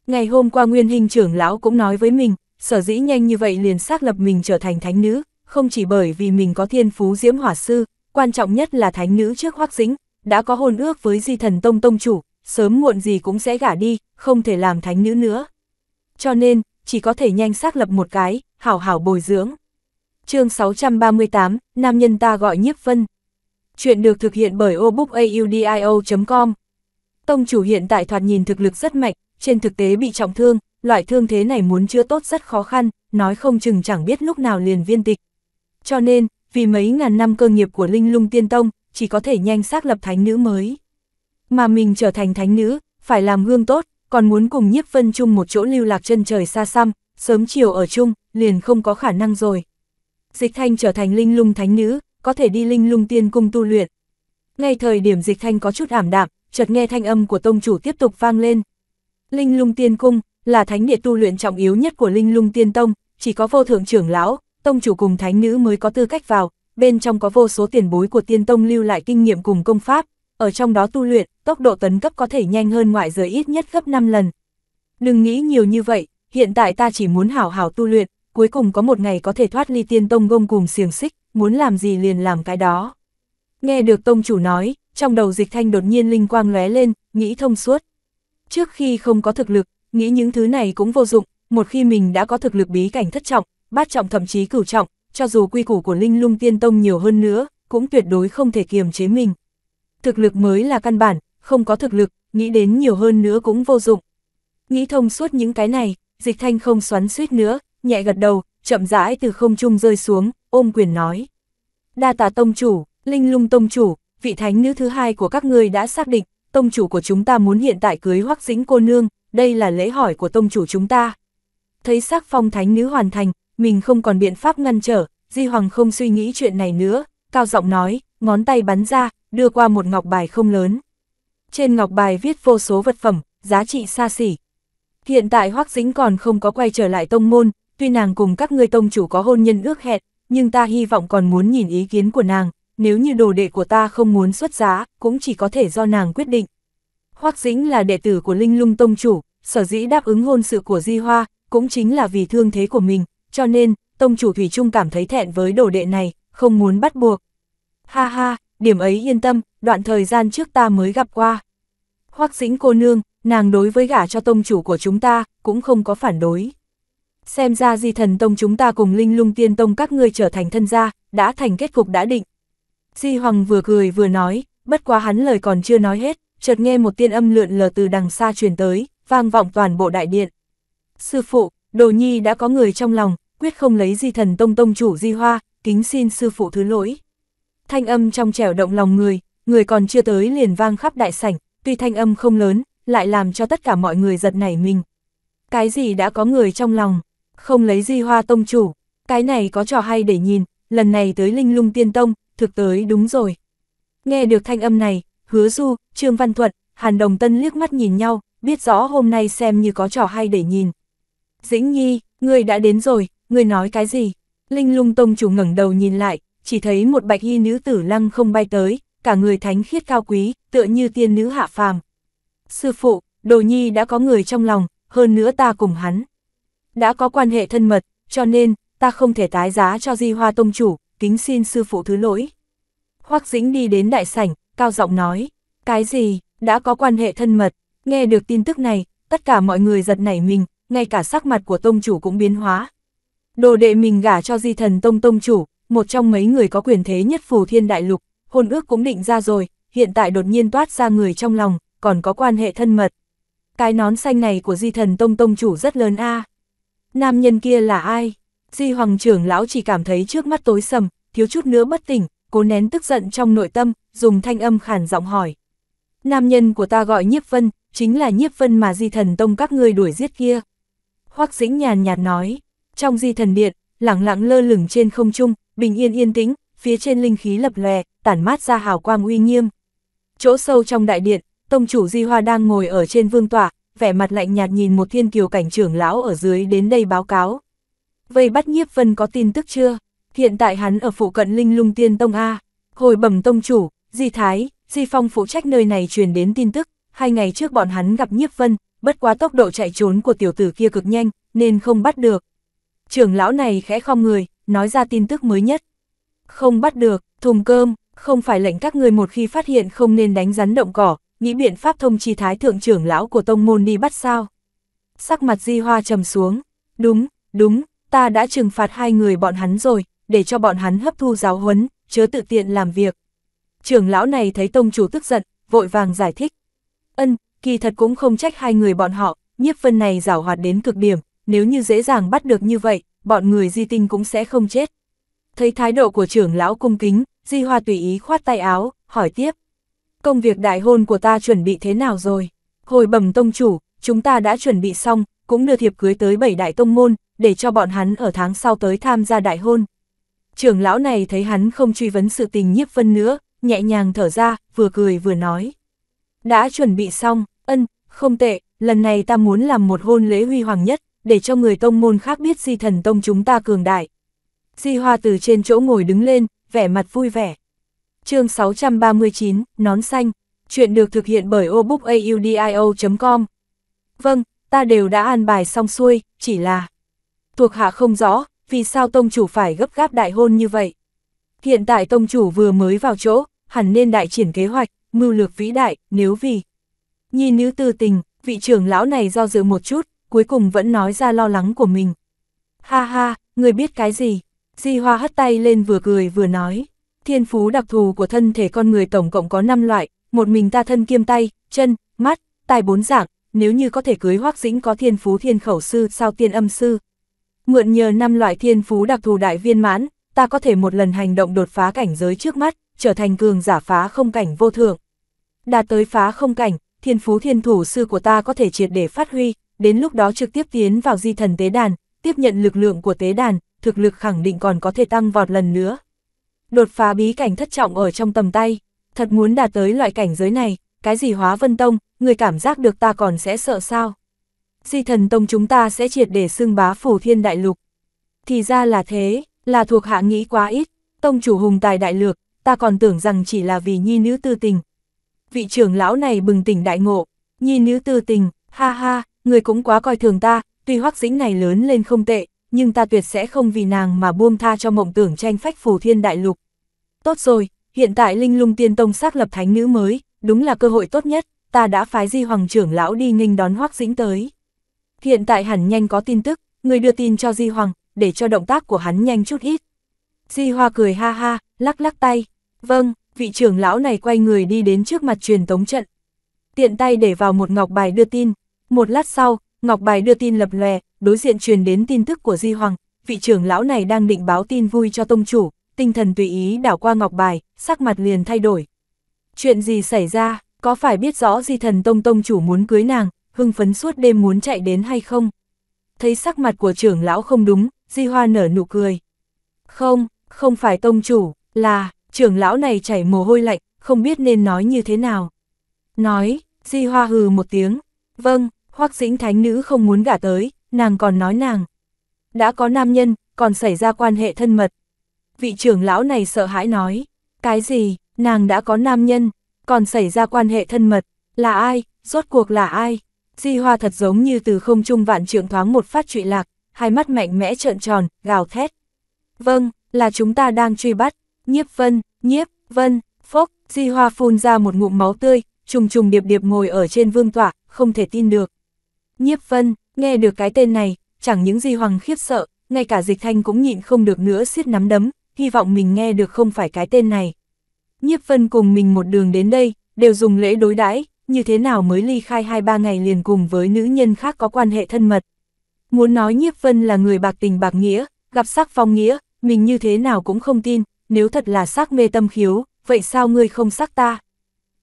Ngày hôm qua nguyên hình trưởng lão cũng nói với mình, sở dĩ nhanh như vậy liền xác lập mình trở thành thánh nữ, không chỉ bởi vì mình có thiên phú diễm hỏa sư, quan trọng nhất là thánh nữ trước hoắc dĩnh, đã có hôn ước với di thần tông tông chủ, sớm muộn gì cũng sẽ gả đi, không thể làm thánh nữ nữa. Cho nên, chỉ có thể nhanh xác lập một cái, hảo hảo bồi dưỡng. chương 638, nam nhân ta gọi nhiếp vân. Chuyện được thực hiện bởi obookaudio.com. Tông chủ hiện tại thoạt nhìn thực lực rất mạnh, trên thực tế bị trọng thương, loại thương thế này muốn chữa tốt rất khó khăn, nói không chừng chẳng biết lúc nào liền viên tịch. Cho nên, vì mấy ngàn năm cơ nghiệp của Linh Lung Tiên Tông, chỉ có thể nhanh xác lập thánh nữ mới. Mà mình trở thành thánh nữ, phải làm gương tốt, còn muốn cùng nhiếp vân chung một chỗ lưu lạc chân trời xa xăm, sớm chiều ở chung, liền không có khả năng rồi. Dịch Thanh trở thành Linh Lung thánh nữ, có thể đi Linh Lung Tiên Cung tu luyện. Ngay thời điểm Dịch Thanh có chút ảm đạm, chợt nghe thanh âm của tông chủ tiếp tục vang lên, Linh lung tiên cung, là thánh địa tu luyện trọng yếu nhất của linh lung tiên tông, chỉ có vô thượng trưởng lão, tông chủ cùng thánh nữ mới có tư cách vào, bên trong có vô số tiền bối của tiên tông lưu lại kinh nghiệm cùng công pháp, ở trong đó tu luyện, tốc độ tấn cấp có thể nhanh hơn ngoại giới ít nhất gấp 5 lần. Đừng nghĩ nhiều như vậy, hiện tại ta chỉ muốn hảo hảo tu luyện, cuối cùng có một ngày có thể thoát ly tiên tông gông cùng xiềng xích, muốn làm gì liền làm cái đó. Nghe được tông chủ nói, trong đầu dịch thanh đột nhiên linh quang lóe lên, nghĩ thông suốt. Trước khi không có thực lực, nghĩ những thứ này cũng vô dụng, một khi mình đã có thực lực bí cảnh thất trọng, bát trọng thậm chí cửu trọng, cho dù quy củ của Linh Lung Tiên Tông nhiều hơn nữa, cũng tuyệt đối không thể kiềm chế mình. Thực lực mới là căn bản, không có thực lực, nghĩ đến nhiều hơn nữa cũng vô dụng. Nghĩ thông suốt những cái này, dịch thanh không xoắn suýt nữa, nhẹ gật đầu, chậm rãi từ không trung rơi xuống, ôm quyền nói. Đa tà tông chủ, linh lung tông chủ, vị thánh nữ thứ hai của các ngươi đã xác định, tông chủ của chúng ta muốn hiện tại cưới hoắc dĩnh cô nương, đây là lễ hỏi của tông chủ chúng ta. Thấy sắc phong thánh nữ hoàn thành, mình không còn biện pháp ngăn trở, Di Hoàng không suy nghĩ chuyện này nữa, cao giọng nói, ngón tay bắn ra, đưa qua một ngọc bài không lớn. Trên ngọc bài viết vô số vật phẩm, giá trị xa xỉ. Hiện tại Hoắc Dĩnh còn không có quay trở lại tông môn, tuy nàng cùng các ngươi tông chủ có hôn nhân ước hẹn, nhưng ta hy vọng còn muốn nhìn ý kiến của nàng, nếu như đồ đệ của ta không muốn xuất giá, cũng chỉ có thể do nàng quyết định. Hoắc Dĩnh là đệ tử của Linh Lung Tông Chủ, sở dĩ đáp ứng hôn sự của Di Hoa, cũng chính là vì thương thế của mình, cho nên, Tông Chủ Thủy Trung cảm thấy thẹn với đồ đệ này, không muốn bắt buộc. Ha ha, điểm ấy yên tâm, đoạn thời gian trước ta mới gặp qua. Hoắc Dĩnh cô nương, nàng đối với gả cho Tông Chủ của chúng ta, cũng không có phản đối. Xem ra di thần tông chúng ta cùng linh lung tiên tông các ngươi trở thành thân gia, đã thành kết cục đã định, Di Hoàng vừa cười vừa nói, bất quá hắn lời còn chưa nói hết, chợt nghe một tiên âm lượn lờ từ đằng xa truyền tới, vang vọng toàn bộ đại điện. Sư phụ, đồ nhi đã có người trong lòng, quyết không lấy di thần tông tông chủ di hoa, kính xin sư phụ thứ lỗi. Thanh âm trong trẻo động lòng người, người còn chưa tới liền vang khắp đại sảnh, tuy thanh âm không lớn, lại làm cho tất cả mọi người giật nảy mình. Cái gì đã có người trong lòng, không lấy di hoa tông chủ, cái này có trò hay để nhìn, lần này tới linh lung tiên tông, thực tới đúng rồi. Nghe được thanh âm này, hứa du, Trương Văn Thuận, Hàn Đồng Tân liếc mắt nhìn nhau, biết rõ hôm nay xem như có trò hay để nhìn. Dĩnh Nhi, người đã đến rồi, người nói cái gì? Linh lung tông chủ ngẩng đầu nhìn lại, chỉ thấy một bạch y nữ tử lăng không bay tới, cả người thánh khiết cao quý, tựa như tiên nữ hạ phàm. Sư phụ, đồ nhi đã có người trong lòng, hơn nữa ta cùng hắn. Đã có quan hệ thân mật, cho nên, ta không thể tái giá cho di hoa tông chủ, kính xin sư phụ thứ lỗi. Hoắc Dĩnh đi đến đại sảnh, cao giọng nói, cái gì, đã có quan hệ thân mật, nghe được tin tức này, tất cả mọi người giật nảy mình, ngay cả sắc mặt của tông chủ cũng biến hóa. Đồ đệ mình gả cho di thần tông tông chủ, một trong mấy người có quyền thế nhất phù thiên đại lục, hôn ước cũng định ra rồi, hiện tại đột nhiên toát ra người trong lòng, còn có quan hệ thân mật. Cái nón xanh này của di thần tông tông chủ rất lớn a Nam nhân kia là ai? Di Hoàng trưởng lão chỉ cảm thấy trước mắt tối sầm, thiếu chút nữa bất tỉnh, cố nén tức giận trong nội tâm, dùng thanh âm khàn giọng hỏi. Nam nhân của ta gọi nhiếp vân, chính là nhiếp vân mà di thần tông các ngươi đuổi giết kia. Hoắc dĩnh nhàn nhạt nói, trong di thần điện, lẳng lặng lơ lửng trên không trung, bình yên yên tĩnh, phía trên linh khí lập lòe, tản mát ra hào quang uy nghiêm. Chỗ sâu trong đại điện, tông chủ Di Hoa đang ngồi ở trên vương tọa, vẻ mặt lạnh nhạt nhìn một thiên kiều cảnh trưởng lão ở dưới đến đây báo cáo. Vây bắt nhiếp vân có tin tức chưa? Hiện tại hắn ở phụ cận linh lung tiên tông A. Hồi bẩm tông chủ, Di Thái, Di Phong phụ trách nơi này truyền đến tin tức. Hai ngày trước bọn hắn gặp nhiếp vân, bất quá tốc độ chạy trốn của tiểu tử kia cực nhanh, nên không bắt được. Trưởng lão này khẽ không người, nói ra tin tức mới nhất. Không bắt được, thùng cơm, không phải lệnh các người một khi phát hiện không nên đánh rắn động cỏ, nghĩ biện pháp thông chi thái thượng trưởng lão của tông môn đi bắt sao. Sắc mặt di hoa trầm xuống, đúng, đúng, ta đã trừng phạt hai người bọn hắn rồi, để cho bọn hắn hấp thu giáo huấn, chớ tự tiện làm việc. Trưởng lão này thấy tông chủ tức giận, vội vàng giải thích. Ân, kỳ thật cũng không trách hai người bọn họ, nhiếp vân này giảo hoạt đến cực điểm, nếu như dễ dàng bắt được như vậy, bọn người di tinh cũng sẽ không chết. Thấy thái độ của trưởng lão cung kính, di hoa tùy ý khoát tay áo, hỏi tiếp. Công việc đại hôn của ta chuẩn bị thế nào rồi? Hồi bẩm tông chủ, chúng ta đã chuẩn bị xong, cũng đưa thiệp cưới tới bảy đại tông môn, để cho bọn hắn ở tháng sau tới tham gia đại hôn. Trưởng lão này thấy hắn không truy vấn sự tình nhiếp vân nữa, nhẹ nhàng thở ra, vừa cười vừa nói. Đã chuẩn bị xong, ân, không tệ, lần này ta muốn làm một hôn lễ huy hoàng nhất, để cho người tông môn khác biết di thần tông chúng ta cường đại. Di Hoa từ trên chỗ ngồi đứng lên, vẻ mặt vui vẻ. chương 639, Nón Xanh, chuyện được thực hiện bởi obookaudio.com. Vâng, ta đều đã an bài xong xuôi, chỉ là thuộc hạ không rõ, vì sao tông chủ phải gấp gáp đại hôn như vậy. Hiện tại tông chủ vừa mới vào chỗ, hẳn nên đại triển kế hoạch, mưu lược vĩ đại, nếu vì. Nhìn nữ tư tình, vị trưởng lão này do dự một chút, cuối cùng vẫn nói ra lo lắng của mình. Ha ha, người biết cái gì? Di Hoa hất tay lên vừa cười vừa nói. Thiên phú đặc thù của thân thể con người tổng cộng có 5 loại, một mình ta thân kiêm tay, chân, mắt, tai bốn dạng, nếu như có thể cưới hoác dĩnh có thiên phú thiên khẩu sư sao tiên âm sư, Mượn nhờ năm loại thiên phú đặc thù đại viên mãn, ta có thể một lần hành động đột phá cảnh giới trước mắt, trở thành cường giả phá không cảnh vô thượng. Đạt tới phá không cảnh, thiên phú thiên thủ sư của ta có thể triệt để phát huy, đến lúc đó trực tiếp tiến vào di thần tế đàn, tiếp nhận lực lượng của tế đàn, thực lực khẳng định còn có thể tăng vọt lần nữa. Đột phá bí cảnh thất trọng ở trong tầm tay, thật muốn đạt tới loại cảnh giới này, cái gì hóa vân tông, người cảm giác được ta còn sẽ sợ sao? di thần tông chúng ta sẽ triệt để xưng bá phủ thiên đại lục. Thì ra là thế, là thuộc hạ nghĩ quá ít, tông chủ hùng tài đại lược, ta còn tưởng rằng chỉ là vì nhi nữ tư tình. Vị trưởng lão này bừng tỉnh đại ngộ, nhi nữ tư tình, ha ha, người cũng quá coi thường ta, tuy hoắc dĩnh này lớn lên không tệ, nhưng ta tuyệt sẽ không vì nàng mà buông tha cho mộng tưởng tranh phách phủ thiên đại lục. Tốt rồi, hiện tại linh lung tiên tông xác lập thánh nữ mới, đúng là cơ hội tốt nhất, ta đã phái di hoàng trưởng lão đi nghênh đón hoắc dĩnh tới. Hiện tại hẳn nhanh có tin tức, người đưa tin cho Di Hoàng, để cho động tác của hắn nhanh chút ít. Di Hoa cười ha ha, lắc lắc tay. Vâng, vị trưởng lão này quay người đi đến trước mặt truyền tống trận. Tiện tay để vào một ngọc bài đưa tin. Một lát sau, ngọc bài đưa tin lập lòe, đối diện truyền đến tin tức của Di Hoàng. Vị trưởng lão này đang định báo tin vui cho tông chủ, tinh thần tùy ý đảo qua ngọc bài, sắc mặt liền thay đổi. Chuyện gì xảy ra, có phải biết rõ Di Thần Tông Tông chủ muốn cưới nàng, hưng phấn suốt đêm muốn chạy đến hay không? Thấy sắc mặt của trưởng lão không đúng, Di Hoa nở nụ cười. Không, không phải tông chủ, là, trưởng lão này chảy mồ hôi lạnh, không biết nên nói như thế nào. Nói, Di Hoa hừ một tiếng, vâng, hoắc dĩnh thánh nữ không muốn gả tới, nàng còn nói nàng. Đã có nam nhân, còn xảy ra quan hệ thân mật. Vị trưởng lão này sợ hãi nói, cái gì, nàng đã có nam nhân, còn xảy ra quan hệ thân mật, là ai, rốt cuộc là ai? Di Hoa thật giống như từ không trung vạn trượng thoáng một phát trụy lạc, hai mắt mạnh mẽ trợn tròn, gào thét. Vâng, là chúng ta đang truy bắt, nhiếp vân, nhiếp, vân, phốc, Di Hoa phun ra một ngụm máu tươi, trùng trùng điệp điệp ngồi ở trên vương tỏa, không thể tin được. Nhiếp vân, nghe được cái tên này, chẳng những Di Hoàng khiếp sợ, ngay cả dịch thanh cũng nhịn không được nữa siết nắm đấm, hy vọng mình nghe được không phải cái tên này. Nhiếp vân cùng mình một đường đến đây, đều dùng lễ đối đãi như thế nào mới ly khai hai ba ngày liền cùng với nữ nhân khác có quan hệ thân mật. Muốn nói Nhiếp Vân là người bạc tình bạc nghĩa, gặp sắc phong nghĩa, mình như thế nào cũng không tin, nếu thật là sắc mê tâm khiếu, vậy sao ngươi không sắc ta?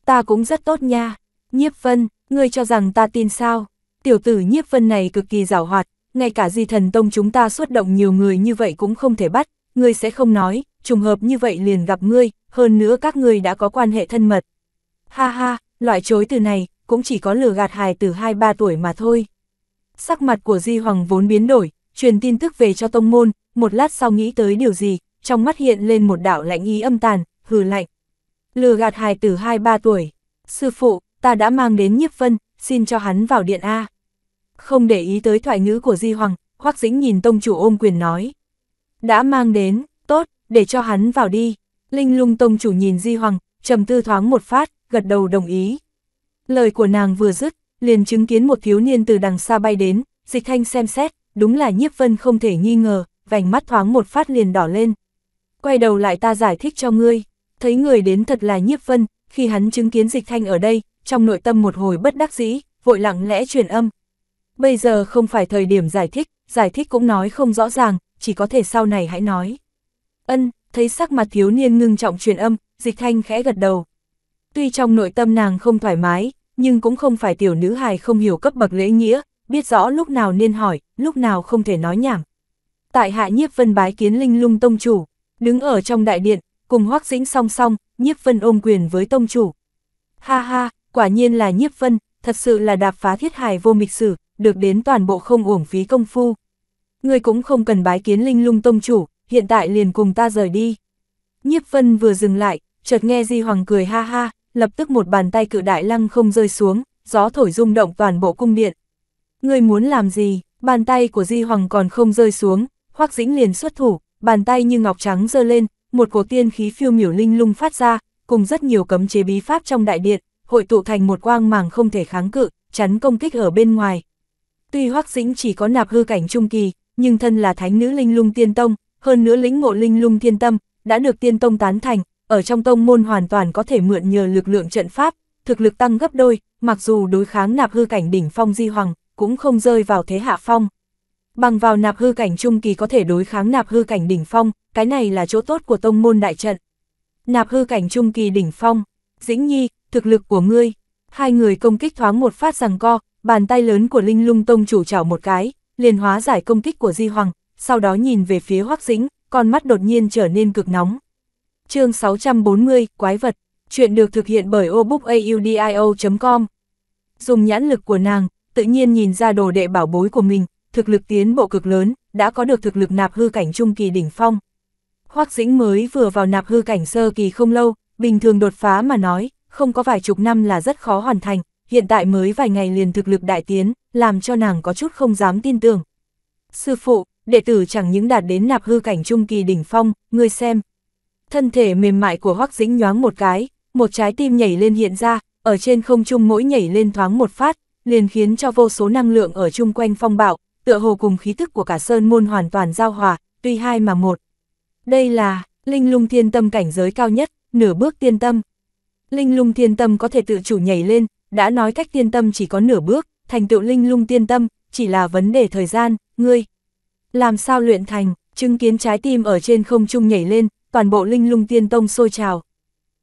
Ta cũng rất tốt nha. Nhiếp Vân, ngươi cho rằng ta tin sao? Tiểu tử Nhiếp Vân này cực kỳ giảo hoạt, ngay cả di thần tông chúng ta xuất động nhiều người như vậy cũng không thể bắt, ngươi sẽ không nói, trùng hợp như vậy liền gặp ngươi, hơn nữa các ngươi đã có quan hệ thân mật. Ha ha, Loại chối từ này, cũng chỉ có lừa gạt hài từ 2-3 tuổi mà thôi. Sắc mặt của Di Hoàng vốn biến đổi, truyền tin tức về cho tông môn, một lát sau nghĩ tới điều gì, trong mắt hiện lên một đạo lạnh ý âm tàn, hừ lạnh. Lừa gạt hài từ 2-3 tuổi. Sư phụ, ta đã mang đến nhiếp vân, xin cho hắn vào điện A. Không để ý tới thoại ngữ của Di Hoàng, Hoắc Dĩnh nhìn tông chủ ôm quyền nói. Đã mang đến, tốt, để cho hắn vào đi. Linh lung tông chủ nhìn Di Hoàng, trầm tư thoáng một phát, gật đầu đồng ý. Lời của nàng vừa dứt, liền chứng kiến một thiếu niên từ đằng xa bay đến, dịch thanh xem xét, đúng là nhiếp vân không thể nghi ngờ, vành mắt thoáng một phát liền đỏ lên. Quay đầu lại ta giải thích cho ngươi, thấy người đến thật là nhiếp vân, khi hắn chứng kiến dịch thanh ở đây, trong nội tâm một hồi bất đắc dĩ, vội lặng lẽ truyền âm. Bây giờ không phải thời điểm giải thích, giải thích cũng nói không rõ ràng, chỉ có thể sau này hãy nói. Ân, thấy sắc mặt thiếu niên ngưng trọng truyền âm, dịch thanh khẽ gật đầu. Tuy trong nội tâm nàng không thoải mái, nhưng cũng không phải tiểu nữ hài không hiểu cấp bậc lễ nghĩa, biết rõ lúc nào nên hỏi, lúc nào không thể nói nhảm. Tại hạ nhiếp vân bái kiến linh lung tông chủ, đứng ở trong đại điện, cùng hoác dĩnh song song, nhiếp vân ôm quyền với tông chủ. Ha ha, quả nhiên là nhiếp vân, thật sự là đạp phá thiết hài vô mịch sử, được đến toàn bộ không uổng phí công phu. Người cũng không cần bái kiến linh lung tông chủ, hiện tại liền cùng ta rời đi. Nhiếp vân vừa dừng lại, chợt nghe Di Hoàng cười ha ha, lập tức một bàn tay cự đại lăng không rơi xuống, gió thổi rung động toàn bộ cung điện. Người muốn làm gì, bàn tay của Di Hoàng còn không rơi xuống, Hoắc Dĩnh liền xuất thủ, bàn tay như ngọc trắng giơ lên, một cổ tiên khí phiêu miểu linh lung phát ra, cùng rất nhiều cấm chế bí pháp trong đại điện, hội tụ thành một quang màng không thể kháng cự, chắn công kích ở bên ngoài. Tuy Hoắc Dĩnh chỉ có nạp hư cảnh trung kỳ, nhưng thân là thánh nữ linh lung tiên tông, hơn nữa lĩnh ngộ linh lung thiên tâm, đã được tiên tông tán thành, ở trong tông môn hoàn toàn có thể mượn nhờ lực lượng trận pháp, thực lực tăng gấp đôi, mặc dù đối kháng nạp hư cảnh đỉnh phong di hoàng, cũng không rơi vào thế hạ phong. Bằng vào nạp hư cảnh trung kỳ có thể đối kháng nạp hư cảnh đỉnh phong, cái này là chỗ tốt của tông môn đại trận. Nạp hư cảnh trung kỳ đỉnh phong, Dĩnh Nhi, thực lực của ngươi. Hai người công kích thoáng một phát rằng co, bàn tay lớn của Linh Lung Tông chủ chảo một cái, liền hóa giải công kích của Di Hoàng, sau đó nhìn về phía Hoắc Dĩnh, con mắt đột nhiên trở nên cực nóng chương 640, Quái vật, chuyện được thực hiện bởi obookaudio.com. Dùng nhãn lực của nàng, tự nhiên nhìn ra đồ đệ bảo bối của mình, thực lực tiến bộ cực lớn, đã có được thực lực nạp hư cảnh trung kỳ đỉnh phong. Hoác dĩnh mới vừa vào nạp hư cảnh sơ kỳ không lâu, bình thường đột phá mà nói, không có vài chục năm là rất khó hoàn thành, hiện tại mới vài ngày liền thực lực đại tiến, làm cho nàng có chút không dám tin tưởng. Sư phụ, đệ tử chẳng những đạt đến nạp hư cảnh trung kỳ đỉnh phong, ngươi xem, thân thể mềm mại của Hoắc Dĩnh nhoáng một cái, một trái tim nhảy lên hiện ra, ở trên không trung mỗi nhảy lên thoáng một phát, liền khiến cho vô số năng lượng ở chung quanh phong bạo, tựa hồ cùng khí thức của cả sơn môn hoàn toàn giao hòa, tuy hai mà một. Đây là Linh Lung Thiên Tâm cảnh giới cao nhất, nửa bước tiên tâm. Linh Lung Thiên Tâm có thể tự chủ nhảy lên, đã nói cách tiên tâm chỉ có nửa bước, thành tựu Linh Lung Tiên Tâm chỉ là vấn đề thời gian, ngươi làm sao luyện thành? Chứng kiến trái tim ở trên không trung nhảy lên, toàn bộ linh lung tiên tông sôi trào.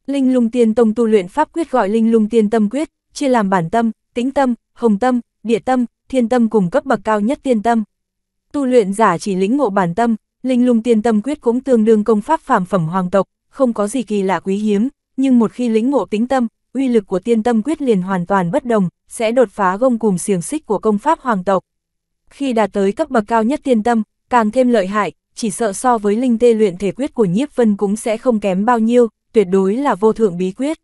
Linh lung tiên tông tu luyện pháp quyết gọi linh lung tiên tâm quyết, chia làm bản tâm, tĩnh tâm, hồng tâm, địa tâm, thiên tâm cùng cấp bậc cao nhất tiên tâm. Tu luyện giả chỉ lĩnh ngộ bản tâm, linh lung tiên tâm quyết cũng tương đương công pháp phàm phẩm hoàng tộc, không có gì kỳ lạ quý hiếm, nhưng một khi lĩnh ngộ tính tâm, uy lực của tiên tâm quyết liền hoàn toàn bất đồng, sẽ đột phá gông cùm xiềng xích của công pháp hoàng tộc. Khi đạt tới cấp bậc cao nhất tiên tâm, càng thêm lợi hại, chỉ sợ so với linh tê luyện thể quyết của nhiếp vân cũng sẽ không kém bao nhiêu, tuyệt đối là vô thượng bí quyết.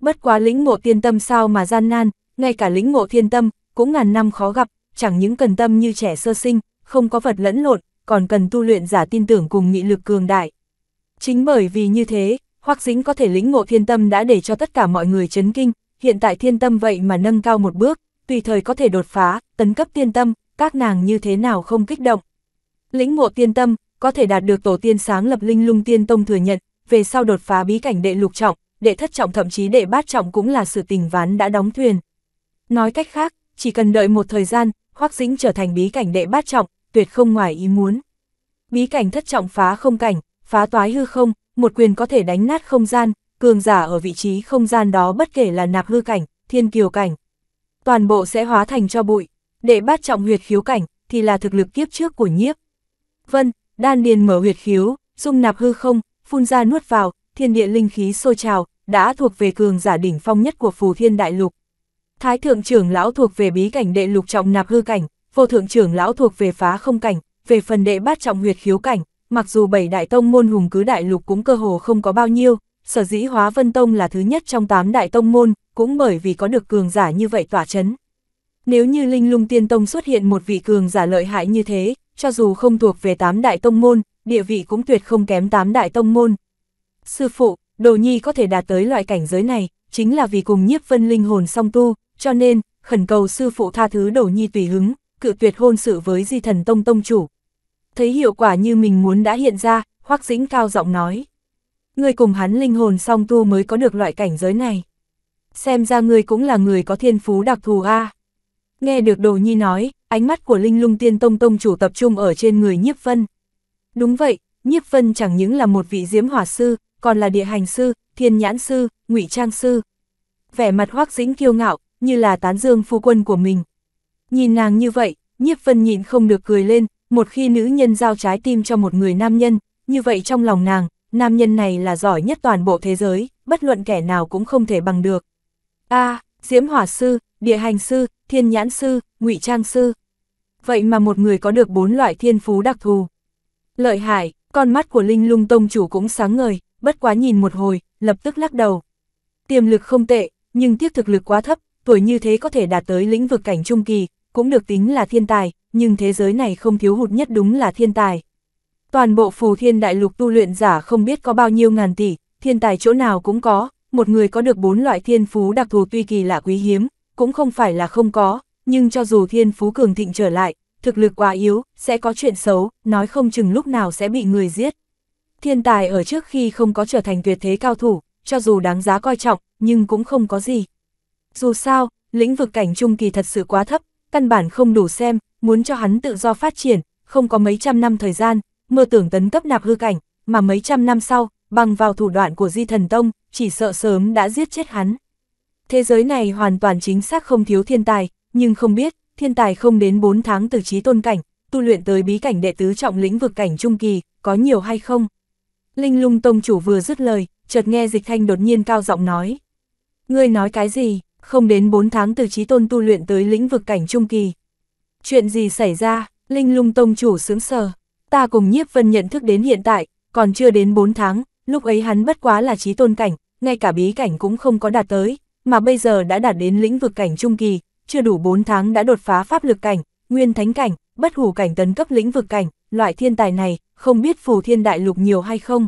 Bất quá lĩnh ngộ tiên tâm sao mà gian nan, ngay cả lĩnh ngộ thiên tâm, cũng ngàn năm khó gặp, chẳng những cần tâm như trẻ sơ sinh, không có vật lẫn lộn, còn cần tu luyện giả tin tưởng cùng nghị lực cường đại. Chính bởi vì như thế, Hoắc Dĩnh có thể lĩnh ngộ thiên tâm đã để cho tất cả mọi người chấn kinh, hiện tại thiên tâm vậy mà nâng cao một bước, tùy thời có thể đột phá, tấn cấp tiên tâm, các nàng như thế nào không kích động. Lĩnh ngộ tiên tâm, có thể đạt được tổ tiên sáng lập linh lung tiên tông thừa nhận, về sau đột phá bí cảnh đệ lục trọng, đệ thất trọng thậm chí đệ bát trọng cũng là sự tình ván đã đóng thuyền. Nói cách khác, chỉ cần đợi một thời gian, Hoắc Dĩnh trở thành bí cảnh đệ bát trọng, tuyệt không ngoài ý muốn. Bí cảnh thất trọng phá không cảnh, phá toái hư không, một quyền có thể đánh nát không gian, cường giả ở vị trí không gian đó bất kể là nạp hư cảnh, thiên kiều cảnh. Toàn bộ sẽ hóa thành cho bụi, đệ bát trọng huyệt khiếu cảnh, thì là thực lực kiếp trước của nhiếp. Vân, đan điền mở huyệt khiếu, dung nạp hư không, phun ra nuốt vào, thiên địa linh khí sôi trào, đã thuộc về cường giả đỉnh phong nhất của phù thiên đại lục. Thái thượng trưởng lão thuộc về bí cảnh đệ lục trọng nạp hư cảnh, vô thượng trưởng lão thuộc về phá không cảnh, về phần đệ bát trọng huyệt khiếu cảnh, mặc dù bảy đại tông môn hùng cứ đại lục cũng cơ hồ không có bao nhiêu, sở dĩ hóa vân tông là thứ nhất trong tám đại tông môn, cũng bởi vì có được cường giả như vậy tỏa chấn. Nếu như linh lung tiên tông xuất hiện một vị cường giả lợi hại như thế, cho dù không thuộc về tám đại tông môn, địa vị cũng tuyệt không kém tám đại tông môn. Sư phụ, đồ nhi có thể đạt tới loại cảnh giới này, chính là vì cùng nhiếp vân linh hồn song tu, cho nên, khẩn cầu sư phụ tha thứ đồ nhi tùy hứng, cự tuyệt hôn sự với di thần tông tông chủ. Thấy hiệu quả như mình muốn đã hiện ra, hoắc dĩnh cao giọng nói. Người cùng hắn linh hồn song tu mới có được loại cảnh giới này. Xem ra người cũng là người có thiên phú đặc thù a à. Nghe được Đồ Nhi nói, ánh mắt của Linh Lung Tiên Tông Tông chủ tập trung ở trên người Nhiếp Vân. Đúng vậy, Nhiếp Vân chẳng những là một vị diễm hỏa sư, còn là địa hành sư, thiên nhãn sư, ngụy trang sư. Vẻ mặt hoác dĩnh kiêu ngạo, như là tán dương phu quân của mình. Nhìn nàng như vậy, Nhiếp Vân nhịn không được cười lên, một khi nữ nhân giao trái tim cho một người nam nhân, như vậy trong lòng nàng, nam nhân này là giỏi nhất toàn bộ thế giới, bất luận kẻ nào cũng không thể bằng được. a Diễm Hỏa Sư, địa hành sư, thiên nhãn sư, ngụy trang sư. Vậy mà một người có được bốn loại thiên phú đặc thù. Lợi hại, con mắt của Linh Lung Tông chủ cũng sáng ngời, bất quá nhìn một hồi, lập tức lắc đầu. Tiềm lực không tệ, nhưng tiếc thực lực quá thấp, tuổi như thế có thể đạt tới lĩnh vực cảnh trung kỳ, cũng được tính là thiên tài, nhưng thế giới này không thiếu hụt nhất đúng là thiên tài. Toàn bộ phù thiên đại lục tu luyện giả không biết có bao nhiêu ngàn tỷ, thiên tài chỗ nào cũng có, một người có được bốn loại thiên phú đặc thù tuy kỳ lạ quý hiếm, cũng không phải là không có, nhưng cho dù thiên phú cường thịnh trở lại, thực lực quá yếu, sẽ có chuyện xấu, nói không chừng lúc nào sẽ bị người giết. Thiên tài ở trước khi không có trở thành tuyệt thế cao thủ, cho dù đáng giá coi trọng, nhưng cũng không có gì. Dù sao, lĩnh vực cảnh trung kỳ thật sự quá thấp, căn bản không đủ xem, muốn cho hắn tự do phát triển, không có mấy trăm năm thời gian, mơ tưởng tấn cấp nạp hư cảnh, mà mấy trăm năm sau, bằng vào thủ đoạn của Di Thần Tông, chỉ sợ sớm đã giết chết hắn thế giới này hoàn toàn chính xác không thiếu thiên tài, nhưng không biết, thiên tài không đến 4 tháng từ trí tôn cảnh, tu luyện tới bí cảnh đệ tứ trọng lĩnh vực cảnh trung kỳ, có nhiều hay không? Linh lung tông chủ vừa dứt lời, chợt nghe dịch thanh đột nhiên cao giọng nói. Ngươi nói cái gì, không đến 4 tháng từ trí tôn tu luyện tới lĩnh vực cảnh trung kỳ. Chuyện gì xảy ra, linh lung tông chủ sướng sờ. Ta cùng nhiếp vân nhận thức đến hiện tại, còn chưa đến 4 tháng, lúc ấy hắn bất quá là trí tôn cảnh, ngay cả bí cảnh cũng không có đạt tới, mà bây giờ đã đạt đến lĩnh vực cảnh trung kỳ, chưa đủ 4 tháng đã đột phá pháp lực cảnh, nguyên thánh cảnh, bất hủ cảnh tấn cấp lĩnh vực cảnh, loại thiên tài này, không biết phù thiên đại lục nhiều hay không.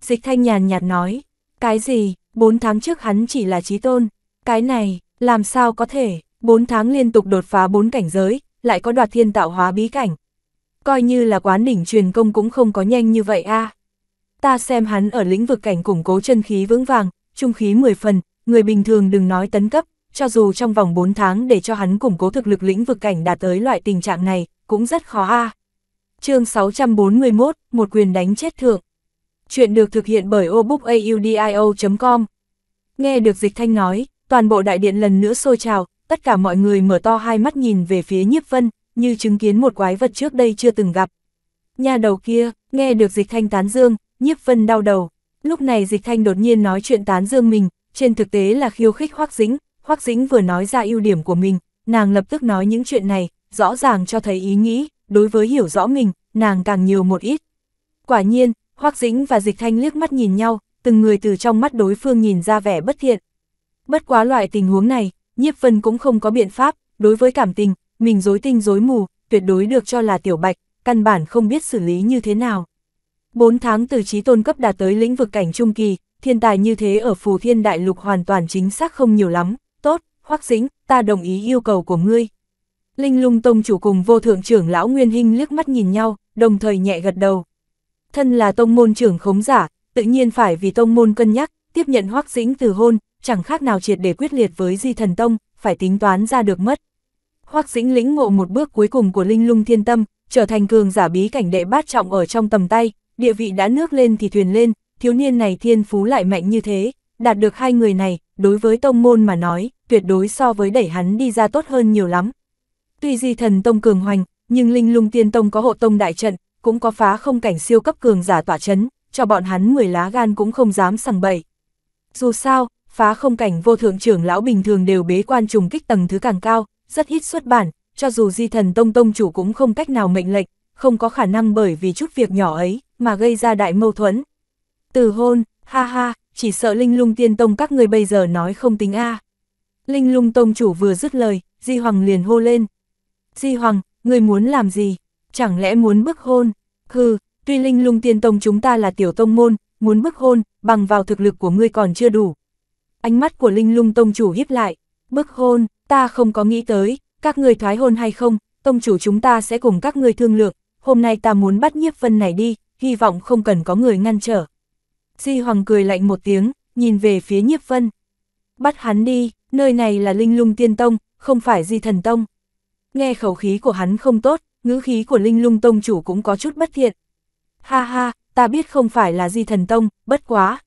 Dịch thanh nhàn nhạt nói, cái gì, 4 tháng trước hắn chỉ là trí tôn, cái này, làm sao có thể, 4 tháng liên tục đột phá 4 cảnh giới, lại có đoạt thiên tạo hóa bí cảnh. Coi như là quán đỉnh truyền công cũng không có nhanh như vậy a Ta xem hắn ở lĩnh vực cảnh củng cố chân khí vững vàng, trung khí 10 phần, người bình thường đừng nói tấn cấp, cho dù trong vòng 4 tháng để cho hắn củng cố thực lực lĩnh vực cảnh đạt tới loại tình trạng này, cũng rất khó a. À. Chương 641, một quyền đánh chết thượng. Chuyện được thực hiện bởi obookaudio.com. Nghe được Dịch Thanh nói, toàn bộ đại điện lần nữa sôi trào, tất cả mọi người mở to hai mắt nhìn về phía Nhiếp Vân, như chứng kiến một quái vật trước đây chưa từng gặp. Nhà đầu kia, nghe được Dịch Thanh tán dương, Nhiếp Vân đau đầu. Lúc này Dịch Thanh đột nhiên nói chuyện tán dương mình, trên thực tế là khiêu khích hoắc dĩnh, hoắc dĩnh vừa nói ra ưu điểm của mình, nàng lập tức nói những chuyện này, rõ ràng cho thấy ý nghĩ, đối với hiểu rõ mình, nàng càng nhiều một ít. Quả nhiên, hoắc dĩnh và Dịch Thanh liếc mắt nhìn nhau, từng người từ trong mắt đối phương nhìn ra vẻ bất thiện. Bất quá loại tình huống này, Nhiếp Vân cũng không có biện pháp, đối với cảm tình, mình dối tinh dối mù, tuyệt đối được cho là tiểu bạch, căn bản không biết xử lý như thế nào. 4 tháng từ trí tôn cấp đạt tới lĩnh vực cảnh trung kỳ, thiên tài như thế ở phù thiên đại lục hoàn toàn chính xác không nhiều lắm, tốt, hoắc dĩnh, ta đồng ý yêu cầu của ngươi. Linh lung tông chủ cùng vô thượng trưởng lão Nguyên Hinh liếc mắt nhìn nhau, đồng thời nhẹ gật đầu. Thân là tông môn trưởng khống giả, tự nhiên phải vì tông môn cân nhắc, tiếp nhận hoắc dĩnh từ hôn, chẳng khác nào triệt để quyết liệt với di thần tông, phải tính toán ra được mất. Hoắc dĩnh lĩnh ngộ một bước cuối cùng của linh lung thiên tâm, trở thành cường giả bí cảnh đệ bát trọng ở trong tầm tay, địa vị đã nước lên thì thuyền lên, thiếu niên này thiên phú lại mạnh như thế, đạt được hai người này, đối với tông môn mà nói, tuyệt đối so với đẩy hắn đi ra tốt hơn nhiều lắm. Tuy di thần tông cường hoành, nhưng linh lung tiên tông có hộ tông đại trận, cũng có phá không cảnh siêu cấp cường giả tỏa chấn, cho bọn hắn 10 lá gan cũng không dám sằng bậy. Dù sao, phá không cảnh vô thượng trưởng lão bình thường đều bế quan trùng kích tầng thứ càng cao, rất ít xuất bản, cho dù di thần tông tông chủ cũng không cách nào mệnh lệnh, không có khả năng bởi vì chút việc nhỏ ấy mà gây ra đại mâu thuẫn. Từ hôn, ha ha, chỉ sợ Linh Lung Tiên Tông các người bây giờ nói không tính a. Linh Lung Tông chủ vừa dứt lời, Di Hoàng liền hô lên. Di Hoàng, người muốn làm gì? Chẳng lẽ muốn bức hôn? Hừ, tuy Linh Lung Tiên Tông chúng ta là tiểu tông môn, muốn bức hôn, bằng vào thực lực của ngươi còn chưa đủ. Ánh mắt của Linh Lung Tông chủ hiếp lại, bức hôn, ta không có nghĩ tới, các người thoái hôn hay không, tông chủ chúng ta sẽ cùng các người thương lượng, hôm nay ta muốn bắt nhiếp vân này đi, hy vọng không cần có người ngăn trở. Di Hoàng cười lạnh một tiếng, nhìn về phía nhiếp vân. Bắt hắn đi, nơi này là linh lung tiên tông, không phải di thần tông. Nghe khẩu khí của hắn không tốt, ngữ khí của linh lung tông chủ cũng có chút bất thiện. Ha ha, ta biết không phải là di thần tông, bất quá.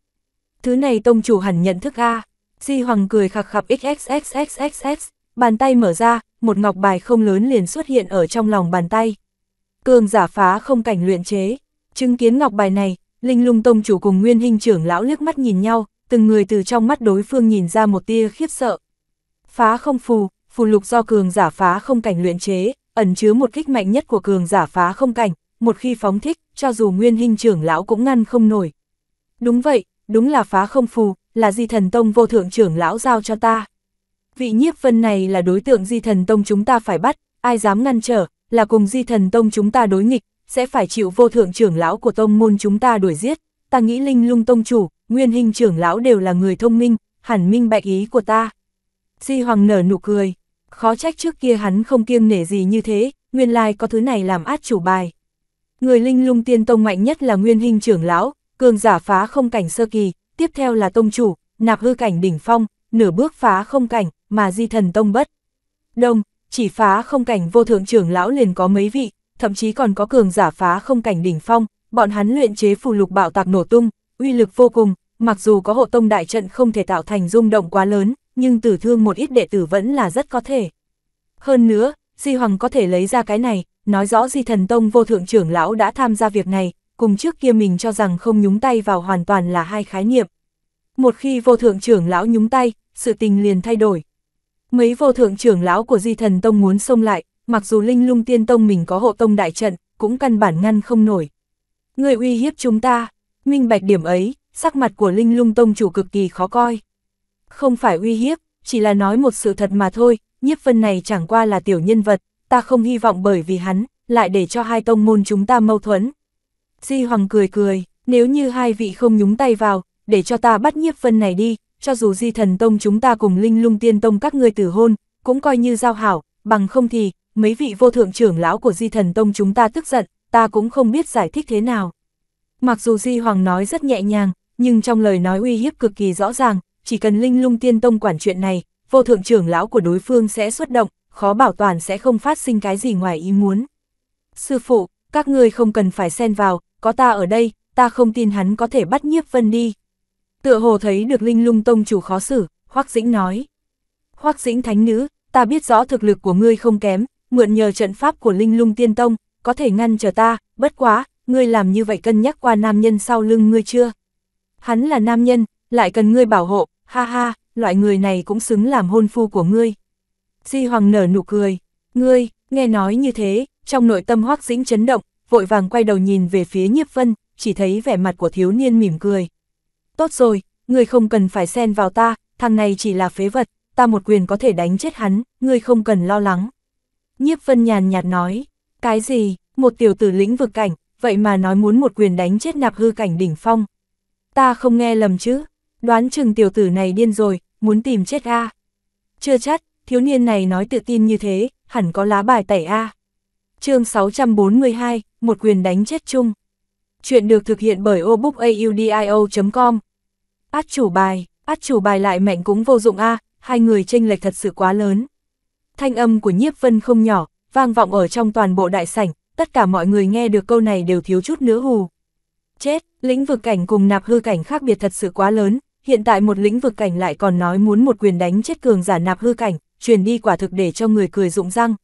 Thứ này tông chủ hẳn nhận thức A. Di Hoàng cười khặc khặc xxxxxx, bàn tay mở ra, một ngọc bài không lớn liền xuất hiện ở trong lòng bàn tay. Cường giả phá không cảnh luyện chế. Chứng kiến ngọc bài này, Linh lung tông chủ cùng nguyên hình trưởng lão liếc mắt nhìn nhau, từng người từ trong mắt đối phương nhìn ra một tia khiếp sợ. Phá không phù, phù lục do cường giả phá không cảnh luyện chế, ẩn chứa một kích mạnh nhất của cường giả phá không cảnh, một khi phóng thích, cho dù nguyên hình trưởng lão cũng ngăn không nổi. Đúng vậy, đúng là phá không phù, là di thần tông vô thượng trưởng lão giao cho ta. Vị nhiếp vân này là đối tượng di thần tông chúng ta phải bắt, ai dám ngăn trở, là cùng di thần tông chúng ta đối nghịch, sẽ phải chịu vô thượng trưởng lão của tông môn chúng ta đuổi giết, ta nghĩ linh lung tông chủ, nguyên hình trưởng lão đều là người thông minh, hẳn minh bạch ý của ta. Di Hoàng nở nụ cười, khó trách trước kia hắn không kiêng nể gì như thế, nguyên lai có thứ này làm át chủ bài. Người linh lung tiên tông mạnh nhất là nguyên hình trưởng lão, cường giả phá không cảnh sơ kỳ, tiếp theo là tông chủ, nạp hư cảnh đỉnh phong, nửa bước phá không cảnh, mà di thần tông bất. Đông, chỉ phá không cảnh vô thượng trưởng lão liền có mấy vị, thậm chí còn có cường giả phá không cảnh đỉnh phong, bọn hắn luyện chế phù lục bạo tạc nổ tung, uy lực vô cùng, mặc dù có hộ tông đại trận không thể tạo thành rung động quá lớn, nhưng tử thương một ít đệ tử vẫn là rất có thể. Hơn nữa, Di Hoàng có thể lấy ra cái này, nói rõ Di Thần Tông vô thượng trưởng lão đã tham gia việc này, cùng trước kia mình cho rằng không nhúng tay vào hoàn toàn là hai khái niệm. Một khi vô thượng trưởng lão nhúng tay, sự tình liền thay đổi. Mấy vô thượng trưởng lão của Di Thần Tông muốn xông lại, mặc dù linh lung tiên tông mình có hộ tông đại trận, cũng căn bản ngăn không nổi. Người uy hiếp chúng ta, minh bạch điểm ấy, sắc mặt của linh lung tông chủ cực kỳ khó coi. Không phải uy hiếp, chỉ là nói một sự thật mà thôi, nhiếp phân này chẳng qua là tiểu nhân vật, ta không hy vọng bởi vì hắn, lại để cho hai tông môn chúng ta mâu thuẫn. Di Hoàng cười cười, nếu như hai vị không nhúng tay vào, để cho ta bắt nhiếp phân này đi, cho dù di thần tông chúng ta cùng linh lung tiên tông các người tử hôn, cũng coi như giao hảo, bằng không thì, mấy vị vô thượng trưởng lão của di thần tông chúng ta tức giận, ta cũng không biết giải thích thế nào. Mặc dù Di Hoàng nói rất nhẹ nhàng, nhưng trong lời nói uy hiếp cực kỳ rõ ràng, chỉ cần linh lung tiên tông quản chuyện này, vô thượng trưởng lão của đối phương sẽ xuất động, khó bảo toàn sẽ không phát sinh cái gì ngoài ý muốn. Sư phụ, các ngươi không cần phải xen vào, có ta ở đây, ta không tin hắn có thể bắt nhiếp vân đi. Tựa hồ thấy được linh lung tông chủ khó xử, Hoác Dĩnh nói. Hoác Dĩnh thánh nữ, ta biết rõ thực lực của ngươi không kém, mượn nhờ trận pháp của linh lung tiên tông, có thể ngăn trở ta, bất quá, ngươi làm như vậy cân nhắc qua nam nhân sau lưng ngươi chưa? Hắn là nam nhân, lại cần ngươi bảo hộ, ha ha, loại người này cũng xứng làm hôn phu của ngươi. Di Hoàng nở nụ cười, ngươi, nghe nói như thế, trong nội tâm hoác dĩnh chấn động, vội vàng quay đầu nhìn về phía nhiếp vân, chỉ thấy vẻ mặt của thiếu niên mỉm cười. Tốt rồi, ngươi không cần phải xen vào ta, thằng này chỉ là phế vật, ta một quyền có thể đánh chết hắn, ngươi không cần lo lắng. Nhiếp Vân nhàn nhạt nói, cái gì, một tiểu tử lĩnh vực cảnh, vậy mà nói muốn một quyền đánh chết nạp hư cảnh đỉnh phong. Ta không nghe lầm chứ, đoán chừng tiểu tử này điên rồi, muốn tìm chết a. Chưa chắc, thiếu niên này nói tự tin như thế, hẳn có lá bài tẩy a. À. Chương 642, một quyền đánh chết chung. Chuyện được thực hiện bởi obookaudio.com. Át chủ bài, át chủ bài lại mạnh cũng vô dụng a, hai người chênh lệch thật sự quá lớn. Thanh âm của nhiếp vân không nhỏ, vang vọng ở trong toàn bộ đại sảnh, tất cả mọi người nghe được câu này đều thiếu chút nữa hù. Chết, lĩnh vực cảnh cùng nạp hư cảnh khác biệt thật sự quá lớn, hiện tại một lĩnh vực cảnh lại còn nói muốn một quyền đánh chết cường giả nạp hư cảnh, truyền đi quả thực để cho người cười rụng răng.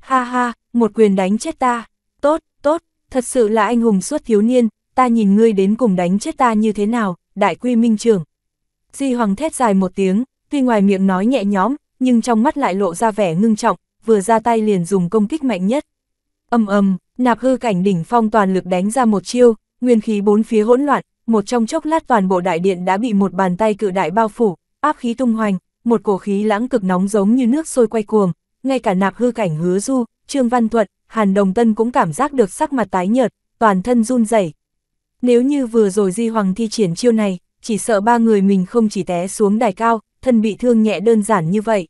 Ha ha, một quyền đánh chết ta, tốt, tốt, thật sự là anh hùng suốt thiếu niên, ta nhìn ngươi đến cùng đánh chết ta như thế nào, đại quy minh trưởng. Di Hoàng thét dài một tiếng, tuy ngoài miệng nói nhẹ nhõm, nhưng trong mắt lại lộ ra vẻ ngưng trọng, vừa ra tay liền dùng công kích mạnh nhất. Âm ầm, nạp hư cảnh đỉnh phong toàn lực đánh ra một chiêu, nguyên khí bốn phía hỗn loạn, một trong chốc lát toàn bộ đại điện đã bị một bàn tay cự đại bao phủ, áp khí tung hoành, một cổ khí lãng cực nóng giống như nước sôi quay cuồng, ngay cả nạp hư cảnh hứa du, Trương Văn Thuận, Hàn Đồng Tân cũng cảm giác được sắc mặt tái nhợt, toàn thân run rẩy. Nếu như vừa rồi Di Hoàng thi triển chiêu này, chỉ sợ ba người mình không chỉ té xuống đài cao, thân bị thương nhẹ đơn giản như vậy.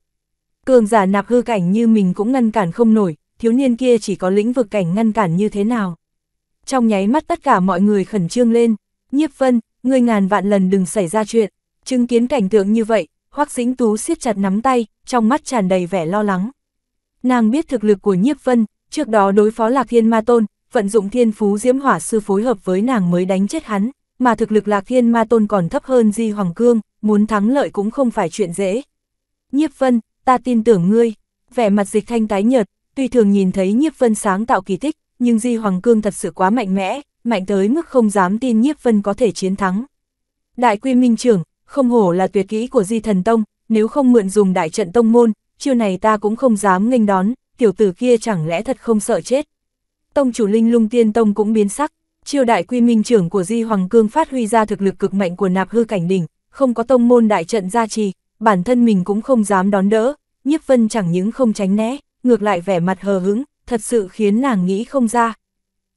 Cường giả nạp hư cảnh như mình cũng ngăn cản không nổi, thiếu niên kia chỉ có lĩnh vực cảnh ngăn cản như thế nào. Trong nháy mắt tất cả mọi người khẩn trương lên, nhiếp vân, ngươi ngàn vạn lần đừng xảy ra chuyện, chứng kiến cảnh tượng như vậy, hoắc dĩnh tú siết chặt nắm tay, trong mắt tràn đầy vẻ lo lắng. Nàng biết thực lực của nhiếp vân, trước đó đối phó lạc thiên ma tôn, vận dụng thiên phú diễm hỏa sư phối hợp với nàng mới đánh chết hắn, mà thực lực lạc thiên ma tôn còn thấp hơn di hoàng cương, muốn thắng lợi cũng không phải chuyện dễ. Nhiếp Vân, ta tin tưởng ngươi, vẻ mặt dịch thanh tái nhợt, tuy thường nhìn thấy Nhiếp Vân sáng tạo kỳ tích, nhưng Di Hoàng Cương thật sự quá mạnh mẽ, mạnh tới mức không dám tin Nhiếp Vân có thể chiến thắng. Đại quy minh trưởng, không hổ là tuyệt kỹ của Di Thần Tông, nếu không mượn dùng đại trận tông môn, chiêu này ta cũng không dám nghênh đón, tiểu tử kia chẳng lẽ thật không sợ chết. Tông chủ Linh Lung Tiên Tông cũng biến sắc, chiêu đại quy minh trưởng của Di Hoàng Cương phát huy ra thực lực cực mạnh của nạp hư cảnh đỉnh, không có tông môn đại trận gia trì, bản thân mình cũng không dám đón đỡ, nhiếp vân chẳng những không tránh né, ngược lại vẻ mặt hờ hững, thật sự khiến nàng nghĩ không ra.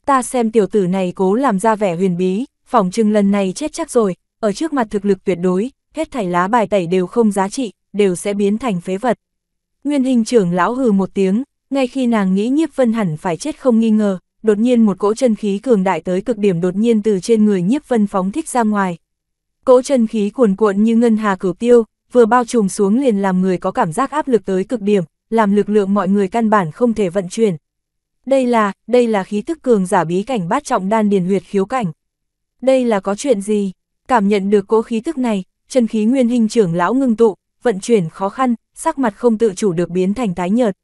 Ta xem tiểu tử này cố làm ra vẻ huyền bí, phỏng chừng lần này chết chắc rồi, ở trước mặt thực lực tuyệt đối, hết thảy lá bài tẩy đều không giá trị, đều sẽ biến thành phế vật. Nguyên hình trưởng lão hừ một tiếng, ngay khi nàng nghĩ nhiếp vân hẳn phải chết không nghi ngờ, đột nhiên một cỗ chân khí cường đại tới cực điểm đột nhiên từ trên người nhiếp vân phóng thích ra ngoài, Cỗ chân khí cuồn cuộn như ngân hà cửu tiêu, vừa bao trùm xuống liền làm người có cảm giác áp lực tới cực điểm, làm lực lượng mọi người căn bản không thể vận chuyển. Đây là, đây là khí tức cường giả bí cảnh bát trọng đan điền huyệt khiếu cảnh. Đây là có chuyện gì? Cảm nhận được cỗ khí tức này, chân khí nguyên hình trưởng lão ngưng tụ, vận chuyển khó khăn, sắc mặt không tự chủ được biến thành tái nhợt.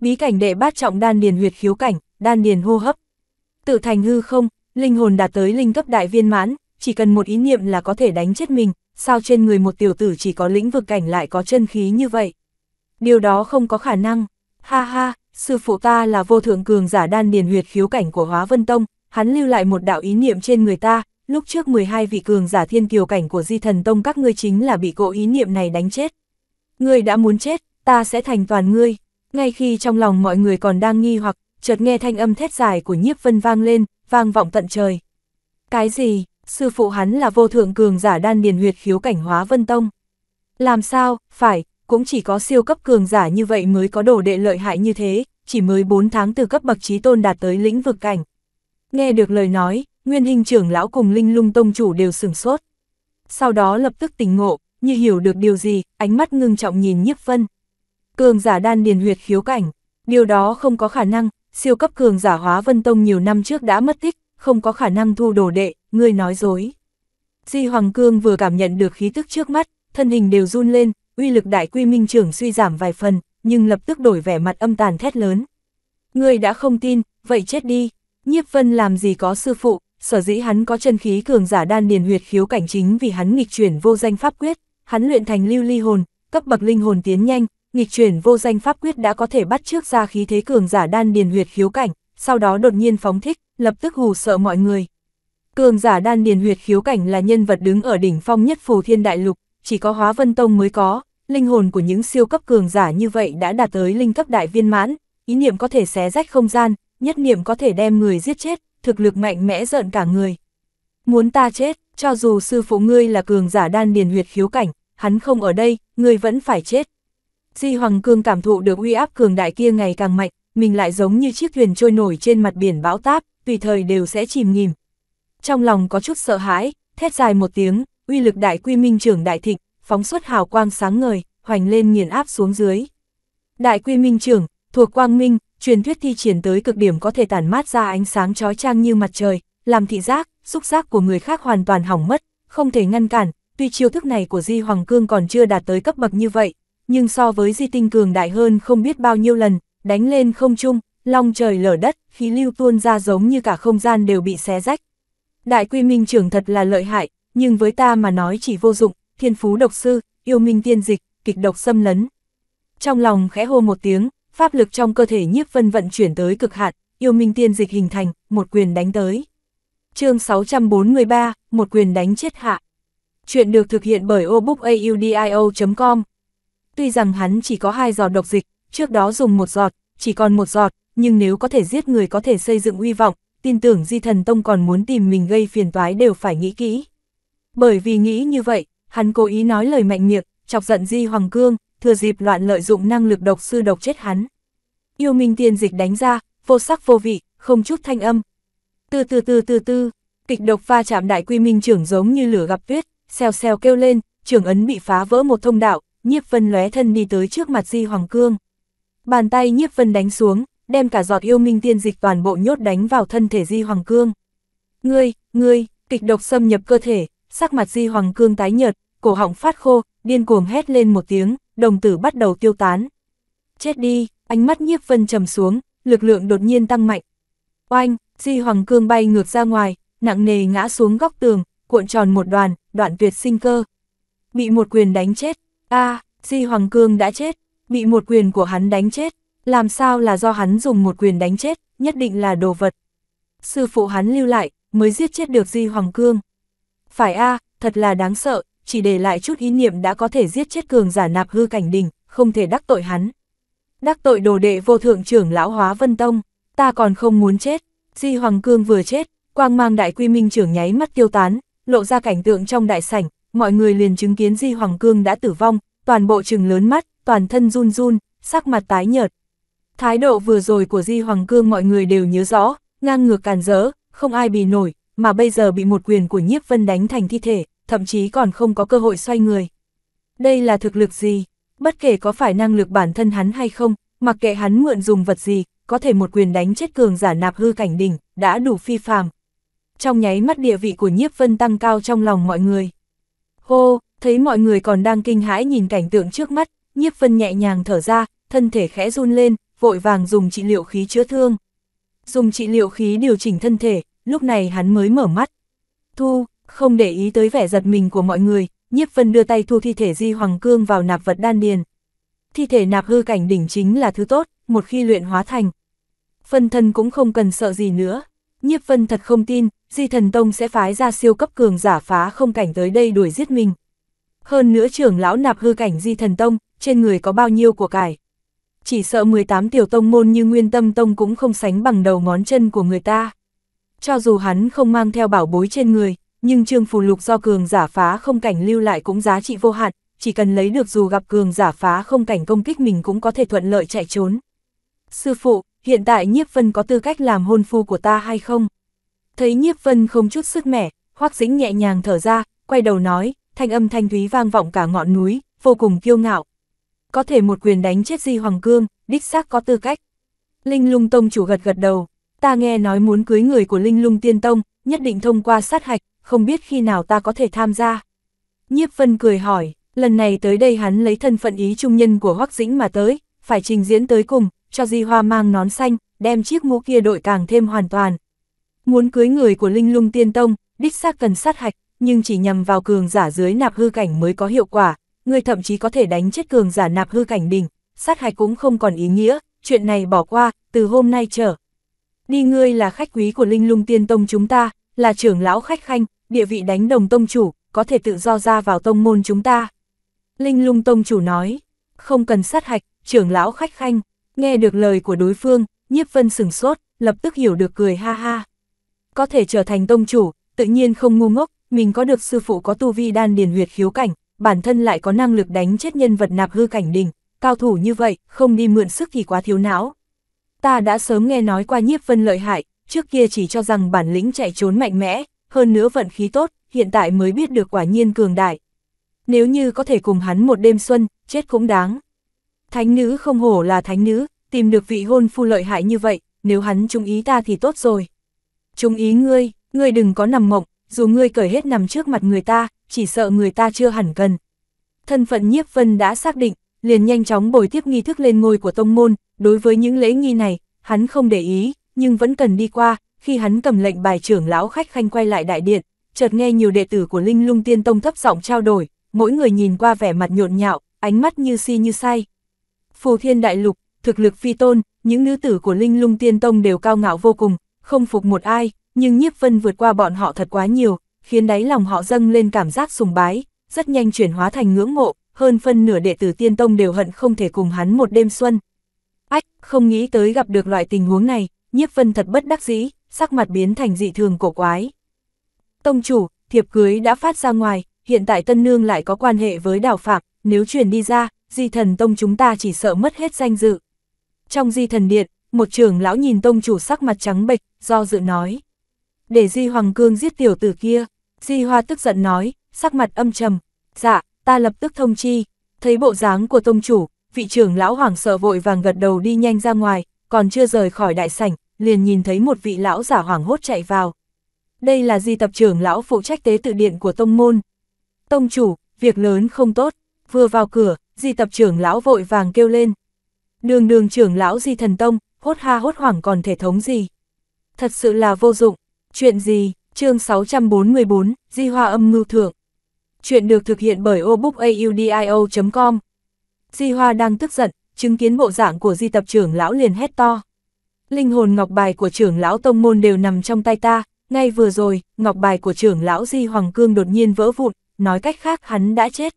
Bí cảnh đệ bát trọng đan điền huyệt khiếu cảnh, đan điền hô hấp. Tự thành hư không, linh hồn đạt tới linh cấp đại viên mãn, chỉ cần một ý niệm là có thể đánh chết mình, sao trên người một tiểu tử chỉ có lĩnh vực cảnh lại có chân khí như vậy. Điều đó không có khả năng. Ha ha, sư phụ ta là vô thượng cường giả đan điền huyệt khiếu cảnh của Hóa Vân Tông, hắn lưu lại một đạo ý niệm trên người ta, lúc trước 12 vị cường giả thiên kiều cảnh của Di Thần Tông các ngươi chính là bị cỗ ý niệm này đánh chết. Ngươi đã muốn chết, ta sẽ thành toàn ngươi. Ngay khi trong lòng mọi người còn đang nghi hoặc, chợt nghe thanh âm thét dài của Nhiếp Vân vang lên, vang vọng tận trời. Cái gì? sư phụ hắn là vô thượng cường giả đan điền huyệt khiếu cảnh hóa vân tông. Làm sao, phải, cũng chỉ có siêu cấp cường giả như vậy mới có đồ đệ lợi hại như thế, chỉ mới 4 tháng từ cấp bậc trí tôn đạt tới lĩnh vực cảnh. Nghe được lời nói, nguyên hình trưởng lão cùng linh lung tông chủ đều sửng sốt. Sau đó lập tức tỉnh ngộ, như hiểu được điều gì, ánh mắt ngưng trọng nhìn nhiếp vân. Cường giả đan điền huyệt khiếu cảnh, điều đó không có khả năng, siêu cấp cường giả hóa vân tông nhiều năm trước đã mất tích, không có khả năng thu đồ đệ, ngươi nói dối. Di Hoàng Cương vừa cảm nhận được khí tức trước mắt, thân hình đều run lên, uy lực đại quy minh trưởng suy giảm vài phần, nhưng lập tức đổi vẻ mặt âm tàn thét lớn. Ngươi đã không tin, vậy chết đi. Nhiếp Vân làm gì có sư phụ, sở dĩ hắn có chân khí cường giả đan điền huyệt khiếu cảnh chính vì hắn nghịch chuyển vô danh pháp quyết, hắn luyện thành lưu ly hồn, cấp bậc linh hồn tiến nhanh, nghịch chuyển vô danh pháp quyết đã có thể bắt trước ra khí thế cường giả đan điền huyệt khiếu cảnh, sau đó đột nhiên phóng thích, lập tức hù sợ mọi người. Cường giả đan điền huyệt khiếu cảnh là nhân vật đứng ở đỉnh phong nhất phù thiên đại lục, chỉ có hóa vân tông mới có, linh hồn của những siêu cấp cường giả như vậy đã đạt tới linh cấp đại viên mãn, ý niệm có thể xé rách không gian, nhất niệm có thể đem người giết chết, thực lực mạnh mẽ giận cả người. Muốn ta chết, cho dù sư phụ ngươi là cường giả đan điền huyệt khiếu cảnh, hắn không ở đây, ngươi vẫn phải chết. Di Hoàng Cương cảm thụ được uy áp cường đại kia ngày càng mạnh, mình lại giống như chiếc thuyền trôi nổi trên mặt biển bão táp, tùy thời đều sẽ chìm nghỉm, trong lòng có chút sợ hãi, thét dài một tiếng, uy lực đại quy minh trưởng đại thịnh, phóng xuất hào quang sáng ngời, hoành lên nghiền áp xuống dưới. Đại quy minh trưởng, thuộc quang minh, truyền thuyết thi triển tới cực điểm có thể tản mát ra ánh sáng chói trang như mặt trời, làm thị giác, xúc giác của người khác hoàn toàn hỏng mất, không thể ngăn cản, tuy chiêu thức này của Di Hoàng Cương còn chưa đạt tới cấp bậc như vậy, nhưng so với Di Tinh Cường đại hơn không biết bao nhiêu lần, đánh lên không trung, long trời lở đất, khí lưu tuôn ra giống như cả không gian đều bị xé rách, Đại quy minh trưởng thật là lợi hại, nhưng với ta mà nói chỉ vô dụng, thiên phú độc sư, yêu minh tiên dịch, kịch độc xâm lấn. Trong lòng khẽ hô một tiếng, pháp lực trong cơ thể nhiếp vân vận chuyển tới cực hạn, yêu minh tiên dịch hình thành, một quyền đánh tới. chương 643, một quyền đánh chết hạ. Chuyện được thực hiện bởi obookaudio.com. Tuy rằng hắn chỉ có hai giọt độc dịch, trước đó dùng một giọt, chỉ còn một giọt, nhưng nếu có thể giết người có thể xây dựng uy vọng, tin tưởng Di Thần Tông còn muốn tìm mình gây phiền toái đều phải nghĩ kỹ. Bởi vì nghĩ như vậy, hắn cố ý nói lời mạnh miệng, chọc giận Di Hoàng Cương, thừa dịp loạn lợi dụng năng lực độc sư độc chết hắn. Yêu Minh Tiên Dịch đánh ra, vô sắc vô vị, không chút thanh âm. Từ từ từ từ từ, kịch độc pha chạm đại quy minh trưởng giống như lửa gặp tuyết, xèo xèo kêu lên, trưởng ấn bị phá vỡ một thông đạo, Nhiếp Vân lóe thân đi tới trước mặt Di Hoàng Cương. Bàn tay Nhiếp Vân đánh xuống, đem cả giọt yêu minh tiên dịch toàn bộ nhốt đánh vào thân thể Di Hoàng Cương. Ngươi, ngươi, kịch độc xâm nhập cơ thể, sắc mặt Di Hoàng Cương tái nhợt, cổ họng phát khô, điên cuồng hét lên một tiếng, đồng tử bắt đầu tiêu tán. Chết đi, ánh mắt nhiếp vân trầm xuống, lực lượng đột nhiên tăng mạnh. Oanh, Di Hoàng Cương bay ngược ra ngoài, nặng nề ngã xuống góc tường, cuộn tròn một đoàn, đoạn tuyệt sinh cơ. Bị một quyền đánh chết, a Di Hoàng Cương đã chết, bị một quyền của hắn đánh chết. Làm sao là do hắn dùng một quyền đánh chết, nhất định là đồ vật. Sư phụ hắn lưu lại, mới giết chết được Di Hoàng Cương. Phải a thật là đáng sợ, chỉ để lại chút ý niệm đã có thể giết chết cường giả nạp hư cảnh đình, không thể đắc tội hắn. Đắc tội đồ đệ vô thượng trưởng lão hóa Vân Tông, ta còn không muốn chết. Di Hoàng Cương vừa chết, quang mang đại quy minh trưởng nháy mắt tiêu tán, lộ ra cảnh tượng trong đại sảnh, mọi người liền chứng kiến Di Hoàng Cương đã tử vong, toàn bộ trừng lớn mắt, toàn thân run run, sắc mặt tái nhợt. Thái độ vừa rồi của Di Hoàng Cương mọi người đều nhớ rõ, ngang ngược càn rỡ, không ai bì nổi, mà bây giờ bị một quyền của nhiếp vân đánh thành thi thể, thậm chí còn không có cơ hội xoay người. Đây là thực lực gì? Bất kể có phải năng lực bản thân hắn hay không, mặc kệ hắn mượn dùng vật gì, có thể một quyền đánh chết cường giả nạp hư cảnh đỉnh, đã đủ phi phàm. Trong nháy mắt địa vị của nhiếp vân tăng cao trong lòng mọi người. Hô, thấy mọi người còn đang kinh hãi nhìn cảnh tượng trước mắt, nhiếp vân nhẹ nhàng thở ra, thân thể khẽ run lên, vội vàng dùng trị liệu khí chữa thương. Dùng trị liệu khí điều chỉnh thân thể, lúc này hắn mới mở mắt. Thu, không để ý tới vẻ giật mình của mọi người, nhiếp vân đưa tay thu thi thể Di Hoàng Cương vào nạp vật đan điền. Thi thể nạp hư cảnh đỉnh chính là thứ tốt, một khi luyện hóa thành. Phân thân cũng không cần sợ gì nữa. Nhiếp vân thật không tin, Di Thần Tông sẽ phái ra siêu cấp cường giả phá không cảnh tới đây đuổi giết mình. Hơn nữa trưởng lão nạp hư cảnh Di Thần Tông, trên người có bao nhiêu của cải, chỉ sợ 18 tiểu tông môn như nguyên tâm tông cũng không sánh bằng đầu ngón chân của người ta. Cho dù hắn không mang theo bảo bối trên người, nhưng trương phù lục do cường giả phá không cảnh lưu lại cũng giá trị vô hạn, chỉ cần lấy được dù gặp cường giả phá không cảnh công kích mình cũng có thể thuận lợi chạy trốn. Sư phụ, hiện tại Nhiếp Vân có tư cách làm hôn phu của ta hay không? Thấy Nhiếp Vân không chút sức mẻ, Hoắc Dĩnh nhẹ nhàng thở ra, quay đầu nói, thanh âm thanh thúy vang vọng cả ngọn núi, vô cùng kiêu ngạo, có thể một quyền đánh chết Di Hoàng Cương, đích xác có tư cách. Linh lung tông chủ gật gật đầu, ta nghe nói muốn cưới người của Linh lung tiên tông, nhất định thông qua sát hạch, không biết khi nào ta có thể tham gia. Nhiếp Vân cười hỏi, lần này tới đây hắn lấy thân phận ý trung nhân của Hoắc Dĩnh mà tới, phải trình diễn tới cùng, cho Di Hoa mang nón xanh, đem chiếc mũ kia đội càng thêm hoàn toàn. Muốn cưới người của Linh Lung Tiên Tông, đích xác cần sát hạch, nhưng chỉ nhằm vào cường giả dưới nạp hư cảnh mới có hiệu quả, ngươi thậm chí có thể đánh chết cường giả nạp hư cảnh đỉnh, sát hạch cũng không còn ý nghĩa, chuyện này bỏ qua, từ hôm nay trở. Đi ngươi là khách quý của Linh Lung Tiên Tông chúng ta, là trưởng lão khách khanh, địa vị đánh đồng tông chủ, có thể tự do ra vào tông môn chúng ta. Linh Lung Tông chủ nói, không cần sát hạch, trưởng lão khách khanh, nghe được lời của đối phương, nhiếp vân sừng sốt, lập tức hiểu được cười ha ha. Có thể trở thành tông chủ, tự nhiên không ngu ngốc, mình có được sư phụ có tu vi đan điền huyệt khiếu cảnh, bản thân lại có năng lực đánh chết nhân vật nạp hư cảnh đình, cao thủ như vậy, không đi mượn sức thì quá thiếu não. Ta đã sớm nghe nói qua nhiếp vân lợi hại, trước kia chỉ cho rằng bản lĩnh chạy trốn mạnh mẽ, hơn nữa vận khí tốt, hiện tại mới biết được quả nhiên cường đại. Nếu như có thể cùng hắn một đêm xuân, chết cũng đáng. Thánh nữ không hổ là thánh nữ, tìm được vị hôn phu lợi hại như vậy, nếu hắn trung ý ta thì tốt rồi. Trung ý ngươi, ngươi đừng có nằm mộng, dù ngươi cởi hết nằm trước mặt người ta, chỉ sợ người ta chưa hẳn cần. Thân phận nhiếp vân đã xác định, liền nhanh chóng bồi tiếp nghi thức lên ngôi của tông môn, đối với những lễ nghi này, hắn không để ý, nhưng vẫn cần đi qua, khi hắn cầm lệnh bài trưởng lão khách khanh quay lại đại điện, chợt nghe nhiều đệ tử của Linh Lung Tiên Tông thấp giọng trao đổi, mỗi người nhìn qua vẻ mặt nhộn nhạo, ánh mắt như si như say. Phù Thiên Đại Lục, thực lực phi tôn, những nữ tử của Linh Lung Tiên Tông đều cao ngạo vô cùng, không phục một ai, nhưng Nhiếp Vân vượt qua bọn họ thật quá nhiều, khiến đáy lòng họ dâng lên cảm giác sùng bái, rất nhanh chuyển hóa thành ngưỡng mộ, hơn phân nửa đệ tử tiên tông đều hận không thể cùng hắn một đêm xuân. Ách, không nghĩ tới gặp được loại tình huống này, nhiếp vân thật bất đắc dĩ, sắc mặt biến thành dị thường cổ quái. Tông chủ, thiệp cưới đã phát ra ngoài, hiện tại tân nương lại có quan hệ với đào phạm, nếu truyền đi ra, di thần tông chúng ta chỉ sợ mất hết danh dự. Trong di thần điện, một trưởng lão nhìn tông chủ sắc mặt trắng bệch, do dự nói. Để di hoàng cương giết tiểu tử kia, Di Hoa tức giận nói, sắc mặt âm trầm, dạ, ta lập tức thông chi, thấy bộ dáng của tông chủ, vị trưởng lão hoàng sợ vội vàng gật đầu đi nhanh ra ngoài, còn chưa rời khỏi đại sảnh, liền nhìn thấy một vị lão giả hoàng hốt chạy vào. Đây là di tập trưởng lão phụ trách tế tự điện của tông môn. Tông chủ, việc lớn không tốt, vừa vào cửa, di tập trưởng lão vội vàng kêu lên. Đường đường trưởng lão di thần tông, hốt ha hốt hoảng còn thể thống gì. Thật sự là vô dụng, chuyện gì, chương 644, Di Hoa âm mưu thượng. Chuyện được thực hiện bởi obookaudio.com. Di Hoa đang tức giận, chứng kiến bộ dạng của di tập trưởng lão liền hét to. Linh hồn ngọc bài của trưởng lão tông môn đều nằm trong tay ta, ngay vừa rồi, ngọc bài của trưởng lão Di Hoàng Cương đột nhiên vỡ vụn, nói cách khác hắn đã chết.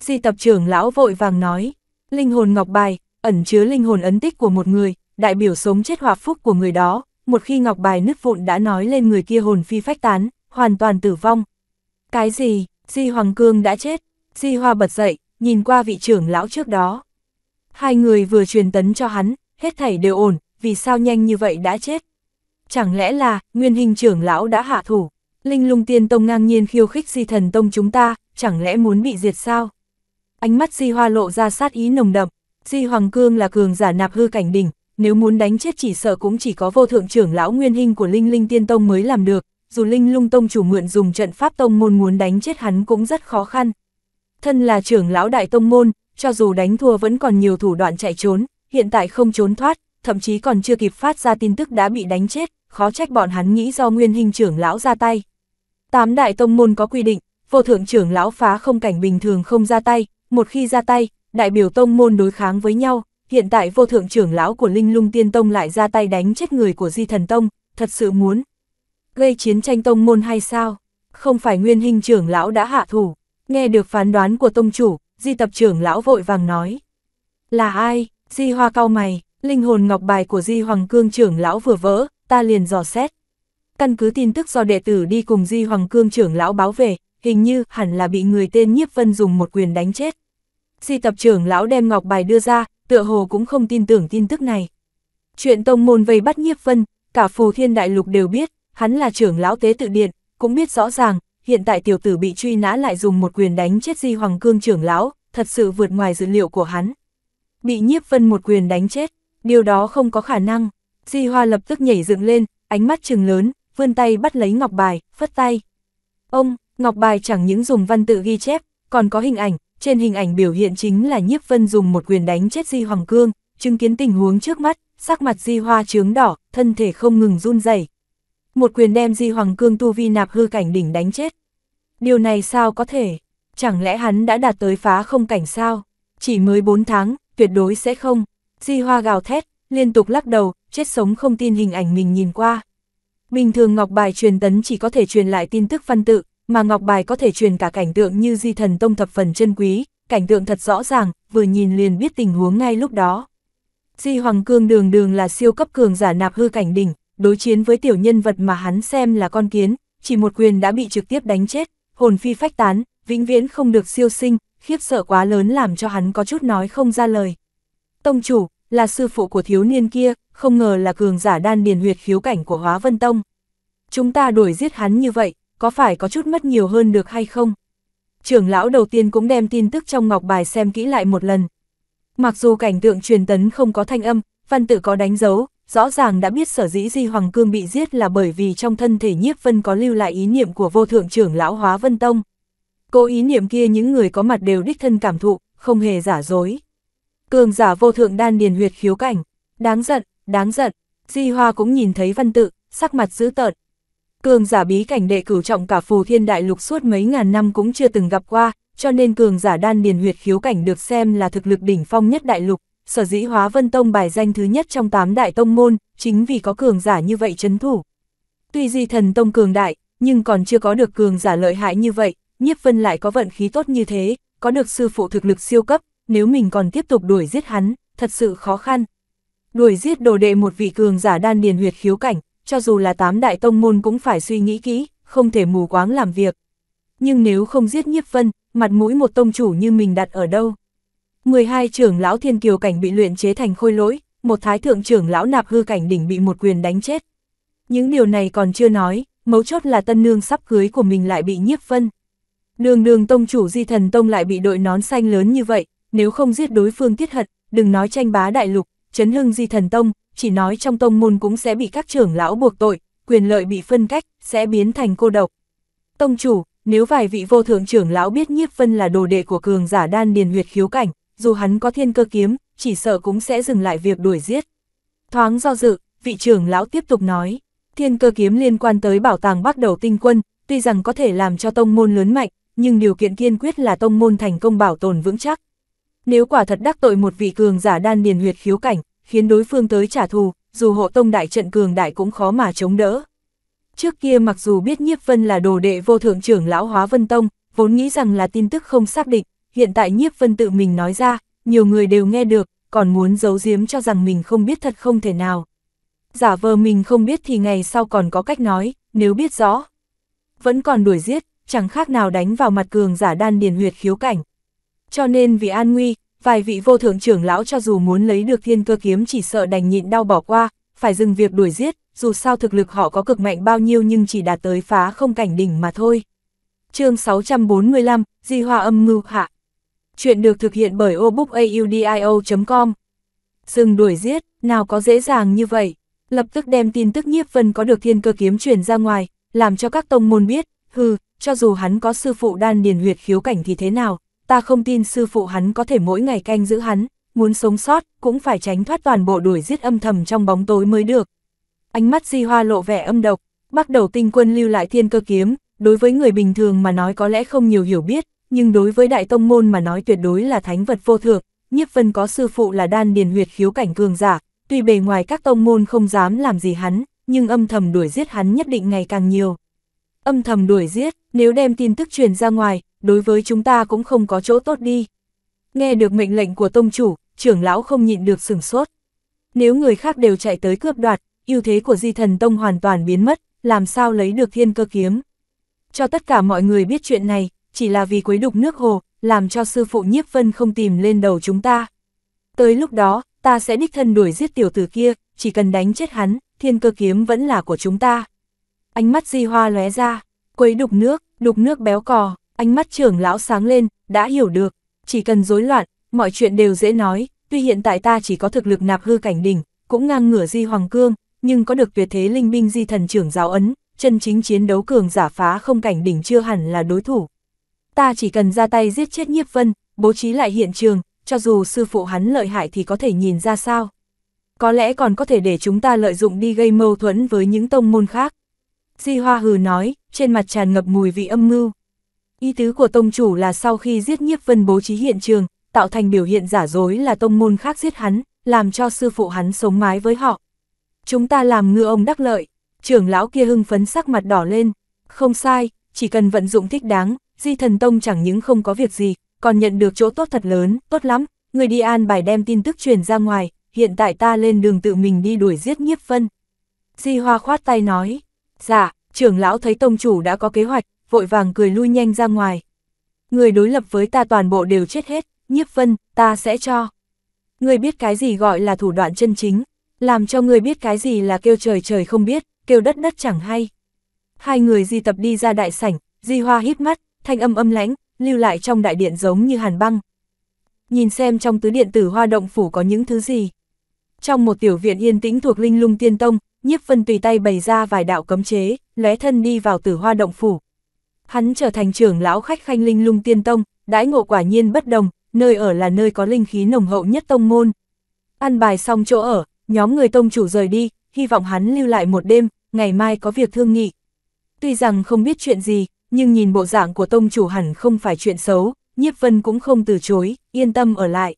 Di tập trưởng lão vội vàng nói, linh hồn ngọc bài, ẩn chứa linh hồn ấn tích của một người, đại biểu sống chết hòa phúc của người đó, một khi ngọc bài nứt vụn đã nói lên người kia hồn phi phách tán, hoàn toàn tử vong. Cái gì, Di Hoàng Cương đã chết, Di Hoa bật dậy, nhìn qua vị trưởng lão trước đó. Hai người vừa truyền tấn cho hắn, hết thảy đều ổn, vì sao nhanh như vậy đã chết. Chẳng lẽ là, nguyên hình trưởng lão đã hạ thủ, Linh lung tiên tông ngang nhiên khiêu khích di thần tông chúng ta, chẳng lẽ muốn bị diệt sao? Ánh mắt di hoa lộ ra sát ý nồng đậm, di hoàng cương là cường giả nạp hư cảnh đỉnh, nếu muốn đánh chết chỉ sợ cũng chỉ có vô thượng trưởng lão nguyên hình của Linh Linh Tiên Tông mới làm được, dù Linh Lung Tông chủ mượn dùng trận pháp tông môn muốn đánh chết hắn cũng rất khó khăn. Thân là trưởng lão đại tông môn, cho dù đánh thua vẫn còn nhiều thủ đoạn chạy trốn, hiện tại không trốn thoát, thậm chí còn chưa kịp phát ra tin tức đã bị đánh chết, khó trách bọn hắn nghĩ do nguyên hình trưởng lão ra tay. Tám đại tông môn có quy định, vô thượng trưởng lão phá không cảnh bình thường không ra tay, một khi ra tay, đại biểu tông môn đối kháng với nhau, hiện tại vô thượng trưởng lão của Linh Lung Tiên Tông lại ra tay đánh chết người của Di Thần Tông, thật sự muốn gây chiến tranh tông môn hay sao? Không phải nguyên hình trưởng lão đã hạ thủ, nghe được phán đoán của tông chủ, Di tập trưởng lão vội vàng nói. Là ai? Di hoa cao mày, linh hồn ngọc bài của Di Hoàng Cương trưởng lão vừa vỡ, ta liền dò xét. Căn cứ tin tức do đệ tử đi cùng Di Hoàng Cương trưởng lão báo về, hình như hẳn là bị người tên Nhiếp Vân dùng một quyền đánh chết. Di tập trưởng lão đem ngọc bài đưa ra, tựa hồ cũng không tin tưởng tin tức này. Chuyện tông môn vây bắt nhiếp vân, cả phù thiên đại lục đều biết, hắn là trưởng lão tế tự điện, cũng biết rõ ràng, hiện tại tiểu tử bị truy nã lại dùng một quyền đánh chết di hoàng cương trưởng lão, thật sự vượt ngoài dữ liệu của hắn. Bị nhiếp vân một quyền đánh chết, điều đó không có khả năng, di hoa lập tức nhảy dựng lên, ánh mắt trừng lớn, vươn tay bắt lấy ngọc bài, phất tay. Ông, ngọc bài chẳng những dùng văn tự ghi chép, còn có hình ảnh, trên hình ảnh biểu hiện chính là nhiếp vân dùng một quyền đánh chết Di Hoàng Cương, chứng kiến tình huống trước mắt, sắc mặt Di Hoa trướng đỏ, thân thể không ngừng run rẩy. Một quyền đem Di Hoàng Cương tu vi nạp hư cảnh đỉnh đánh chết. Điều này sao có thể? Chẳng lẽ hắn đã đạt tới phá không cảnh sao? Chỉ mới 4 tháng, tuyệt đối sẽ không. Di Hoa gào thét, liên tục lắc đầu, chết sống không tin hình ảnh mình nhìn qua. Bình thường ngọc bài truyền tấn chỉ có thể truyền lại tin tức văn tự, mà ngọc bài có thể truyền cả cảnh tượng như di thần tông thập phần chân quý, cảnh tượng thật rõ ràng, vừa nhìn liền biết tình huống ngay lúc đó. Di Hoàng Cương đường đường là siêu cấp cường giả nạp hư cảnh đỉnh, đối chiến với tiểu nhân vật mà hắn xem là con kiến, chỉ một quyền đã bị trực tiếp đánh chết, hồn phi phách tán, vĩnh viễn không được siêu sinh, khiếp sợ quá lớn làm cho hắn có chút nói không ra lời. Tông chủ, là sư phụ của thiếu niên kia, không ngờ là cường giả đan điền huyệt khiếu cảnh của Hóa Vân Tông. Chúng ta đuổi giết hắn như vậy, có phải có chút mất nhiều hơn được hay không? Trưởng lão đầu tiên cũng đem tin tức trong ngọc bài xem kỹ lại một lần. Mặc dù cảnh tượng truyền tấn không có thanh âm, văn tự có đánh dấu, rõ ràng đã biết sở dĩ Di Hoàng Cương bị giết là bởi vì trong thân thể nhiếp vân có lưu lại ý niệm của vô thượng trưởng lão hóa vân tông. Cô ý niệm kia những người có mặt đều đích thân cảm thụ, không hề giả dối. Cường giả vô thượng đan điền huyệt khiếu cảnh, đáng giận, đáng giận, Di Hoa cũng nhìn thấy văn tự, sắc mặt dữ tợn, cường giả bí cảnh đệ cửu trọng cả phù thiên đại lục suốt mấy ngàn năm cũng chưa từng gặp qua, cho nên cường giả đan điền huyệt khiếu cảnh được xem là thực lực đỉnh phong nhất đại lục, sở dĩ hóa vân tông bài danh thứ nhất trong tám đại tông môn, chính vì có cường giả như vậy chấn thủ. Tuy di thần tông cường đại, nhưng còn chưa có được cường giả lợi hại như vậy, nhiếp vân lại có vận khí tốt như thế, có được sư phụ thực lực siêu cấp, nếu mình còn tiếp tục đuổi giết hắn, thật sự khó khăn. Đuổi giết đồ đệ một vị cường giả đan điền huyệt khiếu cảnh, cho dù là tám đại tông môn cũng phải suy nghĩ kỹ, không thể mù quáng làm việc. Nhưng nếu không giết nhiếp vân, mặt mũi một tông chủ như mình đặt ở đâu? 12 trưởng lão thiên kiều cảnh bị luyện chế thành khôi lỗi, một thái thượng trưởng lão nạp hư cảnh đỉnh bị một quyền đánh chết. Những điều này còn chưa nói, mấu chốt là tân nương sắp cưới của mình lại bị nhiếp vân. Đường đường tông chủ di thần tông lại bị đội nón xanh lớn như vậy, nếu không giết đối phương tiết hận, đừng nói tranh bá đại lục, chấn hưng di thần tông, chỉ nói trong tông môn cũng sẽ bị các trưởng lão buộc tội, quyền lợi bị phân cách, sẽ biến thành cô độc. Tông chủ, nếu vài vị vô thượng trưởng lão biết nhiếp vân là đồ đệ của cường giả đan điền huyệt khiếu cảnh, dù hắn có thiên cơ kiếm, chỉ sợ cũng sẽ dừng lại việc đuổi giết. Thoáng do dự, vị trưởng lão tiếp tục nói, thiên cơ kiếm liên quan tới bảo tàng bắt đầu tinh quân, tuy rằng có thể làm cho tông môn lớn mạnh, nhưng điều kiện kiên quyết là tông môn thành công bảo tồn vững chắc. Nếu quả thật đắc tội một vị cường giả đan điền huyệt khiếu cảnh, khiến đối phương tới trả thù, dù hộ tông đại trận cường đại cũng khó mà chống đỡ. Trước kia mặc dù biết Nhiếp Vân là đồ đệ vô thượng trưởng lão hóa Vân Tông, vốn nghĩ rằng là tin tức không xác định, hiện tại Nhiếp Vân tự mình nói ra, nhiều người đều nghe được, còn muốn giấu giếm cho rằng mình không biết thật không thể nào. Giả vờ mình không biết thì ngày sau còn có cách nói, nếu biết rõ. Vẫn còn đuổi giết, chẳng khác nào đánh vào mặt cường giả đan điền huyệt khiếu cảnh. Cho nên vì an nguy, vài vị vô thượng trưởng lão cho dù muốn lấy được thiên cơ kiếm chỉ sợ đành nhịn đau bỏ qua, phải dừng việc đuổi giết, dù sao thực lực họ có cực mạnh bao nhiêu nhưng chỉ đạt tới phá không cảnh đỉnh mà thôi. chương 645, Di Hoa âm mưu hạ. Chuyện được thực hiện bởi obookaudio.com Dừng đuổi giết, nào có dễ dàng như vậy. Lập tức đem tin tức nhiếp vân có được thiên cơ kiếm truyền ra ngoài, làm cho các tông môn biết, hừ, cho dù hắn có sư phụ đan điền huyệt khiếu cảnh thì thế nào, ta không tin sư phụ hắn có thể mỗi ngày canh giữ hắn, muốn sống sót, cũng phải tránh thoát toàn bộ đuổi giết âm thầm trong bóng tối mới được. Ánh mắt Di Hoa lộ vẻ âm độc, bắt đầu tinh quân lưu lại thiên cơ kiếm, đối với người bình thường mà nói có lẽ không nhiều hiểu biết, nhưng đối với đại tông môn mà nói tuyệt đối là thánh vật vô thượng, nhiếp vân có sư phụ là đan điền huyệt khiếu cảnh cường giả, tuy bề ngoài các tông môn không dám làm gì hắn, nhưng âm thầm đuổi giết hắn nhất định ngày càng nhiều. Âm thầm đuổi giết, nếu đem tin tức truyền ra ngoài, đối với chúng ta cũng không có chỗ tốt đi. Nghe được mệnh lệnh của tông chủ, trưởng lão không nhịn được sửng sốt. Nếu người khác đều chạy tới cướp đoạt, ưu thế của di thần tông hoàn toàn biến mất, làm sao lấy được thiên cơ kiếm. Cho tất cả mọi người biết chuyện này, chỉ là vì quấy đục nước hồ, làm cho sư phụ nhiếp vân không tìm lên đầu chúng ta. Tới lúc đó, ta sẽ đích thân đuổi giết tiểu tử kia, chỉ cần đánh chết hắn, thiên cơ kiếm vẫn là của chúng ta. Ánh mắt di hoa lóe ra, quấy đục nước, đục nước béo cò, Ánh mắt trưởng lão sáng lên, đã hiểu được, chỉ cần rối loạn, mọi chuyện đều dễ nói, tuy hiện tại ta chỉ có thực lực nạp hư cảnh đỉnh, cũng ngang ngửa di hoàng cương, nhưng có được tuyệt thế linh binh di thần trưởng giáo ấn, chân chính chiến đấu cường giả phá không cảnh đỉnh chưa hẳn là đối thủ. Ta chỉ cần ra tay giết chết nhiếp vân, bố trí lại hiện trường, cho dù sư phụ hắn lợi hại thì có thể nhìn ra sao. Có lẽ còn có thể để chúng ta lợi dụng đi gây mâu thuẫn với những tông môn khác. Di Hoa Hừ nói, trên mặt tràn ngập mùi vị âm mưu. Ý tứ của tông chủ là sau khi giết nhiếp vân bố trí hiện trường, tạo thành biểu hiện giả dối là tông môn khác giết hắn, làm cho sư phụ hắn sống mái với họ. Chúng ta làm ngư ông đắc lợi, trưởng lão kia hưng phấn sắc mặt đỏ lên. Không sai, chỉ cần vận dụng thích đáng, di thần tông chẳng những không có việc gì, còn nhận được chỗ tốt thật lớn, tốt lắm. Người đi an bài đem tin tức truyền ra ngoài, hiện tại ta lên đường tự mình đi đuổi giết nhiếp vân. Di Hoa khoát tay nói, dạ, trưởng lão thấy tông chủ đã có kế hoạch, vội vàng cười lui nhanh ra ngoài. Người đối lập với ta toàn bộ đều chết hết, nhiếp vân, ta sẽ cho. Người biết cái gì gọi là thủ đoạn chân chính, làm cho người biết cái gì là kêu trời trời không biết, kêu đất đất chẳng hay. Hai người di tập đi ra đại sảnh, di hoa hít mắt, thanh âm âm lãnh, lưu lại trong đại điện giống như hàn băng. Nhìn xem trong tứ điện tử hoa động phủ có những thứ gì. Trong một tiểu viện yên tĩnh thuộc linh lung tiên tông, nhiếp vân tùy tay bày ra vài đạo cấm chế, lóe thân đi vào tử hoa động phủ. Hắn trở thành trưởng lão khách khanh linh lung tiên tông, đãi ngộ quả nhiên bất đồng, nơi ở là nơi có linh khí nồng hậu nhất tông môn. Ăn bài xong chỗ ở, nhóm người tông chủ rời đi, hy vọng hắn lưu lại một đêm, ngày mai có việc thương nghị. Tuy rằng không biết chuyện gì, nhưng nhìn bộ dạng của tông chủ hẳn không phải chuyện xấu, nhiếp vân cũng không từ chối, yên tâm ở lại.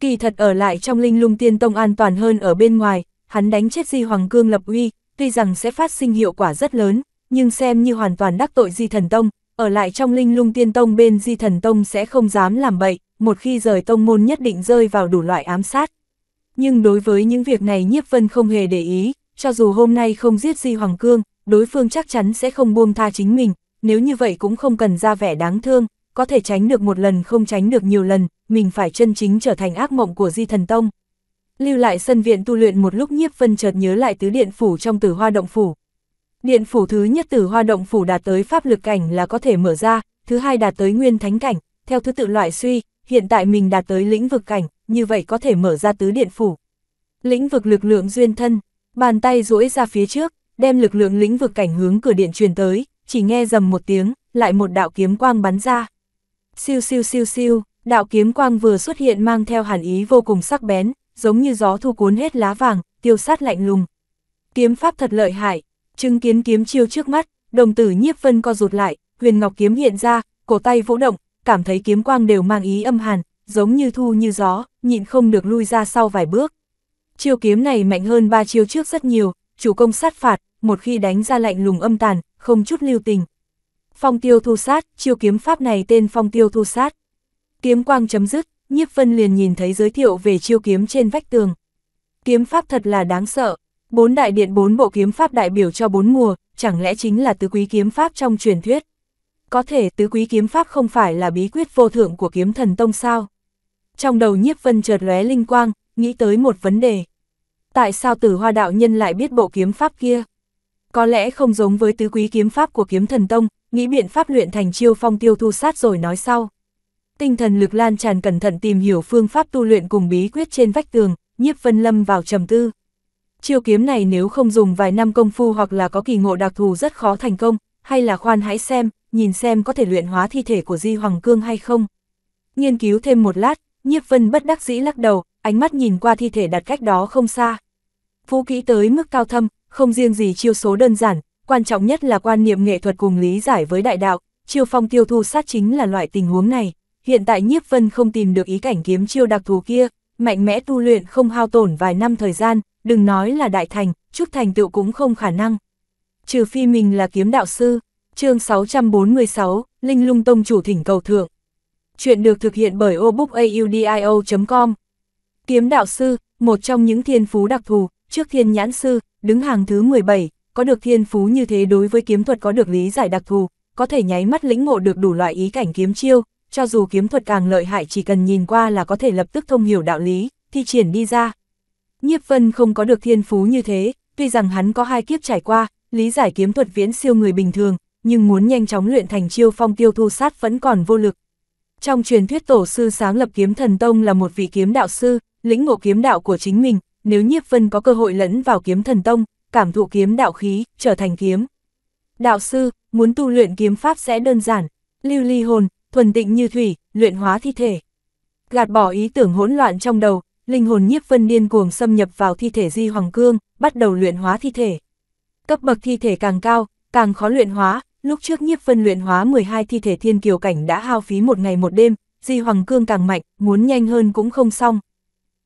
Kỳ thật ở lại trong linh lung tiên tông an toàn hơn ở bên ngoài, hắn đánh chết di hoàng cương lập uy, tuy rằng sẽ phát sinh hiệu quả rất lớn, nhưng xem như hoàn toàn đắc tội di thần tông, ở lại trong linh lung tiên tông bên di thần tông sẽ không dám làm bậy, một khi rời tông môn nhất định rơi vào đủ loại ám sát. Nhưng đối với những việc này Nhiếp Vân không hề để ý, cho dù hôm nay không giết Di Hoàng Cương, đối phương chắc chắn sẽ không buông tha chính mình, nếu như vậy cũng không cần ra vẻ đáng thương, có thể tránh được một lần không tránh được nhiều lần, mình phải chân chính trở thành ác mộng của Di Thần Tông. Lưu lại sân viện tu luyện một lúc Nhiếp Vân chợt nhớ lại tứ điện phủ trong Tử Hoa động phủ, Điện phủ thứ nhất từ hoa động phủ đạt tới pháp lực cảnh là có thể mở ra, thứ hai đạt tới nguyên thánh cảnh, theo thứ tự loại suy, hiện tại mình đạt tới lĩnh vực cảnh, như vậy có thể mở ra tứ điện phủ. Lĩnh vực lực lượng duyên thân, bàn tay duỗi ra phía trước, đem lực lượng lĩnh vực cảnh hướng cửa điện truyền tới, chỉ nghe rầm một tiếng, lại một đạo kiếm quang bắn ra. Siêu siêu siêu siêu, đạo kiếm quang vừa xuất hiện mang theo hàn ý vô cùng sắc bén, giống như gió thu cuốn hết lá vàng, tiêu sát lạnh lùng. Kiếm pháp thật lợi hại, Chứng kiến kiếm chiêu trước mắt, đồng tử nhiếp vân co rụt lại, huyền ngọc kiếm hiện ra, cổ tay vỗ động, cảm thấy kiếm quang đều mang ý âm hàn, giống như thu như gió, nhịn không được lui ra sau vài bước. Chiêu kiếm này mạnh hơn ba chiêu trước rất nhiều, chủ công sát phạt, một khi đánh ra lạnh lùng âm tàn, không chút lưu tình. Phong tiêu thu sát, chiêu kiếm pháp này tên phong tiêu thu sát. Kiếm quang chấm dứt, nhiếp vân liền nhìn thấy giới thiệu về chiêu kiếm trên vách tường. Kiếm pháp thật là đáng sợ, Bốn đại điện bốn bộ kiếm pháp đại biểu cho bốn mùa, chẳng lẽ chính là tứ quý kiếm pháp trong truyền thuyết? Có thể tứ quý kiếm pháp không phải là bí quyết vô thượng của kiếm thần tông sao? Trong đầu nhiếp vân chợt lóe linh quang, nghĩ tới một vấn đề. Tại sao tử hoa đạo nhân lại biết bộ kiếm pháp kia? Có lẽ không giống với tứ quý kiếm pháp của kiếm thần tông, nghĩ biện pháp luyện thành chiêu phong tiêu thu sát rồi nói sau. Tinh thần lực lan tràn cẩn thận tìm hiểu phương pháp tu luyện cùng bí quyết trên vách tường, nhiếp vân lâm vào trầm tư chiêu kiếm này nếu không dùng vài năm công phu hoặc là có kỳ ngộ đặc thù rất khó thành công, hay là khoan hãy xem, nhìn xem có thể luyện hóa thi thể của Di Hoàng Cương hay không. Nghiên cứu thêm một lát, Nhiếp Vân bất đắc dĩ lắc đầu, ánh mắt nhìn qua thi thể đặt cách đó không xa. Phú kỹ tới mức cao thâm, không riêng gì chiêu số đơn giản, quan trọng nhất là quan niệm nghệ thuật cùng lý giải với đại đạo, chiêu phong tiêu thu sát chính là loại tình huống này. Hiện tại Nhiếp Vân không tìm được ý cảnh kiếm chiêu đặc thù kia, mạnh mẽ tu luyện không hao tổn vài năm thời gian, đừng nói là đại thành, chút thành tựu cũng không khả năng. Trừ phi mình là kiếm đạo sư, chương 646, Linh Lung Tông chủ thỉnh cầu thượng. Chuyện được thực hiện bởi obookaudio.com. Kiếm đạo sư, một trong những thiên phú đặc thù, trước thiên nhãn sư, đứng hàng thứ 17, có được thiên phú như thế đối với kiếm thuật có được lý giải đặc thù, có thể nháy mắt lĩnh ngộ được đủ loại ý cảnh kiếm chiêu, cho dù kiếm thuật càng lợi hại chỉ cần nhìn qua là có thể lập tức thông hiểu đạo lý, thi triển đi ra. Nhiếp Vân không có được thiên phú như thế, tuy rằng hắn có hai kiếp trải qua, lý giải kiếm thuật viễn siêu người bình thường, nhưng muốn nhanh chóng luyện thành chiêu phong tiêu thu sát vẫn còn vô lực. Trong truyền thuyết tổ sư sáng lập kiếm thần tông là một vị kiếm đạo sư, lĩnh ngộ kiếm đạo của chính mình, nếu Nhiếp Vân có cơ hội lẫn vào kiếm thần tông, cảm thụ kiếm đạo khí, trở thành kiếm. Đạo sư, muốn tu luyện kiếm pháp sẽ đơn giản, lưu ly hồn, thuần tịnh như thủy, luyện hóa thi thể. Gạt bỏ ý tưởng hỗn loạn trong đầu, linh hồn nhiếp vân điên cuồng xâm nhập vào thi thể Di Hoàng Cương, bắt đầu luyện hóa thi thể. Cấp bậc thi thể càng cao, càng khó luyện hóa, lúc trước nhiếp vân luyện hóa 12 thi thể thiên kiều cảnh đã hao phí một ngày một đêm, Di Hoàng Cương càng mạnh, muốn nhanh hơn cũng không xong.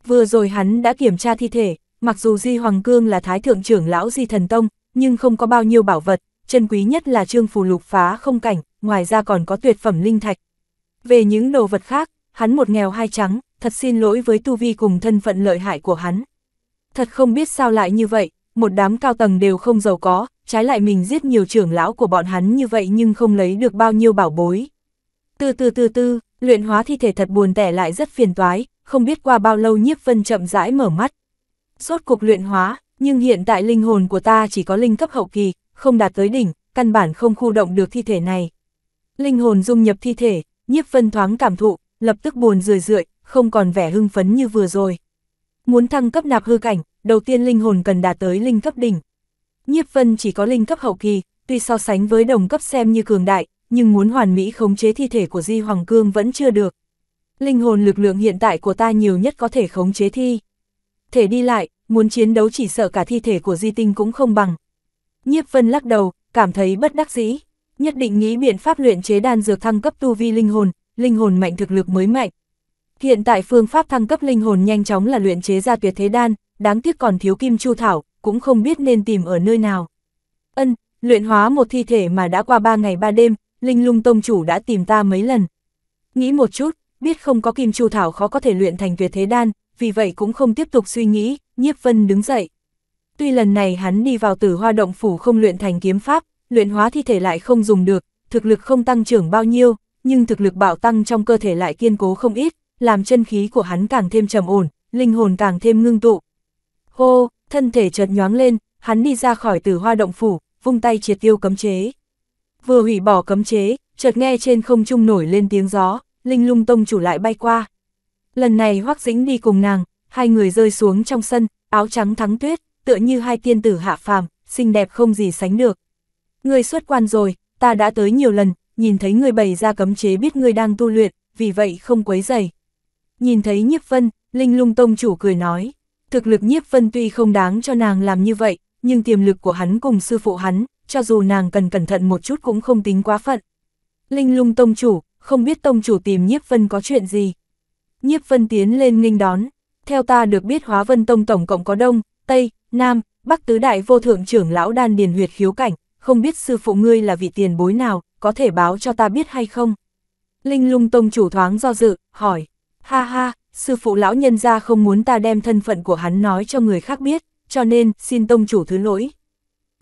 Vừa rồi hắn đã kiểm tra thi thể, mặc dù Di Hoàng Cương là thái thượng trưởng lão Di Thần Tông, nhưng không có bao nhiêu bảo vật, chân quý nhất là trương phù lục phá không cảnh, ngoài ra còn có tuyệt phẩm linh thạch. Về những đồ vật khác, hắn một nghèo hai trắng, thật xin lỗi với tu vi cùng thân phận lợi hại của hắn. Thật không biết sao lại như vậy, một đám cao tầng đều không giàu có, trái lại mình giết nhiều trưởng lão của bọn hắn như vậy nhưng không lấy được bao nhiêu bảo bối. Từ từ từ từ, luyện hóa thi thể thật buồn tẻ lại rất phiền toái, không biết qua bao lâu nhiếp vân chậm rãi mở mắt. suốt cuộc luyện hóa, nhưng hiện tại linh hồn của ta chỉ có linh cấp hậu kỳ, không đạt tới đỉnh, căn bản không khu động được thi thể này. Linh hồn dung nhập thi thể, nhiếp vân thoáng cảm thụ, lập tức buồn rười rượi, không còn vẻ hưng phấn như vừa rồi. Muốn thăng cấp nạp hư cảnh, đầu tiên linh hồn cần đạt tới linh cấp đỉnh. Nhiếp vân chỉ có linh cấp hậu kỳ, tuy so sánh với đồng cấp xem như cường đại, nhưng muốn hoàn mỹ khống chế thi thể của Di Hoàng Cương vẫn chưa được. Linh hồn lực lượng hiện tại của ta nhiều nhất có thể khống chế thi. Thể đi lại, muốn chiến đấu chỉ sợ cả thi thể của Di Tinh cũng không bằng, Nhiếp Vân lắc đầu, cảm thấy bất đắc dĩ, nhất định nghĩ biện pháp luyện chế đan dược thăng cấp tu vi linh hồn, linh hồn mạnh thực lực mới mạnh. Hiện tại phương pháp thăng cấp linh hồn nhanh chóng là luyện chế ra tuyệt thế đan, đáng tiếc còn thiếu kim chu thảo, cũng không biết nên tìm ở nơi nào. Ân, luyện hóa một thi thể mà đã qua ba ngày ba đêm, linh lung tông chủ đã tìm ta mấy lần. Nghĩ một chút, biết không có kim chu thảo khó có thể luyện thành tuyệt thế đan, vì vậy cũng không tiếp tục suy nghĩ, nhiếp vân đứng dậy. Tuy lần này hắn đi vào tử hoa động phủ không luyện thành kiếm pháp, luyện hóa thi thể lại không dùng được, thực lực không tăng trưởng bao nhiêu, nhưng thực lực bạo tăng trong cơ thể lại kiên cố không ít, làm chân khí của hắn càng thêm trầm ổn, linh hồn càng thêm ngưng tụ. Hô, thân thể chợt nhoáng lên, hắn đi ra khỏi tử hoa động phủ, vung tay triệt tiêu cấm chế. Vừa hủy bỏ cấm chế, chợt nghe trên không trung nổi lên tiếng gió, linh lung tông chủ lại bay qua. Lần này hoắc dĩnh đi cùng nàng, hai người rơi xuống trong sân, áo trắng thắng tuyết tựa như hai tiên tử hạ phàm, xinh đẹp không gì sánh được. Ngươi xuất quan rồi, ta đã tới nhiều lần, nhìn thấy người bày ra cấm chế biết người đang tu luyện, vì vậy không quấy dày. Nhìn thấy nhiếp vân, Linh lung tông chủ cười nói, thực lực nhiếp vân tuy không đáng cho nàng làm như vậy, nhưng tiềm lực của hắn cùng sư phụ hắn, cho dù nàng cần cẩn thận một chút cũng không tính quá phận. Linh lung tông chủ, không biết tông chủ tìm nhiếp vân có chuyện gì. Nhiếp vân tiến lên nghênh đón, theo ta được biết hóa vân tông tổng cộng có đông, Tây, Nam, Bắc tứ đại vô thượng trưởng lão đan điền huyệt khiếu cảnh, không biết sư phụ ngươi là vị tiền bối nào, có thể báo cho ta biết hay không? Linh lung tông chủ thoáng do dự, hỏi, ha ha, sư phụ lão nhân ra không muốn ta đem thân phận của hắn nói cho người khác biết, cho nên xin tông chủ thứ lỗi.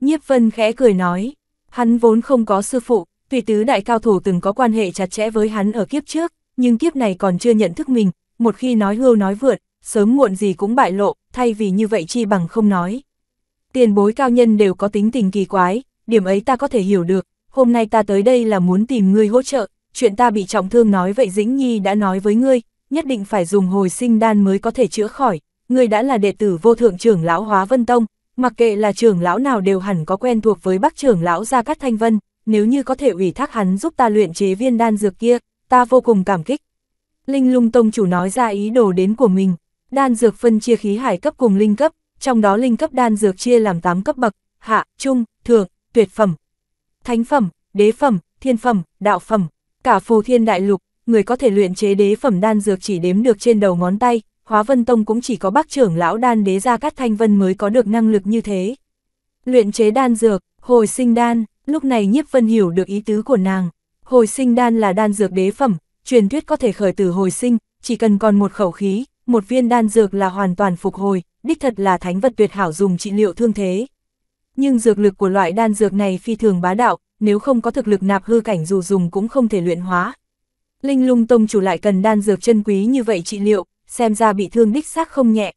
Nhiếp vân khẽ cười nói, hắn vốn không có sư phụ, tùy tứ đại cao thủ từng có quan hệ chặt chẽ với hắn ở kiếp trước, nhưng kiếp này còn chưa nhận thức mình, một khi nói hưu nói vượt, sớm muộn gì cũng bại lộ, thay vì như vậy chi bằng không nói. Tiền bối cao nhân đều có tính tình kỳ quái, điểm ấy ta có thể hiểu được, hôm nay ta tới đây là muốn tìm ngươi hỗ trợ, chuyện ta bị trọng thương nói vậy Dĩnh Nhi đã nói với ngươi, nhất định phải dùng hồi sinh đan mới có thể chữa khỏi, ngươi đã là đệ tử vô thượng trưởng lão Hóa Vân Tông, mặc kệ là trưởng lão nào đều hẳn có quen thuộc với bác trưởng lão Gia Cát Thanh Vân, nếu như có thể ủy thác hắn giúp ta luyện chế viên đan dược kia, ta vô cùng cảm kích. Linh lung tông chủ nói ra ý đồ đến của mình, Đan dược phân chia khí hải cấp cùng linh cấp, trong đó linh cấp đan dược chia làm 8 cấp bậc, hạ, trung, thượng, tuyệt phẩm, thánh phẩm, đế phẩm, thiên phẩm, đạo phẩm. Cả phù thiên đại lục, người có thể luyện chế đế phẩm đan dược chỉ đếm được trên đầu ngón tay, Hóa Vân Tông cũng chỉ có bác trưởng lão đan đế ra Cát Thanh Vân mới có được năng lực như thế. Luyện chế đan dược, hồi sinh đan, lúc này nhiếp vân hiểu được ý tứ của nàng. Hồi sinh đan là đan dược đế phẩm, truyền thuyết có thể khởi từ hồi sinh, chỉ cần còn một khẩu khí, một viên đan dược là hoàn toàn phục hồi, đích thật là thánh vật tuyệt hảo dùng trị liệu thương thế. Nhưng dược lực của loại đan dược này phi thường bá đạo, nếu không có thực lực nạp hư cảnh dù dùng cũng không thể luyện hóa. Linh lung tông chủ lại cần đan dược chân quý như vậy trị liệu, xem ra bị thương đích xác không nhẹ.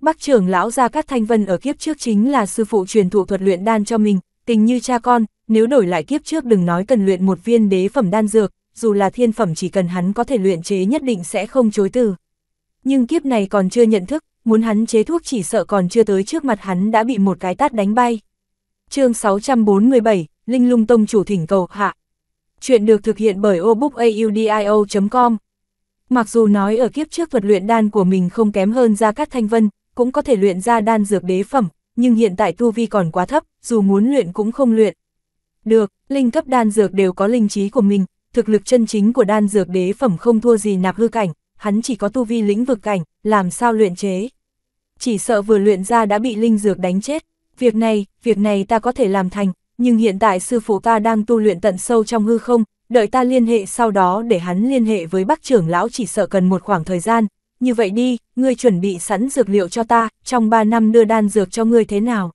Bác trưởng lão Gia các Thanh Vân ở kiếp trước chính là sư phụ truyền thụ thuật luyện đan cho mình, tình như cha con, nếu đổi lại kiếp trước đừng nói cần luyện một viên đế phẩm đan dược, dù là thiên phẩm chỉ cần hắn có thể luyện chế nhất định sẽ không chối từ nhưng kiếp này còn chưa nhận thức, muốn hắn chế thuốc chỉ sợ còn chưa tới trước mặt hắn đã bị một cái tát đánh bay. chương 647, Linh Lung Tông chủ thỉnh cầu hạ. Chuyện được thực hiện bởi obookaudio.com. Mặc dù nói ở kiếp trước vật luyện đan của mình không kém hơn ra các thanh vân, cũng có thể luyện ra đan dược đế phẩm, nhưng hiện tại tu vi còn quá thấp, dù muốn luyện cũng không luyện. Được, linh cấp đan dược đều có linh trí của mình, thực lực chân chính của đan dược đế phẩm không thua gì nạp hư cảnh, hắn chỉ có tu vi lĩnh vực cảnh, làm sao luyện chế. Chỉ sợ vừa luyện ra đã bị linh dược đánh chết. Việc này, việc này ta có thể làm thành, nhưng hiện tại sư phụ ta đang tu luyện tận sâu trong hư không, đợi ta liên hệ sau đó để hắn liên hệ với bác trưởng lão chỉ sợ cần một khoảng thời gian. Như vậy đi, ngươi chuẩn bị sẵn dược liệu cho ta, trong 3 năm đưa đan dược cho ngươi thế nào?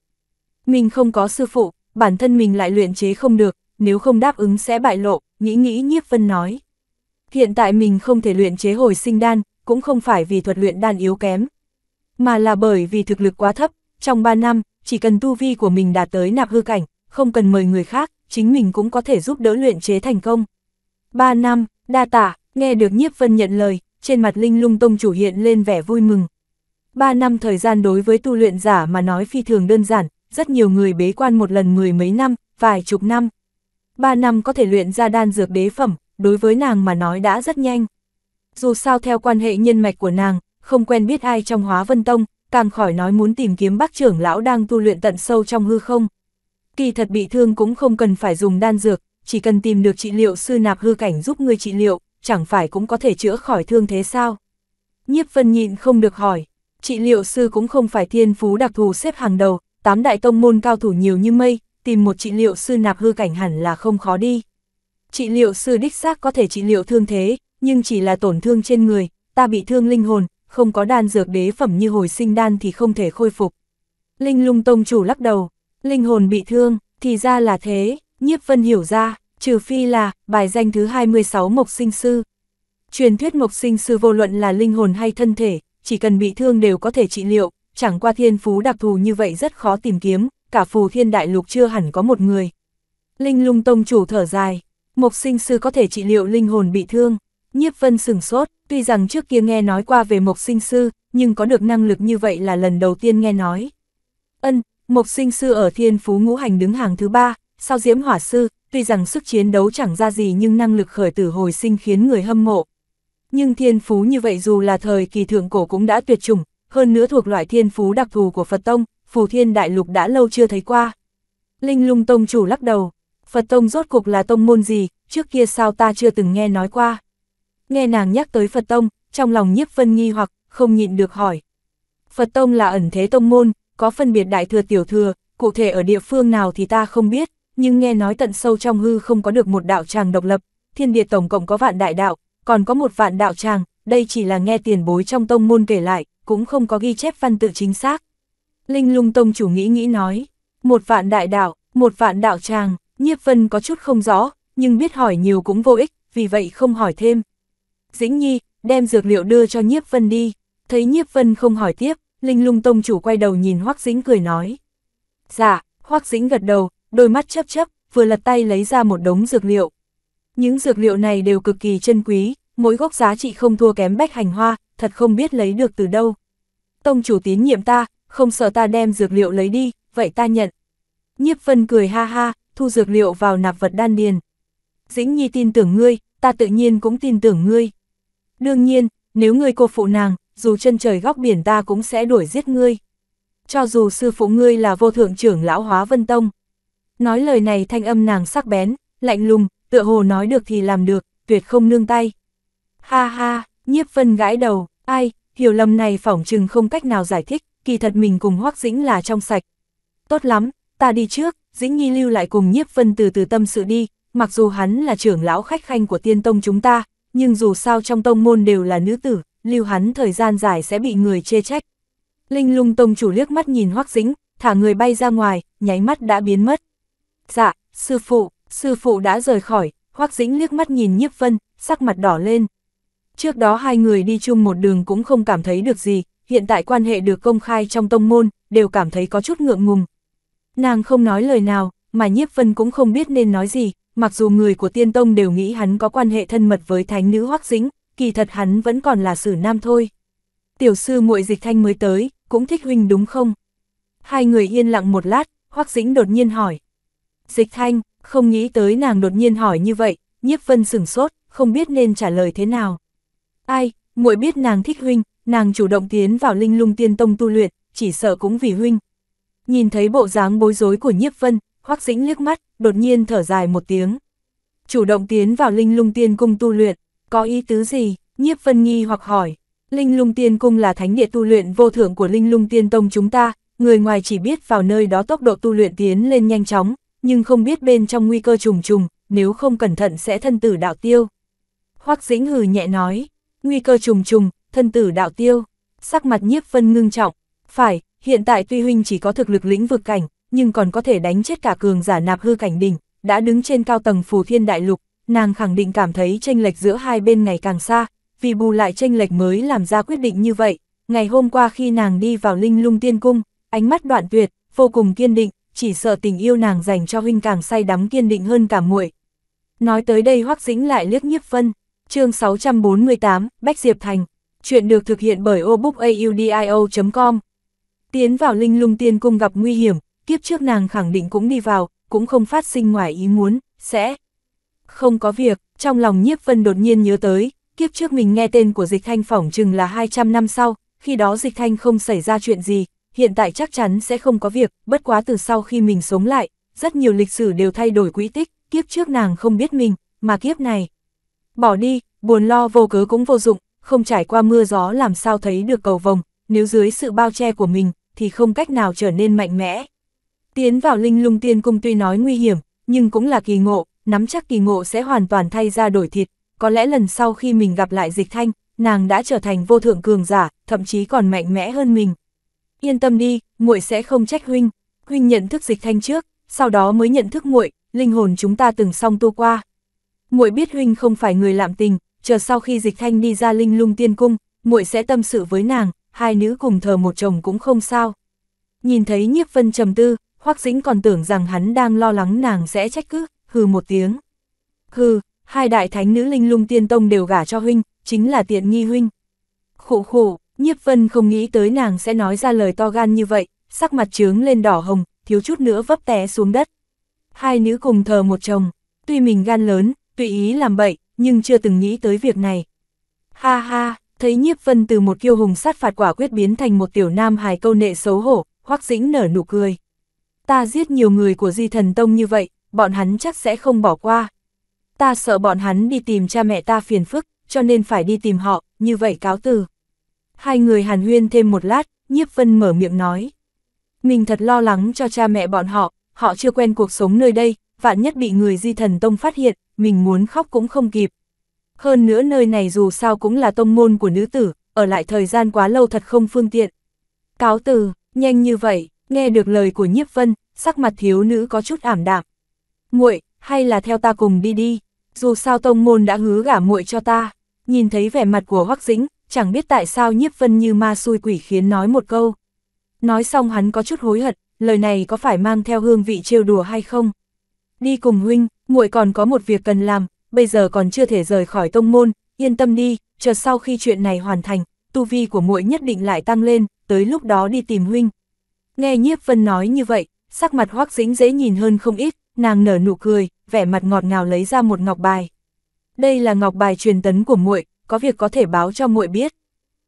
Mình không có sư phụ, bản thân mình lại luyện chế không được, nếu không đáp ứng sẽ bại lộ, nghĩ nghĩ nhiếp vân nói. Hiện tại mình không thể luyện chế hồi sinh đan, cũng không phải vì thuật luyện đan yếu kém, mà là bởi vì thực lực quá thấp, trong 3 năm, chỉ cần tu vi của mình đạt tới nạp hư cảnh, không cần mời người khác, chính mình cũng có thể giúp đỡ luyện chế thành công. 3 năm, đa tả, nghe được Nhiếp Vân nhận lời, trên mặt Linh Lung Tông chủ hiện lên vẻ vui mừng. 3 năm thời gian đối với tu luyện giả mà nói phi thường đơn giản, rất nhiều người bế quan một lần mười mấy năm, vài chục năm. 3 năm có thể luyện ra đan dược đế phẩm, đối với nàng mà nói đã rất nhanh. Dù sao theo quan hệ nhân mạch của nàng, không quen biết ai trong hóa vân tông, càng khỏi nói muốn tìm kiếm bác trưởng lão đang tu luyện tận sâu trong hư không. Kỳ thật bị thương cũng không cần phải dùng đan dược, chỉ cần tìm được trị liệu sư nạp hư cảnh giúp người trị liệu, chẳng phải cũng có thể chữa khỏi thương thế sao. Nhiếp vân nhịn không được hỏi, trị liệu sư cũng không phải thiên phú đặc thù xếp hàng đầu, tám đại tông môn cao thủ nhiều như mây, tìm một trị liệu sư nạp hư cảnh hẳn là không khó đi trị liệu sư đích xác có thể trị liệu thương thế, nhưng chỉ là tổn thương trên người, ta bị thương linh hồn, không có đan dược đế phẩm như hồi sinh đan thì không thể khôi phục. Linh lung tông chủ lắc đầu, linh hồn bị thương, thì ra là thế, nhiếp vân hiểu ra, trừ phi là, bài danh thứ 26 Mộc Sinh Sư. Truyền thuyết Mộc Sinh Sư vô luận là linh hồn hay thân thể, chỉ cần bị thương đều có thể trị liệu, chẳng qua thiên phú đặc thù như vậy rất khó tìm kiếm, cả phù thiên đại lục chưa hẳn có một người. Linh lung tông chủ thở dài, Mộc sinh sư có thể trị liệu linh hồn bị thương. Nhiếp vân sừng sốt, tuy rằng trước kia nghe nói qua về mộc sinh sư, nhưng có được năng lực như vậy là lần đầu tiên nghe nói. Ân, mộc sinh sư ở thiên phú ngũ hành đứng hàng thứ ba, sau diễm hỏa sư, tuy rằng sức chiến đấu chẳng ra gì nhưng năng lực khởi tử hồi sinh khiến người hâm mộ. Nhưng thiên phú như vậy dù là thời kỳ thượng cổ cũng đã tuyệt chủng, hơn nữa thuộc loại thiên phú đặc thù của Phật Tông, phù thiên đại lục đã lâu chưa thấy qua. Linh lung tông chủ lắc đầu, Phật Tông rốt cục là tông môn gì, trước kia sao ta chưa từng nghe nói qua. Nghe nàng nhắc tới Phật Tông, trong lòng nhiếp phân nghi hoặc, không nhịn được hỏi. Phật Tông là ẩn thế tông môn, có phân biệt đại thừa tiểu thừa, cụ thể ở địa phương nào thì ta không biết, nhưng nghe nói tận sâu trong hư không có được một đạo tràng độc lập, thiên địa tổng cộng có vạn đại đạo, còn có một vạn đạo tràng, đây chỉ là nghe tiền bối trong tông môn kể lại, cũng không có ghi chép văn tự chính xác. Linh lung tông chủ nghĩ nghĩ nói, một vạn đại đạo, một vạn đạo tràng, Nhiếp Vân có chút không rõ, nhưng biết hỏi nhiều cũng vô ích, vì vậy không hỏi thêm. Dĩnh Nhi, đem dược liệu đưa cho Nhiếp Vân đi. Thấy Nhiếp Vân không hỏi tiếp, Linh Lung Tông chủ quay đầu nhìn Hoắc Dĩnh cười nói. Dạ, Hoắc Dĩnh gật đầu, đôi mắt chấp chấp, vừa lật tay lấy ra một đống dược liệu. Những dược liệu này đều cực kỳ chân quý, mỗi gốc giá trị không thua kém bách hành hoa, thật không biết lấy được từ đâu. Tông chủ tín nhiệm ta, không sợ ta đem dược liệu lấy đi, vậy ta nhận. Nhiếp Vân cười ha ha, thu dược liệu vào nạp vật đan điền. Dĩnh Nhi tin tưởng ngươi, ta tự nhiên cũng tin tưởng ngươi. Đương nhiên, nếu ngươi cô phụ nàng, dù chân trời góc biển ta cũng sẽ đuổi giết ngươi. Cho dù sư phụ ngươi là vô thượng trưởng lão hóa vân tông. Nói lời này thanh âm nàng sắc bén, lạnh lùng, tựa hồ nói được thì làm được, tuyệt không nương tay. Ha ha, nhiếp vân gãi đầu, ai, hiểu lầm này phỏng chừng không cách nào giải thích, kỳ thật mình cùng hoắc dĩnh là trong sạch. Tốt lắm, ta đi trước, Dĩnh Nhi lưu lại cùng nhiếp vân từ từ tâm sự đi, mặc dù hắn là trưởng lão khách khanh của tiên tông chúng ta, nhưng dù sao trong tông môn đều là nữ tử, lưu hắn thời gian dài sẽ bị người chê trách. Linh lung tông chủ liếc mắt nhìn hoắc dĩnh, thả người bay ra ngoài, nháy mắt đã biến mất. Dạ, sư phụ, sư phụ đã rời khỏi, hoắc dĩnh liếc mắt nhìn nhiếp vân, sắc mặt đỏ lên. Trước đó hai người đi chung một đường cũng không cảm thấy được gì, hiện tại quan hệ được công khai trong tông môn, đều cảm thấy có chút ngượng ngùng, Nàng không nói lời nào, mà nhiếp vân cũng không biết nên nói gì, mặc dù người của tiên tông đều nghĩ hắn có quan hệ thân mật với thánh nữ hoắc dĩnh, kỳ thật hắn vẫn còn là sử nam thôi. Tiểu sư muội dịch thanh mới tới, cũng thích huynh đúng không? Hai người yên lặng một lát, hoắc dĩnh đột nhiên hỏi. Dịch thanh, không nghĩ tới nàng đột nhiên hỏi như vậy, nhiếp vân sửng sốt, không biết nên trả lời thế nào. Ai, muội biết nàng thích huynh, nàng chủ động tiến vào linh lung tiên tông tu luyện, chỉ sợ cũng vì huynh, Nhìn thấy bộ dáng bối rối của nhiếp vân, hoắc dĩnh liếc mắt, đột nhiên thở dài một tiếng. Chủ động tiến vào linh lung tiên cung tu luyện, có ý tứ gì? Nhiếp vân nghi hoặc hỏi. Linh lung tiên cung là thánh địa tu luyện vô thượng của linh lung tiên tông chúng ta, người ngoài chỉ biết vào nơi đó tốc độ tu luyện tiến lên nhanh chóng, nhưng không biết bên trong nguy cơ trùng trùng, nếu không cẩn thận sẽ thân tử đạo tiêu. Hoắc dĩnh hừ nhẹ nói, nguy cơ trùng trùng, thân tử đạo tiêu, sắc mặt nhiếp vân ngưng trọng, phải, Hiện tại tuy huynh chỉ có thực lực lĩnh vực cảnh, nhưng còn có thể đánh chết cả cường giả nạp hư cảnh đỉnh, đã đứng trên cao tầng phù thiên đại lục, nàng khẳng định cảm thấy tranh lệch giữa hai bên ngày càng xa, vì bù lại tranh lệch mới làm ra quyết định như vậy. Ngày hôm qua khi nàng đi vào linh lung tiên cung, ánh mắt đoạn tuyệt, vô cùng kiên định, chỉ sợ tình yêu nàng dành cho huynh càng say đắm kiên định hơn cả muội. Nói tới đây Hoắc Dĩnh lại liếc Nhiếp Vân, chương 648, Bách Diệp Thành. Chuyện được thực hiện bởi obookaudio.com Tiến vào linh lung tiên cung gặp nguy hiểm, kiếp trước nàng khẳng định cũng đi vào, cũng không phát sinh ngoài ý muốn, sẽ không có việc, trong lòng nhiếp vân đột nhiên nhớ tới, kiếp trước mình nghe tên của dịch thanh phỏng chừng là 200 năm sau, khi đó dịch thanh không xảy ra chuyện gì, hiện tại chắc chắn sẽ không có việc, bất quá từ sau khi mình sống lại, rất nhiều lịch sử đều thay đổi quỹ tích, kiếp trước nàng không biết mình, mà kiếp này. Bỏ đi, buồn lo vô cớ cũng vô dụng, không trải qua mưa gió làm sao thấy được cầu vồng, nếu dưới sự bao che của mình, thì không cách nào trở nên mạnh mẽ. Tiến vào linh lung tiên cung tuy nói nguy hiểm, nhưng cũng là kỳ ngộ, nắm chắc kỳ ngộ sẽ hoàn toàn thay ra đổi thịt, có lẽ lần sau khi mình gặp lại dịch thanh, nàng đã trở thành vô thượng cường giả, thậm chí còn mạnh mẽ hơn mình. Yên tâm đi, muội sẽ không trách huynh. Huynh nhận thức dịch thanh trước, sau đó mới nhận thức muội, linh hồn chúng ta từng song tu qua. Muội biết huynh không phải người lạm tình, chờ sau khi dịch thanh đi ra linh lung tiên cung, muội sẽ tâm sự với nàng, hai nữ cùng thờ một chồng cũng không sao. Nhìn thấy nhiếp vân trầm tư, Hoắc Dĩnh còn tưởng rằng hắn đang lo lắng nàng sẽ trách cứ, hừ một tiếng. Hừ, hai đại thánh nữ linh lung tiên tông đều gả cho huynh, chính là tiện nghi huynh. Khụ khụ, nhiếp vân không nghĩ tới nàng sẽ nói ra lời to gan như vậy, sắc mặt trướng lên đỏ hồng, thiếu chút nữa vấp té xuống đất. Hai nữ cùng thờ một chồng, tuy mình gan lớn, tùy ý làm bậy, nhưng chưa từng nghĩ tới việc này. Ha ha, Thấy nhiếp vân từ một kiêu hùng sát phạt quả quyết biến thành một tiểu nam hài câu nệ xấu hổ, hoắc dĩnh nở nụ cười. Ta giết nhiều người của di thần tông như vậy, bọn hắn chắc sẽ không bỏ qua. Ta sợ bọn hắn đi tìm cha mẹ ta phiền phức, cho nên phải đi tìm họ, như vậy cáo từ. Hai người hàn huyên thêm một lát, nhiếp vân mở miệng nói. Mình thật lo lắng cho cha mẹ bọn họ, họ chưa quen cuộc sống nơi đây, vạn nhất bị người di thần tông phát hiện, mình muốn khóc cũng không kịp, hơn nữa nơi này dù sao cũng là tông môn của nữ tử, ở lại thời gian quá lâu thật không phương tiện. Cáo từ, nhanh như vậy, nghe được lời của nhiếp vân, sắc mặt thiếu nữ có chút ảm đạm. muội hay là theo ta cùng đi đi, dù sao tông môn đã hứa gả muội cho ta. Nhìn thấy vẻ mặt của Hoắc Dĩnh, chẳng biết tại sao nhiếp vân như ma xui quỷ khiến nói một câu. Nói xong hắn có chút hối hận, lời này có phải mang theo hương vị trêu đùa hay không? Đi cùng huynh, muội còn có một việc cần làm, bây giờ còn chưa thể rời khỏi tông môn, yên tâm đi, chờ sau khi chuyện này hoàn thành, tu vi của muội nhất định lại tăng lên, tới lúc đó đi tìm huynh. Nghe Nhiếp Vân nói như vậy, sắc mặt Hoắc Dĩnh dễ nhìn hơn không ít, nàng nở nụ cười, vẻ mặt ngọt ngào lấy ra một ngọc bài. Đây là ngọc bài truyền tấn của muội, có việc có thể báo cho muội biết.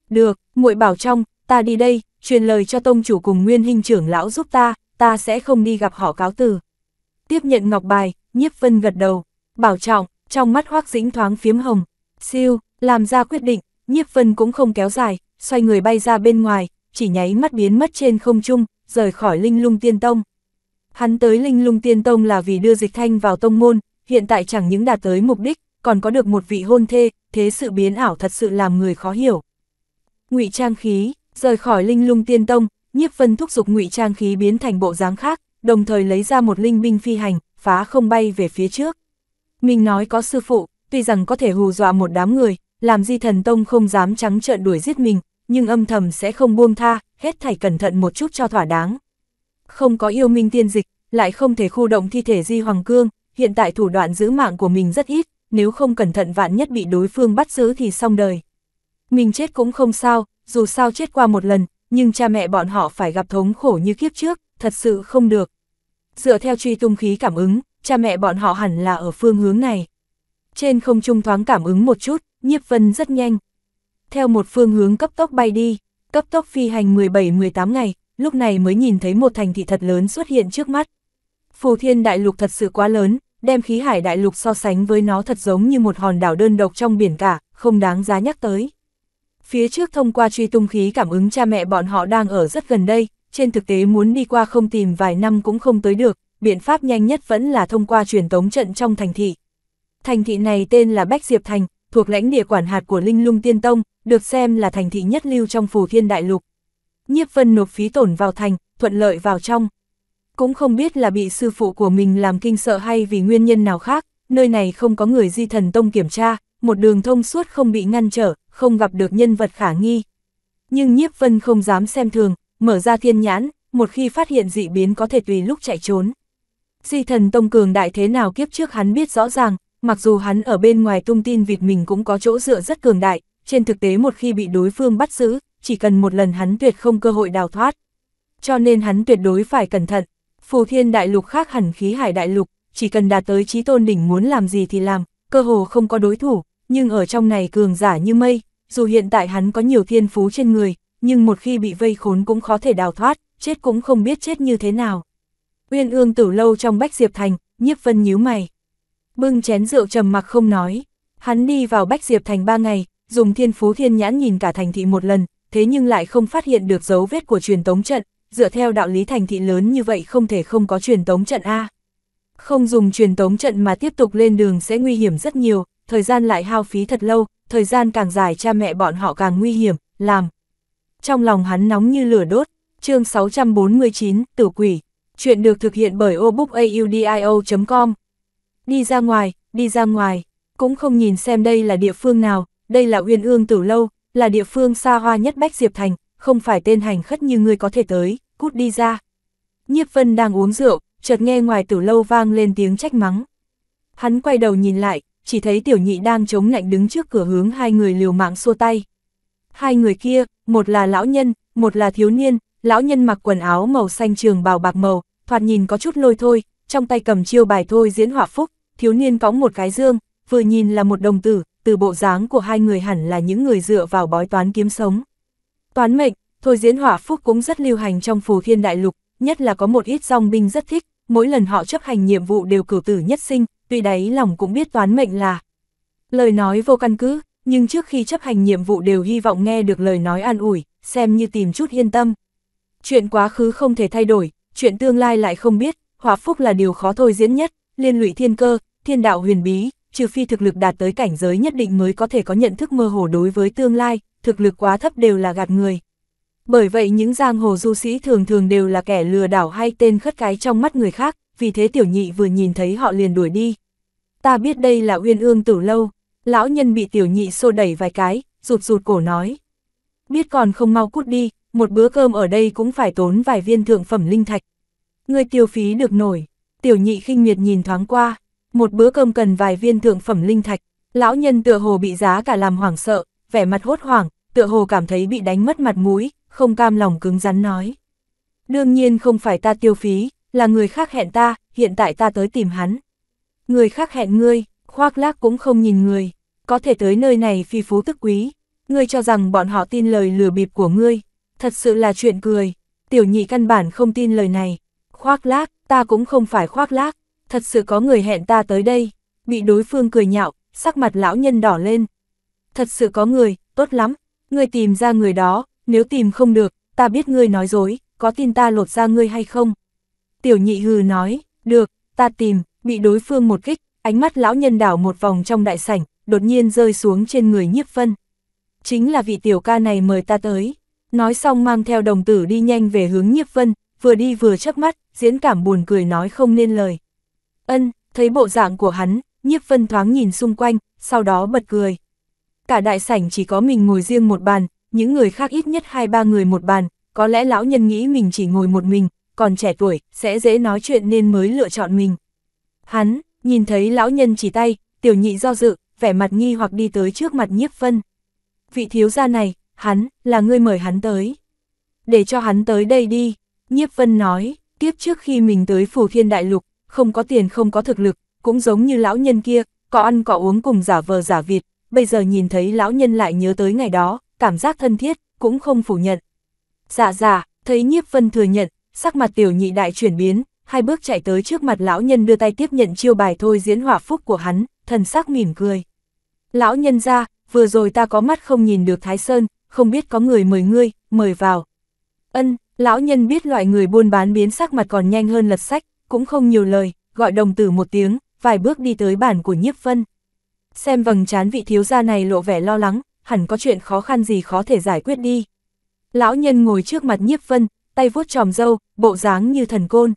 Được, muội bảo trong, ta đi đây, truyền lời cho tông chủ cùng nguyên hình trưởng lão giúp ta, ta sẽ không đi gặp họ cáo từ. Tiếp nhận ngọc bài, Nhiếp Vân gật đầu, bảo trọng, trong mắt hoác dĩnh thoáng phiếm hồng, siêu, làm ra quyết định, nhiếp vân cũng không kéo dài, xoay người bay ra bên ngoài, chỉ nháy mắt biến mất trên không trung, rời khỏi linh lung tiên tông. Hắn tới linh lung tiên tông là vì đưa dịch thanh vào tông môn, hiện tại chẳng những đạt tới mục đích, còn có được một vị hôn thê, thế sự biến ảo thật sự làm người khó hiểu. Ngụy trang khí, rời khỏi linh lung tiên tông, nhiếp vân thúc giục ngụy trang khí biến thành bộ dáng khác, đồng thời lấy ra một linh binh phi hành, phá không bay về phía trước. Mình nói có sư phụ, tuy rằng có thể hù dọa một đám người, làm di thần tông không dám trắng trợn đuổi giết mình, nhưng âm thầm sẽ không buông tha, hết thảy cẩn thận một chút cho thỏa đáng. Không có yêu minh tiên dịch, lại không thể khu động thi thể di hoàng cương, hiện tại thủ đoạn giữ mạng của mình rất ít, nếu không cẩn thận vạn nhất bị đối phương bắt giữ thì xong đời. Mình chết cũng không sao, dù sao chết qua một lần, nhưng cha mẹ bọn họ phải gặp thống khổ như kiếp trước, thật sự không được. Dựa theo truy tung khí cảm ứng, cha mẹ bọn họ hẳn là ở phương hướng này. Trên không trung thoáng cảm ứng một chút, nhiếp vân rất nhanh. Theo một phương hướng cấp tốc bay đi, cấp tốc phi hành 17-18 ngày, lúc này mới nhìn thấy một thành thị thật lớn xuất hiện trước mắt. Phù thiên đại lục thật sự quá lớn, đem khí hải đại lục so sánh với nó thật giống như một hòn đảo đơn độc trong biển cả, không đáng giá nhắc tới. Phía trước thông qua truy tung khí cảm ứng cha mẹ bọn họ đang ở rất gần đây, trên thực tế muốn đi qua không tìm vài năm cũng không tới được, biện pháp nhanh nhất vẫn là thông qua truyền tống trận trong thành thị. Thành thị này tên là Bách Diệp Thành, thuộc lãnh địa quản hạt của Linh Lung Tiên Tông, được xem là thành thị nhất lưu trong phù thiên đại lục. Nhiếp Vân nộp phí tổn vào thành, thuận lợi vào trong. Cũng không biết là bị sư phụ của mình làm kinh sợ hay vì nguyên nhân nào khác, nơi này không có người di thần tông kiểm tra, một đường thông suốt không bị ngăn trở, không gặp được nhân vật khả nghi. Nhưng Nhiếp Vân không dám xem thường, mở ra thiên nhãn, một khi phát hiện dị biến có thể tùy lúc chạy trốn. Di thần tông cường đại thế nào kiếp trước hắn biết rõ ràng, mặc dù hắn ở bên ngoài tung tin vịt mình cũng có chỗ dựa rất cường đại, trên thực tế một khi bị đối phương bắt giữ, chỉ cần một lần hắn tuyệt không cơ hội đào thoát. Cho nên hắn tuyệt đối phải cẩn thận. Phù thiên đại lục khác hẳn khí hải đại lục, chỉ cần đạt tới trí tôn đỉnh muốn làm gì thì làm, cơ hồ không có đối thủ, nhưng ở trong này cường giả như mây, dù hiện tại hắn có nhiều thiên phú trên người, nhưng một khi bị vây khốn cũng khó thể đào thoát, chết cũng không biết chết như thế nào. Uyên ương tử lâu trong Bách Diệp Thành, nhiếp vân nhíu mày. Bưng chén rượu trầm mặc không nói. Hắn đi vào Bách Diệp Thành ba ngày, dùng thiên phú thiên nhãn nhìn cả thành thị một lần, thế nhưng lại không phát hiện được dấu vết của truyền tống trận, dựa theo đạo lý thành thị lớn như vậy không thể không có truyền tống trận A. Không dùng truyền tống trận mà tiếp tục lên đường sẽ nguy hiểm rất nhiều, thời gian lại hao phí thật lâu, thời gian càng dài cha mẹ bọn họ càng nguy hiểm, làm. Trong lòng hắn nóng như lửa đốt, chương 649, tử quỷ. Chuyện được thực hiện bởi obookaudio.com. Đi ra ngoài, đi ra ngoài, cũng không nhìn xem đây là địa phương nào, đây là Uyên Ương Tử Lâu, là địa phương xa hoa nhất Bách Diệp Thành, không phải tên hành khất như ngươi có thể tới, cút đi ra. Nhiếp Vân đang uống rượu, chợt nghe ngoài Tử Lâu vang lên tiếng trách mắng. Hắn quay đầu nhìn lại, chỉ thấy tiểu nhị đang chống lạnh đứng trước cửa hướng hai người liều mạng xua tay. Hai người kia, một là lão nhân, một là thiếu niên, lão nhân mặc quần áo màu xanh trường bào bạc màu, thoạt nhìn có chút lôi thôi, trong tay cầm chiêu bài thôi diễn hỏa phúc, thiếu niên cõng một cái dương, vừa nhìn là một đồng tử, từ bộ dáng của hai người hẳn là những người dựa vào bói toán kiếm sống. Toán mệnh, thôi diễn hỏa phúc cũng rất lưu hành trong phù thiên đại lục, nhất là có một ít dòng binh rất thích, mỗi lần họ chấp hành nhiệm vụ đều cử tử nhất sinh, tuy đáy lòng cũng biết toán mệnh là. Lời nói vô căn cứ, nhưng trước khi chấp hành nhiệm vụ đều hy vọng nghe được lời nói an ủi, xem như tìm chút yên tâm. Chuyện quá khứ không thể thay đổi, chuyện tương lai lại không biết, hòa phúc là điều khó thôi diễn nhất, liên lụy thiên cơ, thiên đạo huyền bí, trừ phi thực lực đạt tới cảnh giới nhất định mới có thể có nhận thức mơ hồ đối với tương lai, thực lực quá thấp đều là gạt người. Bởi vậy những giang hồ du sĩ thường thường đều là kẻ lừa đảo hay tên khất cái trong mắt người khác, vì thế tiểu nhị vừa nhìn thấy họ liền đuổi đi. Ta biết đây là uyên ương tử lâu, lão nhân bị tiểu nhị xô đẩy vài cái, rụt rụt cổ nói. Biết còn không mau cút đi, một bữa cơm ở đây cũng phải tốn vài viên thượng phẩm linh thạch. Người tiêu phí được nổi, tiểu nhị khinh miệt nhìn thoáng qua, một bữa cơm cần vài viên thượng phẩm linh thạch, lão nhân tựa hồ bị giá cả làm hoảng sợ, vẻ mặt hốt hoảng, tựa hồ cảm thấy bị đánh mất mặt mũi, không cam lòng cứng rắn nói. Đương nhiên không phải ta tiêu phí, là người khác hẹn ta, hiện tại ta tới tìm hắn. Người khác hẹn ngươi, khoác lác cũng không nhìn người, có thể tới nơi này phi phú tức quý, ngươi cho rằng bọn họ tin lời lừa bịp của ngươi, thật sự là chuyện cười. Tiểu nhị căn bản không tin lời này. Khoác lác, ta cũng không phải khoác lác, thật sự có người hẹn ta tới đây. Bị đối phương cười nhạo, sắc mặt lão nhân đỏ lên. Thật sự có người, tốt lắm, ngươi tìm ra người đó, nếu tìm không được, ta biết ngươi nói dối, có tin ta lột ra ngươi hay không? Tiểu nhị hừ nói, được, ta tìm, bị đối phương một kích, ánh mắt lão nhân đảo một vòng trong đại sảnh, đột nhiên rơi xuống trên người nhiếp phân. Chính là vị tiểu ca này mời ta tới. Nói xong mang theo đồng tử đi nhanh về hướng nhiếp vân, vừa đi vừa chớp mắt, diễn cảm buồn cười nói không nên lời. Ân, thấy bộ dạng của hắn, nhiếp vân thoáng nhìn xung quanh, sau đó bật cười. Cả đại sảnh chỉ có mình ngồi riêng một bàn, những người khác ít nhất hai ba người một bàn, có lẽ lão nhân nghĩ mình chỉ ngồi một mình, còn trẻ tuổi, sẽ dễ nói chuyện nên mới lựa chọn mình. Hắn, nhìn thấy lão nhân chỉ tay, tiểu nhị do dự, vẻ mặt nghi hoặc đi tới trước mặt nhiếp vân. Vị thiếu gia này, hắn, là ngươi mời hắn tới. Để cho hắn tới đây đi, nhiếp vân nói, kiếp trước khi mình tới phù thiên đại lục, không có tiền không có thực lực, cũng giống như lão nhân kia, có ăn có uống cùng giả vờ giả vịt bây giờ nhìn thấy lão nhân lại nhớ tới ngày đó, cảm giác thân thiết, cũng không phủ nhận. Dạ dạ, thấy nhiếp vân thừa nhận, sắc mặt tiểu nhị đại chuyển biến, hai bước chạy tới trước mặt lão nhân đưa tay tiếp nhận chiêu bài thôi diễn hỏa phúc của hắn, thần sắc mỉm cười. Lão nhân ra, vừa rồi ta có mắt không nhìn được Thái Sơn, không biết có người mời ngươi, mời vào. Ân, lão nhân biết loại người buôn bán biến sắc mặt còn nhanh hơn lật sách, cũng không nhiều lời, gọi đồng tử một tiếng, vài bước đi tới bản của nhiếp vân. Xem vầng trán vị thiếu gia này lộ vẻ lo lắng, hẳn có chuyện khó khăn gì khó thể giải quyết đi. Lão nhân ngồi trước mặt nhiếp vân, tay vuốt tròm dâu, bộ dáng như thần côn.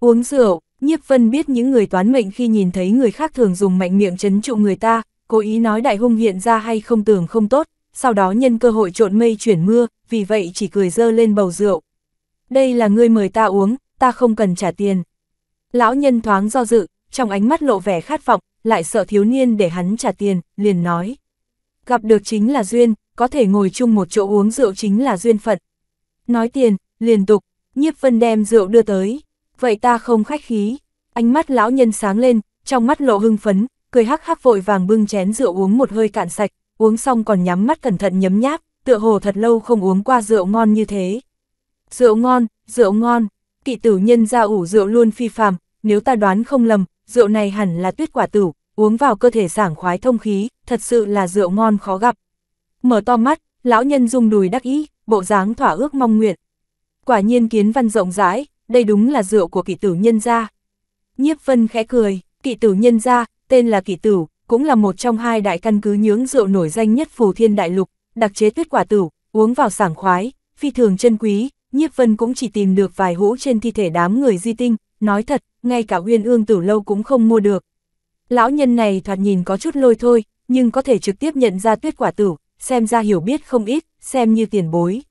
Uống rượu, nhiếp vân biết những người toán mệnh khi nhìn thấy người khác thường dùng mạnh miệng chấn trụ người ta, cố ý nói đại hung hiện ra hay không tưởng không tốt, sau đó nhân cơ hội trộn mây chuyển mưa, vì vậy chỉ cười dơ lên bầu rượu. Đây là ngươi mời ta uống, ta không cần trả tiền. Lão nhân thoáng do dự, trong ánh mắt lộ vẻ khát vọng, lại sợ thiếu niên để hắn trả tiền, liền nói. Gặp được chính là duyên, có thể ngồi chung một chỗ uống rượu chính là duyên phận. Nói tiền, liền tục, nhiếp vân đem rượu đưa tới. Vậy ta không khách khí. Ánh mắt lão nhân sáng lên, trong mắt lộ hưng phấn, cười hắc hắc vội vàng bưng chén rượu uống một hơi cạn sạch, uống xong còn nhắm mắt cẩn thận nhấm nháp, tựa hồ thật lâu không uống qua rượu ngon như thế. Rượu ngon, rượu ngon, kỵ tử nhân ra ủ rượu luôn phi phàm, nếu ta đoán không lầm, rượu này hẳn là tuyết quả tử, uống vào cơ thể sảng khoái thông khí, thật sự là rượu ngon khó gặp. Mở to mắt, lão nhân rung đùi đắc ý, bộ dáng thỏa ước mong nguyện. Quả nhiên kiến văn rộng rãi, đây đúng là rượu của kỵ tử nhân gia. Nhiếp Vân khẽ cười, kỵ tử nhân gia, tên là kỵ tử, cũng là một trong hai đại căn cứ nhướng rượu nổi danh nhất phù thiên đại lục, đặc chế tuyết quả tử uống vào sảng khoái, phi thường chân quý, nhiếp vân cũng chỉ tìm được vài hũ trên thi thể đám người di tinh, nói thật, ngay cả huyên ương tử lâu cũng không mua được. Lão nhân này thoạt nhìn có chút lôi thôi, nhưng có thể trực tiếp nhận ra tuyết quả tử xem ra hiểu biết không ít, xem như tiền bối.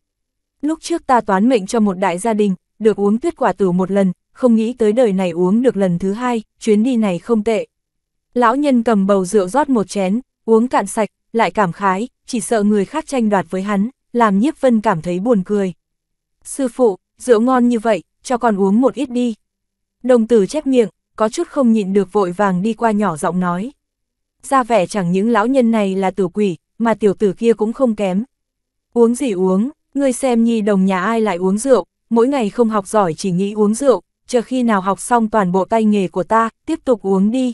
Lúc trước ta toán mệnh cho một đại gia đình, được uống tuyết quả tử một lần, không nghĩ tới đời này uống được lần thứ hai, chuyến đi này không tệ. Lão nhân cầm bầu rượu rót một chén, uống cạn sạch, lại cảm khái, chỉ sợ người khác tranh đoạt với hắn, làm nhiếp vân cảm thấy buồn cười. Sư phụ, rượu ngon như vậy, cho con uống một ít đi. Đồng tử chép miệng, có chút không nhịn được vội vàng đi qua nhỏ giọng nói. Ra vẻ chẳng những lão nhân này là tử quỷ, mà tiểu tử kia cũng không kém. Uống gì uống, ngươi xem nhi đồng nhà ai lại uống rượu, mỗi ngày không học giỏi chỉ nghĩ uống rượu, chờ khi nào học xong toàn bộ tay nghề của ta, tiếp tục uống đi.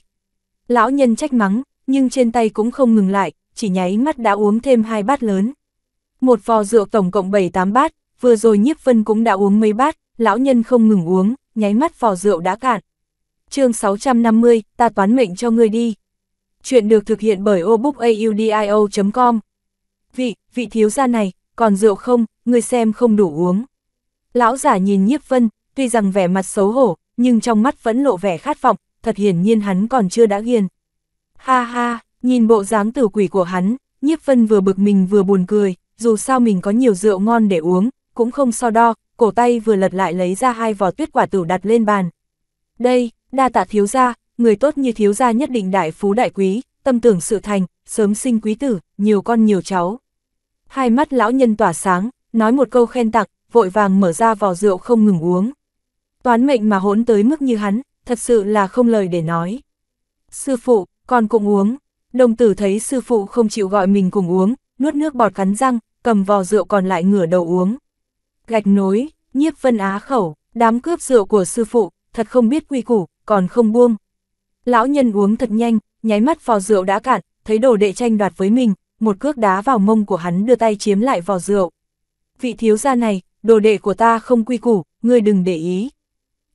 Lão nhân trách mắng, nhưng trên tay cũng không ngừng lại, chỉ nháy mắt đã uống thêm hai bát lớn. Một vò rượu tổng cộng 7-8 bát, vừa rồi nhiếp vân cũng đã uống mấy bát, lão nhân không ngừng uống, nháy mắt vò rượu đã cạn. chương 650, ta toán mệnh cho ngươi đi. Chuyện được thực hiện bởi obookaudio.com Vị, vị thiếu gia này, còn rượu không, ngươi xem không đủ uống. Lão giả nhìn nhiếp vân, tuy rằng vẻ mặt xấu hổ, nhưng trong mắt vẫn lộ vẻ khát vọng, thật hiển nhiên hắn còn chưa đã ghiền. Ha ha, nhìn bộ dáng tử quỷ của hắn, nhiếp phân vừa bực mình vừa buồn cười, dù sao mình có nhiều rượu ngon để uống, cũng không so đo, cổ tay vừa lật lại lấy ra hai vỏ tuyết quả tử đặt lên bàn. Đây, đa tạ thiếu gia, người tốt như thiếu gia nhất định đại phú đại quý, tâm tưởng sự thành, sớm sinh quý tử, nhiều con nhiều cháu. Hai mắt lão nhân tỏa sáng, nói một câu khen tặng, vội vàng mở ra vỏ rượu không ngừng uống. Toán mệnh mà hỗn tới mức như hắn, thật sự là không lời để nói. Sư phụ, con cũng uống. Đồng tử thấy sư phụ không chịu gọi mình cùng uống, nuốt nước bọt cắn răng, cầm vò rượu còn lại ngửa đầu uống. Gạch nối, nhiếp vân á khẩu, đám cướp rượu của sư phụ, thật không biết quy củ, còn không buông. Lão nhân uống thật nhanh, nháy mắt vò rượu đã cạn, thấy đồ đệ tranh đoạt với mình, một cước đá vào mông của hắn đưa tay chiếm lại vò rượu. Vị thiếu gia này, đồ đệ của ta không quy củ, ngươi đừng để ý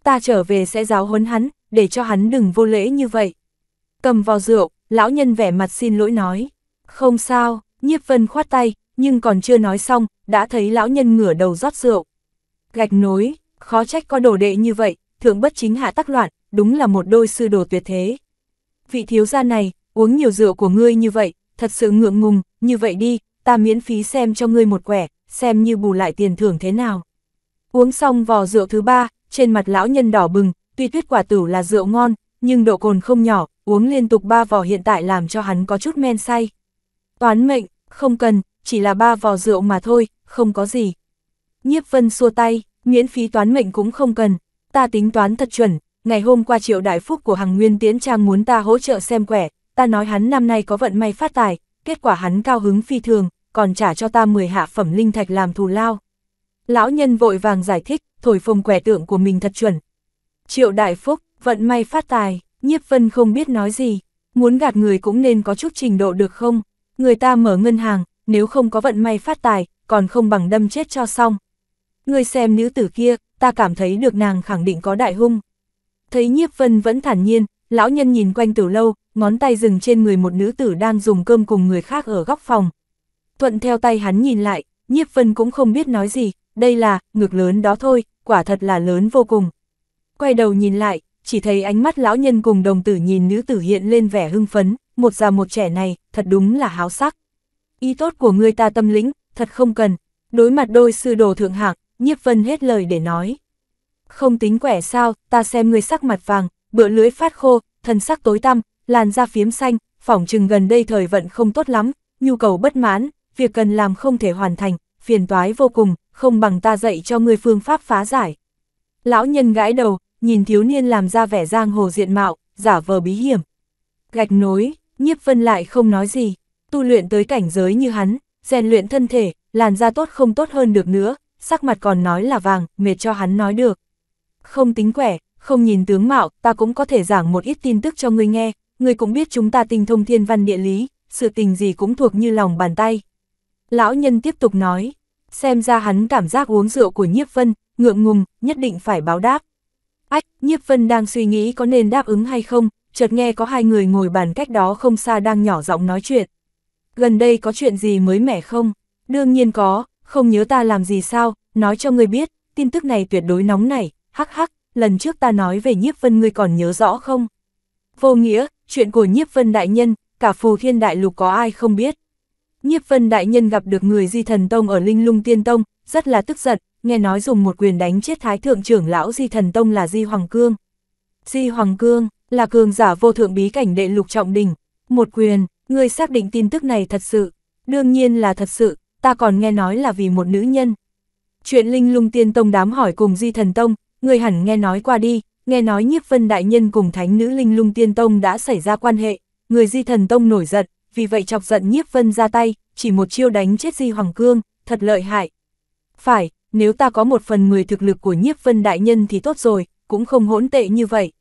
ta trở về sẽ giáo huấn hắn, để cho hắn đừng vô lễ như vậy. Cầm vào rượu, lão nhân vẻ mặt xin lỗi nói. Không sao, nhiếp vân khoát tay, nhưng còn chưa nói xong, đã thấy lão nhân ngửa đầu rót rượu. Gạch nối, khó trách có đồ đệ như vậy, thượng bất chính hạ tắc loạn, đúng là một đôi sư đồ tuyệt thế. Vị thiếu gia này, uống nhiều rượu của ngươi như vậy, thật sự ngượng ngùng, như vậy đi, ta miễn phí xem cho ngươi một quẻ, xem như bù lại tiền thưởng thế nào. Uống xong vò rượu thứ ba, trên mặt lão nhân đỏ bừng, tuy tuyết quả tử là rượu ngon, nhưng độ cồn không nhỏ, uống liên tục ba vò hiện tại làm cho hắn có chút men say. Toán mệnh, không cần, chỉ là ba vò rượu mà thôi, không có gì. Nhiếp vân xua tay, miễn phí toán mệnh cũng không cần, ta tính toán thật chuẩn, ngày hôm qua triệu đại phúc của hàng nguyên tiến trang muốn ta hỗ trợ xem quẻ, ta nói hắn năm nay có vận may phát tài, kết quả hắn cao hứng phi thường, còn trả cho ta 10 hạ phẩm linh thạch làm thù lao. Lão nhân vội vàng giải thích, thổi phồng quẻ tượng của mình thật chuẩn. Triệu đại phúc, vận may phát tài, nhiếp vân không biết nói gì, muốn gạt người cũng nên có chút trình độ được không? Người ta mở ngân hàng, nếu không có vận may phát tài, còn không bằng đâm chết cho xong. Người xem nữ tử kia, ta cảm thấy được nàng khẳng định có đại hung. Thấy nhiếp vân vẫn thản nhiên, lão nhân nhìn quanh từ lâu, ngón tay dừng trên người một nữ tử đang dùng cơm cùng người khác ở góc phòng. Thuận theo tay hắn nhìn lại, nhiếp vân cũng không biết nói gì, đây là, ngược lớn đó thôi, quả thật là lớn vô cùng. Quay đầu nhìn lại, chỉ thấy ánh mắt lão nhân cùng đồng tử nhìn nữ tử hiện lên vẻ hưng phấn, một già một trẻ này, thật đúng là háo sắc. Ý tốt của người ta tâm lĩnh, thật không cần, đối mặt đôi sư đồ thượng hạng, nhiếp vân hết lời để nói. Không tính quẻ sao, ta xem người sắc mặt vàng, bựa lưỡi phát khô, thân sắc tối tăm, làn da phiếm xanh, phỏng chừng gần đây thời vận không tốt lắm, nhu cầu bất mãn, việc cần làm không thể hoàn thành, phiền toái vô cùng, không bằng ta dạy cho ngươi phương pháp phá giải. Lão nhân gãi đầu, nhìn thiếu niên làm ra vẻ giang hồ diện mạo, giả vờ bí hiểm. Gạch nối, nhiếp vân lại không nói gì, tu luyện tới cảnh giới như hắn, rèn luyện thân thể, làn da tốt không tốt hơn được nữa, sắc mặt còn nói là vàng, mệt cho hắn nói được. Không tính quẻ, không nhìn tướng mạo, ta cũng có thể giảng một ít tin tức cho ngươi nghe, ngươi cũng biết chúng ta tinh thông thiên văn địa lý, sự tình gì cũng thuộc như lòng bàn tay. Lão nhân tiếp tục nói, xem ra hắn cảm giác uống rượu của nhiếp vân, ngượng ngùng, nhất định phải báo đáp. Ách, nhiếp vân đang suy nghĩ có nên đáp ứng hay không, chợt nghe có hai người ngồi bàn cách đó không xa đang nhỏ giọng nói chuyện. Gần đây có chuyện gì mới mẻ không? Đương nhiên có, không nhớ ta làm gì sao, nói cho người biết, tin tức này tuyệt đối nóng này, hắc hắc, lần trước ta nói về nhiếp vân ngươi còn nhớ rõ không? Vô nghĩa, chuyện của nhiếp vân đại nhân, cả phù thiên đại lục có ai không biết. Nhiếp Vân Đại Nhân gặp được người Di Thần Tông ở Linh Lung Tiên Tông, rất là tức giận, nghe nói dùng một quyền đánh chết Thái Thượng trưởng lão Di Thần Tông là Di Hoàng Cương. Di Hoàng Cương, là cường giả vô thượng bí cảnh đệ lục trọng đỉnh. Một quyền, người xác định tin tức này thật sự. Đương nhiên là thật sự, ta còn nghe nói là vì một nữ nhân. Chuyện Linh Lung Tiên Tông đám hỏi cùng Di Thần Tông, người hẳn nghe nói qua đi, nghe nói nhiếp vân đại nhân cùng thánh nữ Linh Lung Tiên Tông đã xảy ra quan hệ, người Di Thần Tông nổi giận, vì vậy chọc giận nhiếp vân ra tay, chỉ một chiêu đánh chết Di Hoàng Cương, thật lợi hại. Phải, nếu ta có một phần người thực lực của nhiếp vân đại nhân thì tốt rồi, cũng không hỗn tệ như vậy.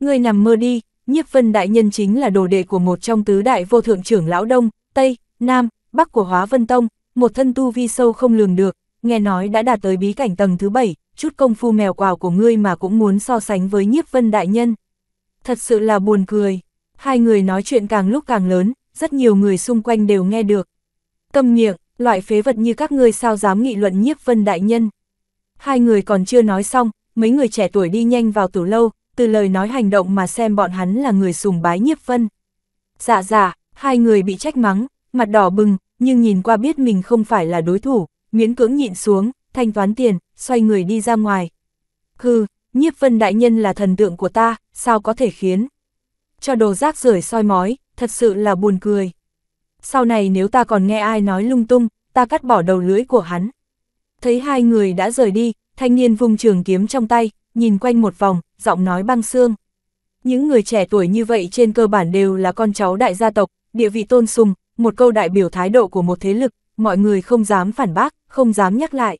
Người nằm mơ đi, nhiếp vân đại nhân chính là đồ đệ của một trong tứ đại vô thượng trưởng lão Đông, Tây, Nam, Bắc của Hóa Vân Tông, một thân tu vi sâu không lường được, nghe nói đã đạt tới bí cảnh tầng thứ bảy, chút công phu mèo quào của ngươi mà cũng muốn so sánh với nhiếp vân đại nhân. Thật sự là buồn cười, hai người nói chuyện càng lúc càng lớn, rất nhiều người xung quanh đều nghe được. Câm miệng, loại phế vật như các ngươi sao dám nghị luận nhiếp vân đại nhân. Hai người còn chưa nói xong, mấy người trẻ tuổi đi nhanh vào tủ lâu, từ lời nói hành động mà xem bọn hắn là người sùng bái nhiếp vân. Dạ dạ, hai người bị trách mắng, mặt đỏ bừng, nhưng nhìn qua biết mình không phải là đối thủ, miễn cưỡng nhịn xuống, thanh toán tiền, xoay người đi ra ngoài. Hừ, nhiếp vân đại nhân là thần tượng của ta, sao có thể khiến? Cho đồ rác rưởi soi mói, thật sự là buồn cười. Sau này nếu ta còn nghe ai nói lung tung, ta cắt bỏ đầu lưỡi của hắn. Thấy hai người đã rời đi, thanh niên vùng trường kiếm trong tay, nhìn quanh một vòng, giọng nói băng xương. Những người trẻ tuổi như vậy trên cơ bản đều là con cháu đại gia tộc, địa vị tôn sùng, một câu đại biểu thái độ của một thế lực, mọi người không dám phản bác, không dám nhắc lại.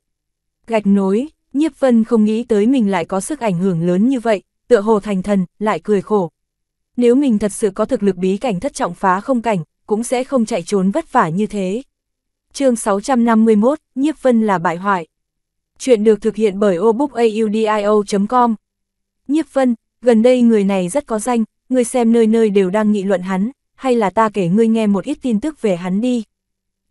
Gạch nối, Nhiếp Vân không nghĩ tới mình lại có sức ảnh hưởng lớn như vậy, tựa hồ thành thần, lại cười khổ nếu mình thật sự có thực lực bí cảnh thất trọng phá không cảnh, cũng sẽ không chạy trốn vất vả như thế. chương 651, Nhiếp Vân là bại hoại. Chuyện được thực hiện bởi obookaudio.com Nhiếp Vân, gần đây người này rất có danh, người xem nơi nơi đều đang nghị luận hắn, hay là ta kể ngươi nghe một ít tin tức về hắn đi.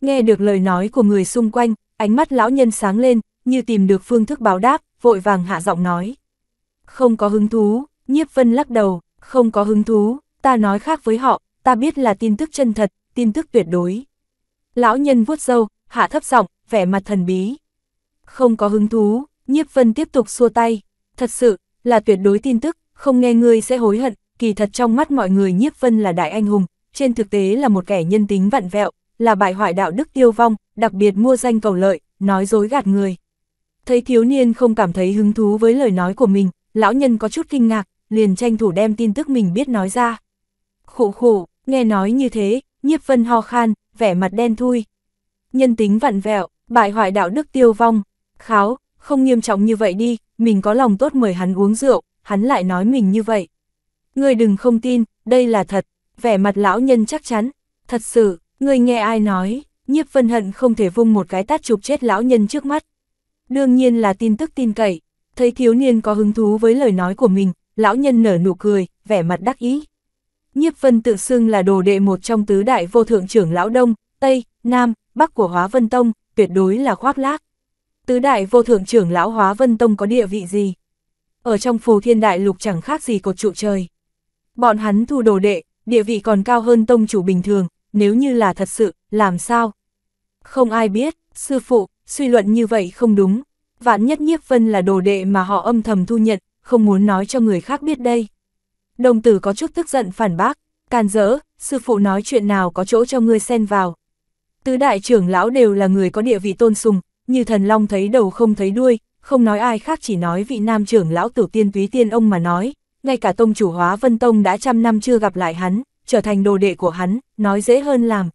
Nghe được lời nói của người xung quanh, ánh mắt lão nhân sáng lên, như tìm được phương thức báo đáp, vội vàng hạ giọng nói. Không có hứng thú, Nhiếp Vân lắc đầu không có hứng thú, ta nói khác với họ, ta biết là tin tức chân thật, tin tức tuyệt đối. Lão nhân vuốt râu, hạ thấp giọng, vẻ mặt thần bí. Không có hứng thú, nhiếp vân tiếp tục xua tay, thật sự, là tuyệt đối tin tức, không nghe ngươi sẽ hối hận, kỳ thật trong mắt mọi người nhiếp vân là đại anh hùng, trên thực tế là một kẻ nhân tính vặn vẹo, là bại hoại đạo đức tiêu vong, đặc biệt mua danh cầu lợi, nói dối gạt người. Thấy thiếu niên không cảm thấy hứng thú với lời nói của mình, lão nhân có chút kinh ngạc, liền tranh thủ đem tin tức mình biết nói ra. Khụ khụ, nghe nói như thế, nhiếp vân ho khan, vẻ mặt đen thui. Nhân tính vặn vẹo, bại hoại đạo đức tiêu vong. Kháo, không nghiêm trọng như vậy đi, mình có lòng tốt mời hắn uống rượu, hắn lại nói mình như vậy. Ngươi đừng không tin, đây là thật, vẻ mặt lão nhân chắc chắn. Thật sự, ngươi nghe ai nói, nhiếp vân hận không thể vung một cái tát chụp chết lão nhân trước mắt. Đương nhiên là tin tức tin cậy, thấy thiếu niên có hứng thú với lời nói của mình, lão nhân nở nụ cười, vẻ mặt đắc ý. Nhiếp Vân tự xưng là đồ đệ một trong tứ đại vô thượng trưởng lão Đông, Tây, Nam, Bắc của Hóa Vân Tông, tuyệt đối là khoác lác. Tứ đại vô thượng trưởng lão Hóa Vân Tông có địa vị gì? Ở trong phù thiên đại lục chẳng khác gì cột trụ trời. Bọn hắn thu đồ đệ, địa vị còn cao hơn tông chủ bình thường, nếu như là thật sự, làm sao? Không ai biết, sư phụ, suy luận như vậy không đúng. Vạn nhất nhiếp vân là đồ đệ mà họ âm thầm thu nhận, không muốn nói cho người khác biết đây. Đồng tử có chút tức giận phản bác, can dỡ, sư phụ nói chuyện nào có chỗ cho ngươi xen vào. Tứ đại trưởng lão đều là người có địa vị tôn sùng, như thần long thấy đầu không thấy đuôi, không nói ai khác chỉ nói vị nam trưởng lão tử tiên túy tiên ông mà nói, ngay cả tông chủ hóa vân tông đã trăm năm chưa gặp lại hắn, trở thành đồ đệ của hắn, nói dễ hơn làm.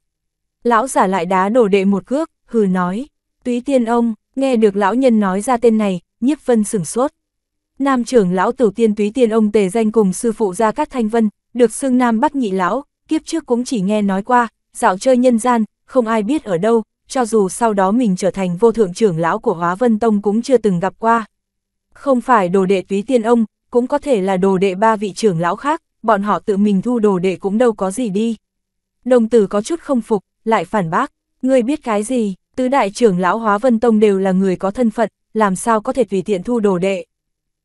Lão giả lại đá đồ đệ một cước, hừ nói, túy tiên ông, nghe được lão nhân nói ra tên này, nhiếp vân sửng sốt. Nam trưởng lão tử tiên túy tiên ông tề danh cùng sư phụ ra các thanh vân, được xưng nam bắt nhị lão, kiếp trước cũng chỉ nghe nói qua, dạo chơi nhân gian, không ai biết ở đâu, cho dù sau đó mình trở thành vô thượng trưởng lão của Hóa Vân Tông cũng chưa từng gặp qua. Không phải đồ đệ túy tiên ông, cũng có thể là đồ đệ ba vị trưởng lão khác, bọn họ tự mình thu đồ đệ cũng đâu có gì đi. Đồng tử có chút không phục, lại phản bác, ngươi biết cái gì, tứ đại trưởng lão Hóa Vân Tông đều là người có thân phận, làm sao có thể tùy tiện thu đồ đệ.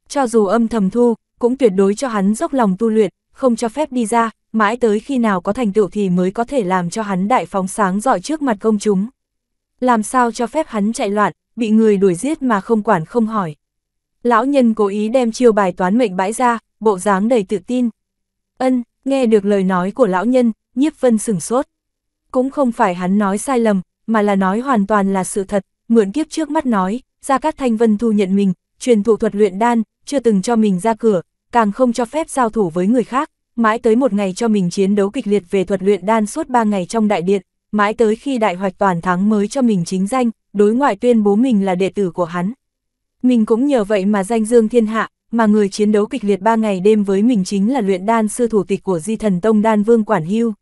Cho dù âm thầm thu, cũng tuyệt đối cho hắn dốc lòng tu luyện, không cho phép đi ra, mãi tới khi nào có thành tựu thì mới có thể làm cho hắn đại phóng sáng giỏi trước mặt công chúng. Làm sao cho phép hắn chạy loạn, bị người đuổi giết mà không quản không hỏi. Lão nhân cố ý đem chiêu bài toán mệnh bãi ra, bộ dáng đầy tự tin. Ân, nghe được lời nói của lão nhân, nhiếp vân sửng sốt. Cũng không phải hắn nói sai lầm, mà là nói hoàn toàn là sự thật, mượn kiếp trước mắt nói, ra các Thanh Vân thu nhận mình, truyền thụ thuật luyện đan, chưa từng cho mình ra cửa, càng không cho phép giao thủ với người khác, mãi tới một ngày cho mình chiến đấu kịch liệt về thuật luyện đan suốt 3 ngày trong đại điện, mãi tới khi đại hoạch toàn thắng mới cho mình chính danh, đối ngoại tuyên bố mình là đệ tử của hắn. Mình cũng nhờ vậy mà danh dương thiên hạ, mà người chiến đấu kịch liệt 3 ngày đêm với mình chính là luyện đan sư thủ tịch của di thần tông đan vương Quản Hưu.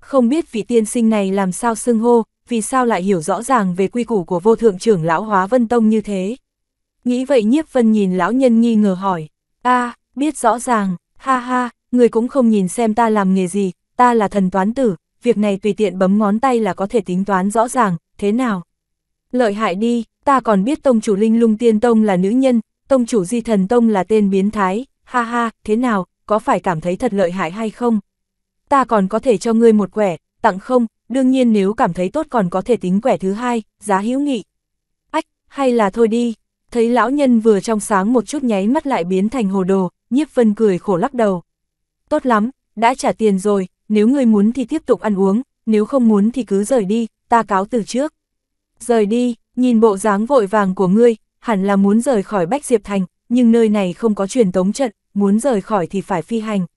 Không biết vị tiên sinh này làm sao xưng hô, vì sao lại hiểu rõ ràng về quy củ của vô thượng trưởng lão hóa vân tông như thế. Nghĩ vậy nhiếp vân nhìn lão nhân nghi ngờ hỏi, a biết rõ ràng, ha ha, người cũng không nhìn xem ta làm nghề gì, ta là thần toán tử, việc này tùy tiện bấm ngón tay là có thể tính toán rõ ràng, thế nào? Lợi hại đi, ta còn biết tông chủ linh lung tiên tông là nữ nhân, tông chủ di thần tông là tên biến thái, ha ha, thế nào, có phải cảm thấy thật lợi hại hay không? Ta còn có thể cho ngươi một quẻ, tặng không, đương nhiên nếu cảm thấy tốt còn có thể tính quẻ thứ hai, giá hữu nghị. Ách, hay là thôi đi, Thấy lão nhân vừa trong sáng một chút nháy mắt lại biến thành hồ đồ, nhiếp vân cười khổ lắc đầu. Tốt lắm, đã trả tiền rồi, nếu ngươi muốn thì tiếp tục ăn uống, nếu không muốn thì cứ rời đi, ta cáo từ trước. Rời đi, nhìn bộ dáng vội vàng của ngươi, hẳn là muốn rời khỏi Bách Diệp Thành, nhưng nơi này không có truyền tống trận, muốn rời khỏi thì phải phi hành.